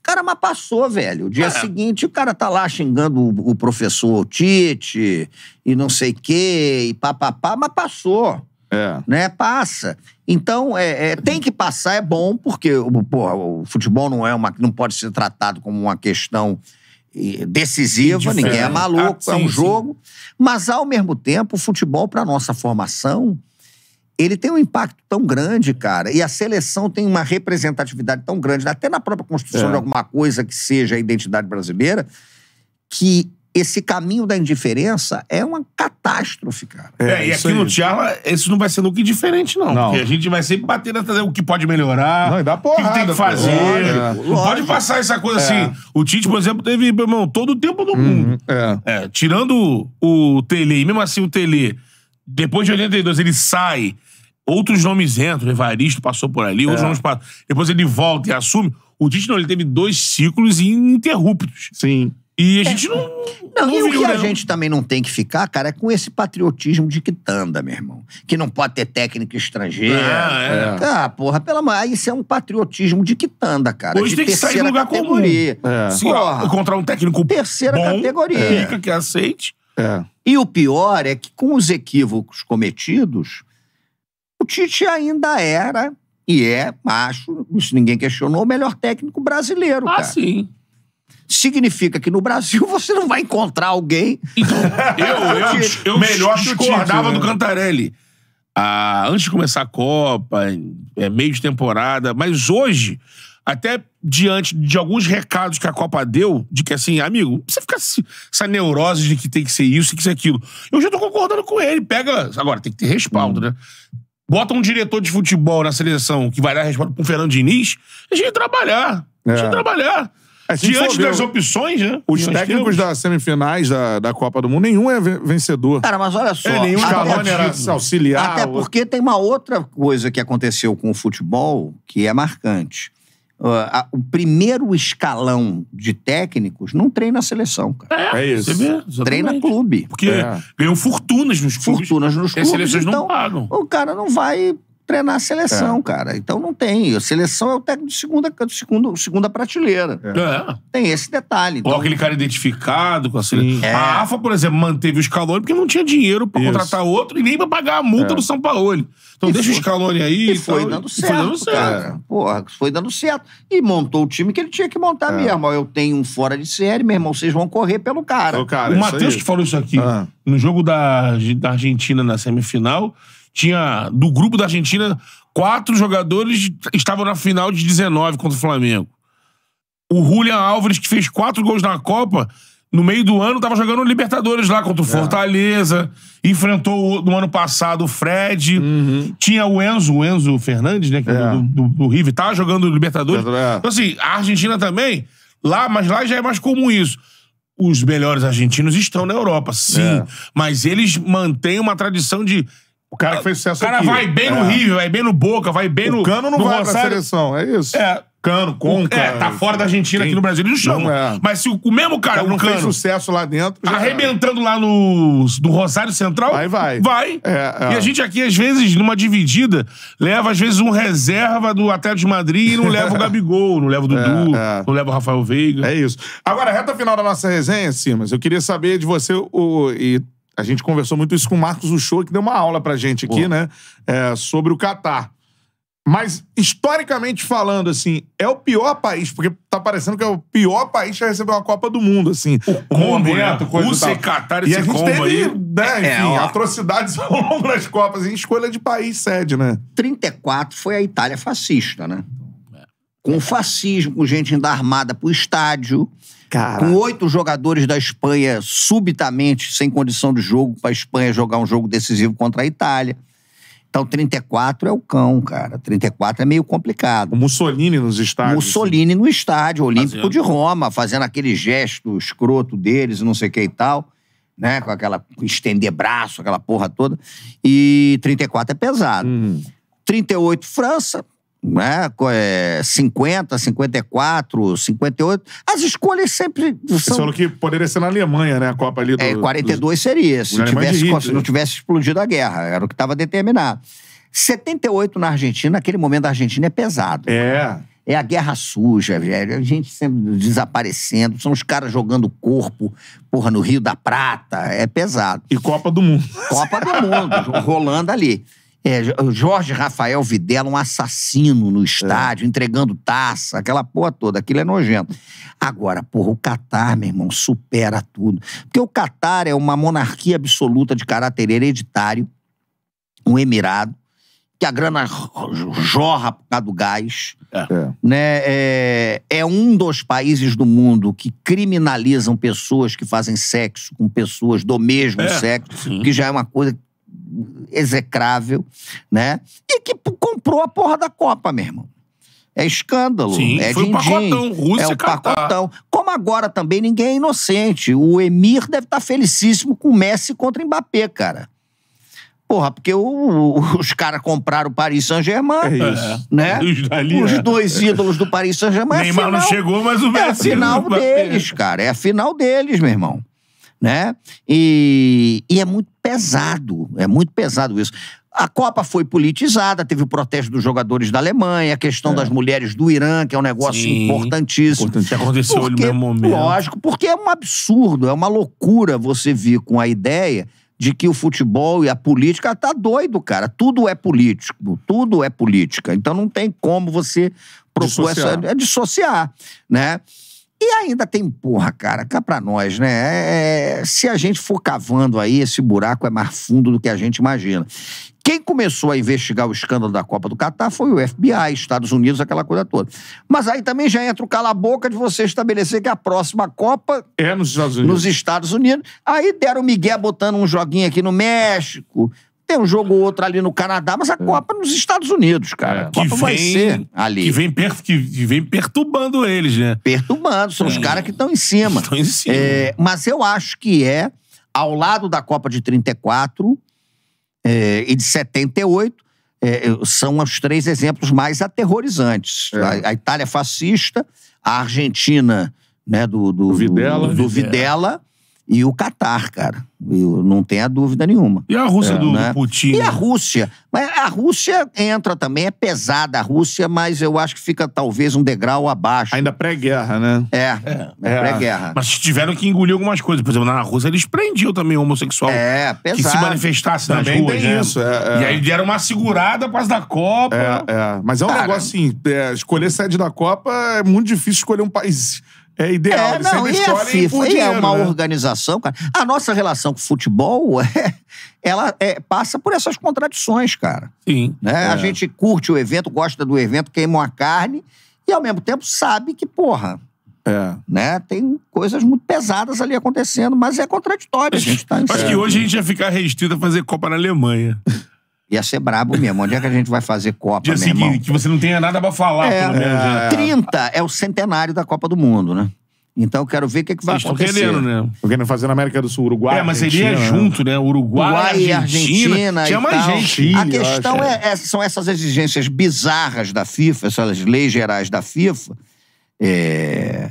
Cara, mas passou, velho. O dia é. seguinte o cara tá lá xingando o, o professor Tite e não sei o quê, e papapá, mas passou. É. Né? Passa. Então, é, é, tem que passar, é bom, porque porra, o futebol não é uma. não pode ser tratado como uma questão decisiva, ninguém é maluco, ah, sim, é um jogo. Sim. Mas, ao mesmo tempo, o futebol, para nossa formação, ele tem um impacto tão grande, cara, e a seleção tem uma representatividade tão grande, até na própria construção é. de alguma coisa que seja a identidade brasileira, que esse caminho da indiferença é uma catástrofe, cara. É, é e aqui aí. no Tiara isso não vai ser nunca diferente não. não. Porque a gente vai sempre bater na o que pode melhorar, não, porrada, o que tem que fazer. Lógico, não pode passar essa coisa é. assim. O Tite, por exemplo, teve, meu irmão, todo o tempo do uhum, mundo. É. é tirando o, Tele, e mesmo assim o Tele, depois de 82, ele sai. Outros nomes entram, Evaristo passou por ali, outros é. nomes passam. Depois ele volta e assume. O Tite não, ele teve dois ciclos ininterruptos. Sim. E a gente não. É. não, não e o que a gente também não tem que ficar, cara, é com esse patriotismo de quitanda, meu irmão. Que não pode ter técnico estrangeiro Ah, é. Ah, porra, pela mãe, isso é um patriotismo de quitanda, cara. Hoje de tem que sair do lugar categoria. comum. É. Se encontrar um técnico terceira bom, categoria. Rica, que aceite. É. E o pior é que com os equívocos cometidos, o Tite ainda era e é, acho, isso ninguém questionou, o melhor técnico brasileiro, ah, cara. Ah, sim significa que no Brasil você não vai encontrar alguém. Então, eu, eu, eu melhor discordava do né? Cantarelli. Ah, antes de começar a Copa, é meio de temporada, mas hoje, até diante de alguns recados que a Copa deu, de que assim, amigo, você fica essa neurose de que tem que ser isso, tem que ser aquilo. Eu já tô concordando com ele. Pega. Agora, tem que ter respaldo, hum. né? Bota um diretor de futebol na seleção que vai dar respaldo pro Fernando Diniz, deixa ele trabalhar. É. Deixa ele é. trabalhar. É, Diante das opções, né? Os Sim, técnicos das semifinais da, da Copa do Mundo, nenhum é vencedor. Cara, mas olha só. É, nenhum Scaloni era auxiliar. Até porque tem uma outra coisa que aconteceu com o futebol que é marcante. Uh, a, o primeiro escalão de técnicos não treina a seleção, cara. É, é isso. Vê, treina clube. Porque é. ganham fortunas nos clubes. Fortunas nos clubes. E as seleções então, não pagam. O cara não vai treinar a seleção, é. cara. Então não tem. A seleção é o técnico de segunda, de segundo, segunda prateleira. É. é. Tem esse detalhe. Então... Ou aquele cara identificado com a seleção. É. A AFA, por exemplo, manteve o Scaloni porque não tinha dinheiro para contratar outro e nem para pagar a multa é. do São Paulo. Então e deixa foi, o Scaloni aí. E foi, então, dando certo, foi dando certo. Cara. Porra, foi dando certo. E montou o time que ele tinha que montar é. mesmo. Eu tenho um fora de série, meu irmão, vocês vão correr pelo cara. o, cara, o Matheus que falou isso aqui. Ah. No jogo da, da Argentina na semifinal tinha do grupo da Argentina, quatro jogadores estavam na final de 19 contra o Flamengo. O Julian Álvares, que fez quatro gols na Copa, no meio do ano estava jogando Libertadores lá contra o é. Fortaleza, é. enfrentou no ano passado o Fred, uhum. tinha o Enzo, o Enzo Fernandes, né, que é. é. do, do, do River, tá jogando Libertadores. É. Então assim, a Argentina também, lá, mas lá já é mais comum isso. Os melhores argentinos estão na Europa, sim, é. mas eles mantêm uma tradição de o cara que fez sucesso O cara aqui. vai bem no é. River, vai bem no Boca, vai bem no. O Cano não no vai pra seleção, é isso? É. Cano, Conca. É, tá fora da Argentina aqui no Brasil, eles não chamam. é. Mas se o, o mesmo cara, Então o não fez sucesso lá dentro. já era. arrebentando lá no, no Rosário Central, Aí vai. Vai. É, é. E a gente aqui, às vezes, numa dividida, leva, às vezes, um reserva do Atlético de Madrid e não leva o Gabigol, não leva o é, Dudu, é. não leva o Rafael Veiga. É isso. Agora, reta final da nossa resenha, Simas, eu queria saber de você o, e a gente conversou muito isso com o Marcos Uchoa, que deu uma aula pra gente aqui, Boa. né? É, sobre o Catar. Mas, historicamente falando, assim, é o pior país, porque tá parecendo que é o pior país a receber uma Copa do Mundo, assim. O combo, momento, né? Rússia e Catar, esse e a combo teve, aí. Né, é, enfim, é, atrocidades ao longo das Copas, em escolha de país sede, né? 34 foi a Itália fascista, né? Com fascismo, com gente indo armada pro estádio. Cara. Com oito jogadores da Espanha subitamente sem condição de jogo para a Espanha jogar um jogo decisivo contra a Itália. Então, 34 é o cão, cara. 34 é meio complicado. O Mussolini nos estádios. Né? Mussolini no estádio Olímpico fazendo. de Roma, fazendo aquele gesto escroto deles, não sei o que e tal, né? Com aquela estender braço, aquela porra toda. E 34 é pesado. Uhum. 38, França né, 50, 54, 58. As escolhas sempre são... Você falou que poderia ser na Alemanha, né? A Copa ali do... É, 42 do... seria, se, tivesse, Hitler, se não tivesse explodido a guerra. Era o que estava determinado. 78 na Argentina, aquele momento da Argentina é pesado. É. É a guerra suja, velho. É, é a gente sempre desaparecendo, são os caras jogando corpo, porra, no Rio da Prata. É pesado. E Copa do Mundo. Copa do Mundo, rolando ali. É, Jorge Rafael Videla, um assassino no estádio, é. entregando taça, aquela porra toda, aquilo é nojento. Agora, porra, o Catar, meu irmão, supera tudo. Porque o Catar é uma monarquia absoluta de caráter hereditário, um emirado, que a grana jorra por causa do gás. É. Né? É, é um dos países do mundo que criminalizam pessoas que fazem sexo com pessoas do mesmo é. sexo, Sim. que já é uma coisa execrável, né? E que comprou a porra da Copa, meu irmão. É escândalo. Sim, é foi din -din, pacotão. Rússia, é o Catar. pacotão. Como agora também ninguém é inocente. O Emir deve estar tá felicíssimo com o Messi contra o Mbappé, cara. Porra, porque o, o, os caras compraram o Paris Saint-Germain, é né? É. os, é. dois ídolos do Paris Saint-Germain. É Neymar é não chegou, mas o Messi. É a final deles, cara. É a final deles, meu irmão né? E, e é muito pesado, é muito pesado isso. A Copa foi politizada, teve o protesto dos jogadores da Alemanha, a questão é. das mulheres do Irã, que é um negócio Sim, importantíssimo. Que aconteceu porque, no mesmo momento. Lógico, porque é um absurdo, é uma loucura você vir com a ideia de que o futebol e a política tá doido, cara. Tudo é político, tudo é política. Então não tem como você propor dissociar. essa é dissociar, né? E ainda tem, porra, cara, cá pra nós, né? É, se a gente for cavando aí, esse buraco é mais fundo do que a gente imagina. Quem começou a investigar o escândalo da Copa do Catar foi o FBI, Estados Unidos, aquela coisa toda. Mas aí também já entra o cala-boca de você estabelecer que a próxima Copa. É nos Estados Unidos. Nos Estados Unidos. Aí deram o Miguel botando um joguinho aqui no México, tem um jogo ou outro ali no Canadá, mas a é. Copa é nos Estados Unidos, cara. É, que Copa vem, vai ser ali. Que vem, per, que vem perturbando eles, né? Perturbando, são é. os caras que estão em cima. Estão em cima. É, mas eu acho que é, ao lado da Copa de 34 e de 78, são os três exemplos mais aterrorizantes. A, a, Itália fascista, a Argentina né, do, do, do Videla, do, do Videla e o Catar, cara. Eu não tenha dúvida nenhuma. E a Rússia é, do, né? do, Putin? E a né? Rússia. Mas a Rússia entra também, é pesada a Rússia, mas eu acho que fica talvez um degrau abaixo. Ainda pré-guerra, né? É, é, é, é. pré-guerra. Mas tiveram que engolir algumas coisas. Por exemplo, na Rússia eles prendiam também o homossexual. É, pesado. Que se manifestasse nas também nas ruas, tem né? né? isso. É, é. E aí deram uma segurada após da Copa. É, Mas é um negócio assim, escolher sede da Copa é muito difícil escolher um país é ideal. É, não, e a FIFA dinheiro, é uma né? organização, cara. A nossa relação com o futebol, é, ela é, passa por essas contradições, cara. Sim. Né? É. A gente curte o evento, gosta do evento, queima a carne e, ao mesmo tempo, sabe que, porra, é. Né? Tem coisas muito pesadas ali acontecendo, mas é contraditório. A gente tá Acho que hoje a gente ia ficar restrito a fazer Copa na Alemanha. Ia ser brabo mesmo. Onde é que a gente vai fazer Copa, Dia meu seguinte, irmão? que você não tenha nada pra falar, é, pelo menos. É. 30 né? é o centenário da Copa do Mundo, né? Então eu quero ver o que, é que vai acontecer. Estão querendo, né? Estão querendo fazer na América do Sul, Uruguai. É, mas seria Argentina, né? junto, né? Uruguai, Uruguai Argentina. tinha mais gente. Chile, a questão é, é, são essas exigências bizarras da FIFA, essas leis gerais da FIFA. É...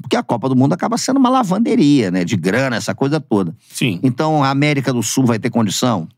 Porque a Copa do Mundo acaba sendo uma lavanderia, né? De grana, essa coisa toda. Sim. Então a América do Sul vai ter condição?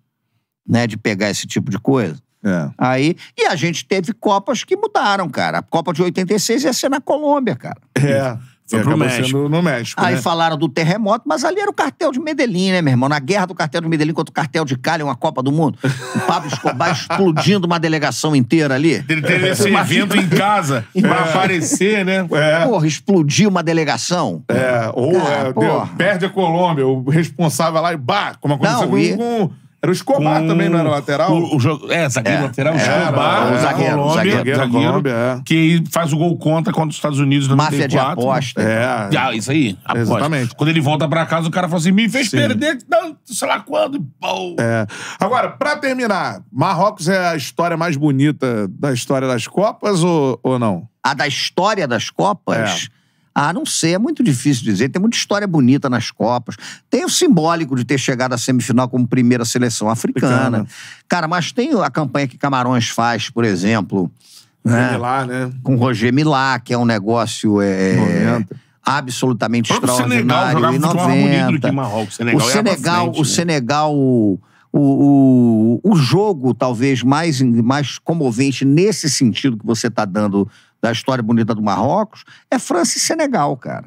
né, de pegar esse tipo de coisa. É. Aí, e a gente teve Copas que mudaram, cara. A Copa de 86 ia ser na Colômbia, cara. É. Foi pro México. no México. Aí né? falaram do terremoto, mas ali era o cartel de Medellín, né, meu irmão? Na guerra do cartel de Medellín contra o cartel de Cali, uma Copa do Mundo. O Pablo Escobar explodindo uma delegação inteira ali. Ele teve esse evento em casa pra aparecer, né? É. Porra, explodiu uma delegação. É, ou é, deu, perde a Colômbia, o responsável lá e bah, como aconteceu Não, com... E... com era o Escobar com... também, não era lateral? O, o, é, zagueiro é. lateral. O é, Escobar, é, o zagueiro, Colômbia, zagueiro, zagueiro, é. que faz o gol contra contra os Estados Unidos no Máfia 94. de aposta. É. Ah, isso aí, aposta. Exatamente. Quando ele volta pra casa, o cara fala assim, me fez Sim. perder, não, sei lá quando. Pô. É. Agora, pra terminar, Marrocos é a história mais bonita da história das Copas ou, ou não? A da história das Copas... É ah, não sei, é muito difícil dizer. Tem muita história bonita nas Copas. Tem o simbólico de ter chegado à semifinal como primeira seleção africana. Cara, mas tem a campanha que Camarões faz, por exemplo. Né? Milá, né? Com Roger Milá, que é um negócio. É, é absolutamente extraordinário Senegal, 90. Marrocos, Senegal o Senegal, frente, o, né? Senegal o, o, o jogo talvez mais, mais comovente nesse sentido que você está dando da história bonita do Marrocos, é França e Senegal, cara.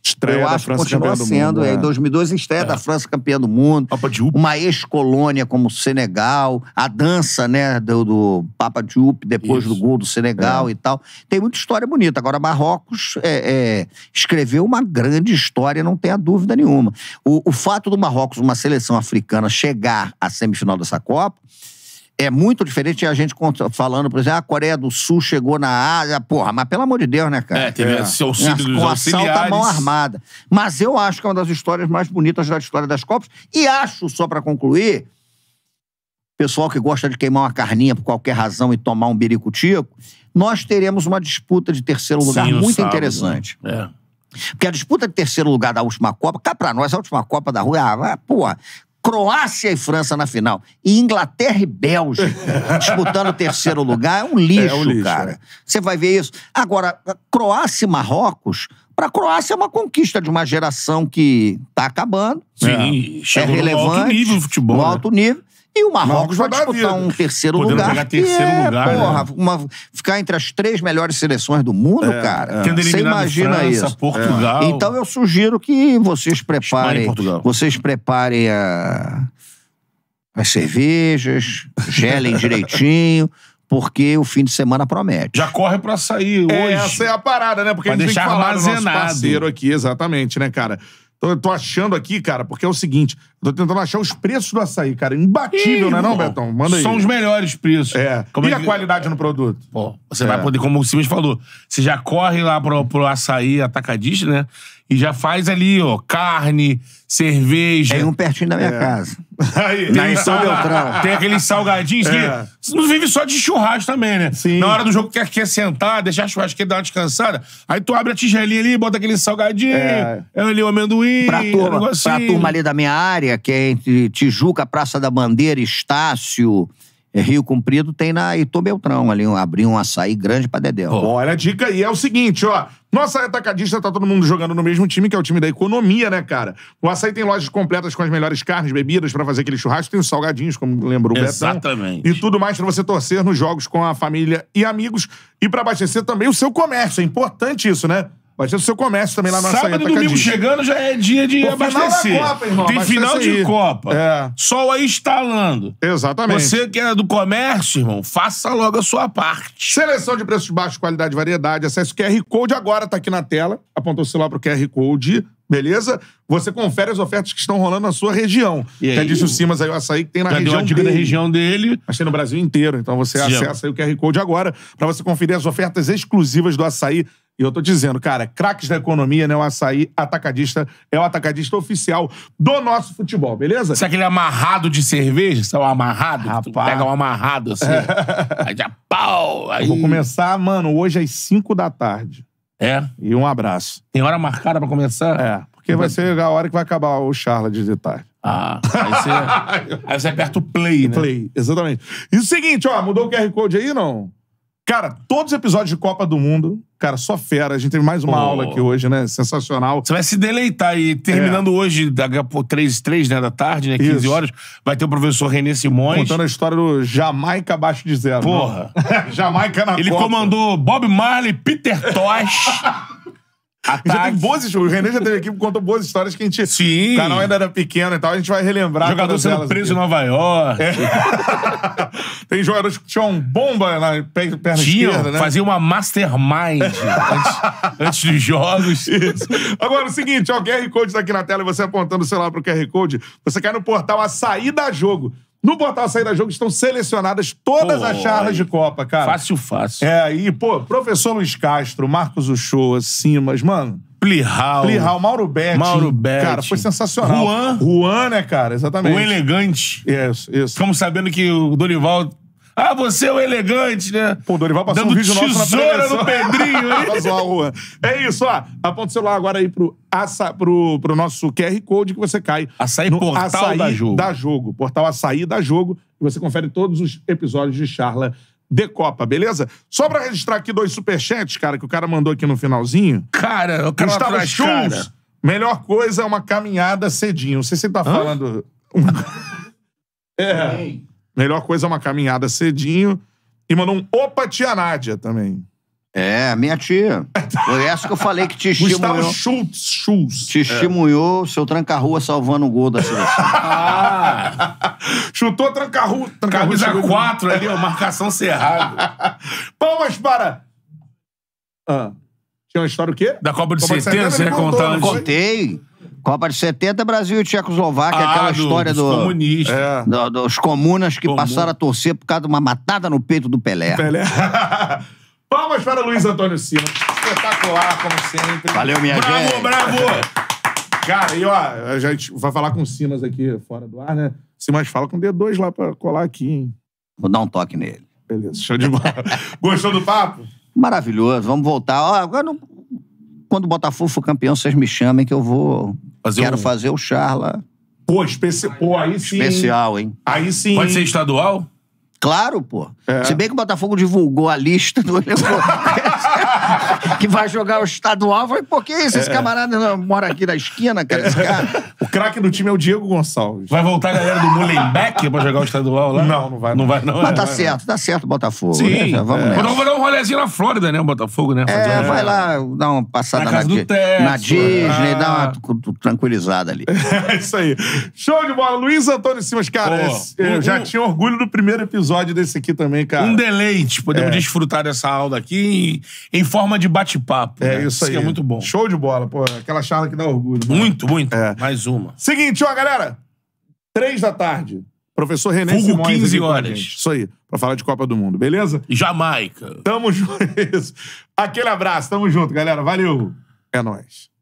Estreia eu acho França que continua sendo. Mundo, é. é. Em 2002, estreia é. da França campeã do mundo. Papa Diop. Uma ex-colônia como o Senegal. A dança, né, do, do Papa Diop, depois Isso. do gol do Senegal é. e tal. Tem muita história bonita. Agora, Marrocos é, é, escreveu uma grande história, não tenha dúvida nenhuma. O, o fato do Marrocos, uma seleção africana, chegar à semifinal dessa Copa é muito diferente a gente falando, por exemplo, ah, a Coreia do Sul chegou na Ásia, porra, mas pelo amor de Deus, né, cara? É, teve é. seu auxílio dos Com tá auxiliares. mão armada. Mas eu acho que é uma das histórias mais bonitas da história das Copas. E acho, só para concluir, pessoal que gosta de queimar uma carninha por qualquer razão e tomar um biricutico, nós teremos uma disputa de terceiro lugar Sim, muito sábado, interessante. Né? É. Porque a disputa de terceiro lugar da última Copa, cá pra nós, a última Copa da Rua, ah, porra, Croácia e França na final. E Inglaterra e Bélgica disputando o terceiro lugar. É um lixo, é, é um lixo cara. É. Você vai ver isso. Agora, Croácia e Marrocos, para Croácia é uma conquista de uma geração que está acabando. Sim, né? é, é relevante. No alto nível do futebol. No né? alto nível. E o Marrocos, Marrocos vai disputar um terceiro Podendo lugar. Pegar terceiro é, lugar. Né? Porra, né? uma, ficar entre as três melhores seleções do mundo, é, cara. É. Você imagina França, isso. Portugal. É. Então eu sugiro que vocês preparem. Vocês preparem a, as cervejas, gelem direitinho. Porque o fim de semana promete. Já corre para sair é, hoje. essa é a parada, né? Porque Vai a gente tem que falar do nosso parceiro aqui, exatamente, né, cara? Então eu tô achando aqui, cara, porque é o seguinte, Tô tentando achar os preços do açaí, cara. Imbatível, Ih, não é não, Betão? Manda aí. São os melhores preços. É. Como é e é a qualidade no produto? Pô, você vai é. poder, como o Simas falou, você já corre lá pro, pro açaí atacadista, né? E já faz ali, ó, carne, cerveja. Tem um pertinho da minha é. casa. Aí. Tem Tem aqueles salgadinhos É. que não vive só de churrasco também, né? Sim. Na hora do jogo quer, quer sentar, deixar a churrasqueira dar uma descansada. Aí tu abre a tigelinha ali, bota aquele salgadinho, É. é. ali o amendoim, Pra um turma, pra turma ali da minha área, que é entre Tijuca, Praça da Bandeira, Estácio, é, Rio Comprido, tem na Itô Beltrão ali, um, abriu um açaí grande pra Dedéu. Olha a dica aí, é o seguinte, ó. Nossa atacadista tá todo mundo jogando no mesmo time, que é o time da economia, né, cara? O açaí tem lojas completas com as melhores carnes, bebidas para fazer aquele churrasco, tem os salgadinhos, como lembrou o Exatamente. Betão, e tudo mais para você torcer nos jogos com a família e amigos e para abastecer também o seu comércio. É importante isso, né? Vai ter o seu comércio também lá na Sábado e domingo chegando já é dia de Pô, abastecer. Final da Copa, irmão. Tem final de aí. Copa. É. Sol aí estalando. Exatamente. Você que é do comércio, irmão, faça logo a sua parte. Seleção de preços baixos, qualidade e variedade. Acesse o QR Code agora, tá aqui na tela. Apontou o celular pro QR Code. Beleza? Você confere as ofertas que estão rolando na sua região. E aí, disse o Simas aí, o açaí que tem na já região deu dele. da região dele. Mas tem no Brasil inteiro. Então você acessa aí o QR Code agora para você conferir as ofertas exclusivas do açaí e eu tô dizendo, cara, craques da economia, né? O açaí atacadista é o atacadista oficial do nosso futebol, beleza? é aquele amarrado de cerveja? é o amarrado? Rapaz. Pega um amarrado assim. É. aí já pau! Aí... Vou começar, mano, hoje às 5 da tarde. É? E um abraço. Tem hora marcada pra começar? É, porque vai ser a hora que vai acabar o charla de detalhe. Ah, aí você, aí você aperta o play, né? Play, exatamente. E o seguinte, ó, mudou o QR Code aí, não? Cara, todos os episódios de Copa do Mundo, cara, só fera. A gente teve mais uma oh. aula aqui hoje, né? Sensacional. Você vai se deleitar e terminando é. hoje, daqui a pouco, 3, 3 né, da tarde, né? 15 Isso. horas, vai ter o professor Renê Simões. Contando a história do Jamaica abaixo de zero. Porra. Jamaica na Ele Copa. Ele comandou Bob Marley, Peter Tosh. Já teve boas O Renan já teve aqui contou boas histórias que a gente. Sim. O canal ainda era pequeno e tal, a gente vai relembrar. Jogador sendo preso aqui. em Nova York. É. Tem jogadores que tinham bomba na perna Tio, esquerda, né? Fazia uma mastermind antes, antes, dos jogos. Isso. Agora, é o seguinte, ó, o QR Code tá aqui na tela e você apontando o celular pro QR Code, você cai no portal A Saída Jogo. No Portal Saída Jogo estão selecionadas todas as charlas de Copa, cara. Fácil, fácil. É, aí, pô, professor Luiz Castro, Marcos Uchoa, Simas, mano. Plihal. Plihal, Mauro Betti. Mauro Betti. Cara, foi sensacional. Juan. Juan, né, cara? Exatamente. O Elegante. Isso, isso. Ficamos sabendo que o Dorival ah, você é o elegante, né? Pô, Dorival passou Dando um vídeo nosso na tesoura no Pedrinho, hein? é isso, ó. Aponta o celular agora aí pro, aça, pro, pro nosso QR Code que você cai. Açaí no Portal açaí da Jogo. da Jogo. Portal Açaí da Jogo. E você confere todos os episódios de Charla de Copa, beleza? Só pra registrar aqui dois superchats, cara, que o cara mandou aqui no finalzinho. Cara, o cara Gustavo atrás, Schultz, cara. melhor coisa é uma caminhada cedinho. Não sei se você tá Hã? falando... é... Melhor coisa é uma caminhada cedinho. E mandou um Opa Tia Nádia também. É, minha tia. Foi essa que eu falei que te estimulou. Gustavo Schultz, Schultz. Te estimulou é. seu tranca-rua salvando o gol da seleção. ah. Chutou tranca-rua. Tranca Camisa 4 ali, ó, marcação cerrada. Palmas para... Ah. Tinha uma história o quê? Da Copa de Copa 70, 70 você ia contar antes. Contei. Copa de 70, Brasil e Tchecoslováquia, ah, aquela do, história dos do, comunistas. É. Do, dos comunas que passaram a torcer por causa de uma matada no peito do Pelé. Pelé. Palmas para Luiz Antônio Silva. Espetacular, como sempre. Valeu, minha bravo, gente. Bravo, bravo! Cara, e ó, a gente vai falar com o Simas aqui fora do ar, né? Simas fala com o D2 lá pra colar aqui, hein? Vou dar um toque nele. Beleza, show de bola. Gostou do papo? Maravilhoso, vamos voltar. Ó, agora não quando o Botafogo for campeão, vocês me chamem que eu vou. Fazer quero um... fazer o Charla. Pô, especi... pô, aí sim. Especial, hein? Aí sim. Pode ser estadual? Claro, pô. É. Se bem que o Botafogo divulgou a lista do que vai jogar o estadual. Falei, por que isso? Esse é. camarada não mora aqui na esquina, cara. Esse é. cara. O craque do time é o Diego Gonçalves. Vai voltar a galera do Mullenbeck pra jogar o estadual lá? Não, não vai. Não, não vai, não. Mas né? tá certo, tá certo o Botafogo. Sim. Né? Vamos é. nessa. Vamos dar um rolezinho na Flórida, né? O Botafogo, né? é, vai lá dar uma passada na, na, na Disney, ah. dar uma tranquilizada ali. É isso aí. Show de bola. Luiz Antônio Simas, cara, Pô, eu já um... tinha orgulho do primeiro episódio desse aqui também, cara. Um deleite. Tipo, Podemos é. desfrutar dessa aula aqui em forma de bate-papo. É né? isso é aí. Isso é muito bom. Show de bola, pô. Aquela charla que dá orgulho. Né? Muito, muito. É. Mais uma. Seguinte, ó, galera. Três da tarde. Professor René Fugo Simões 15 horas. Isso aí, pra falar de Copa do Mundo, beleza? Jamaica. Tamo junto. Aquele abraço, tamo junto, galera. Valeu. É nóis.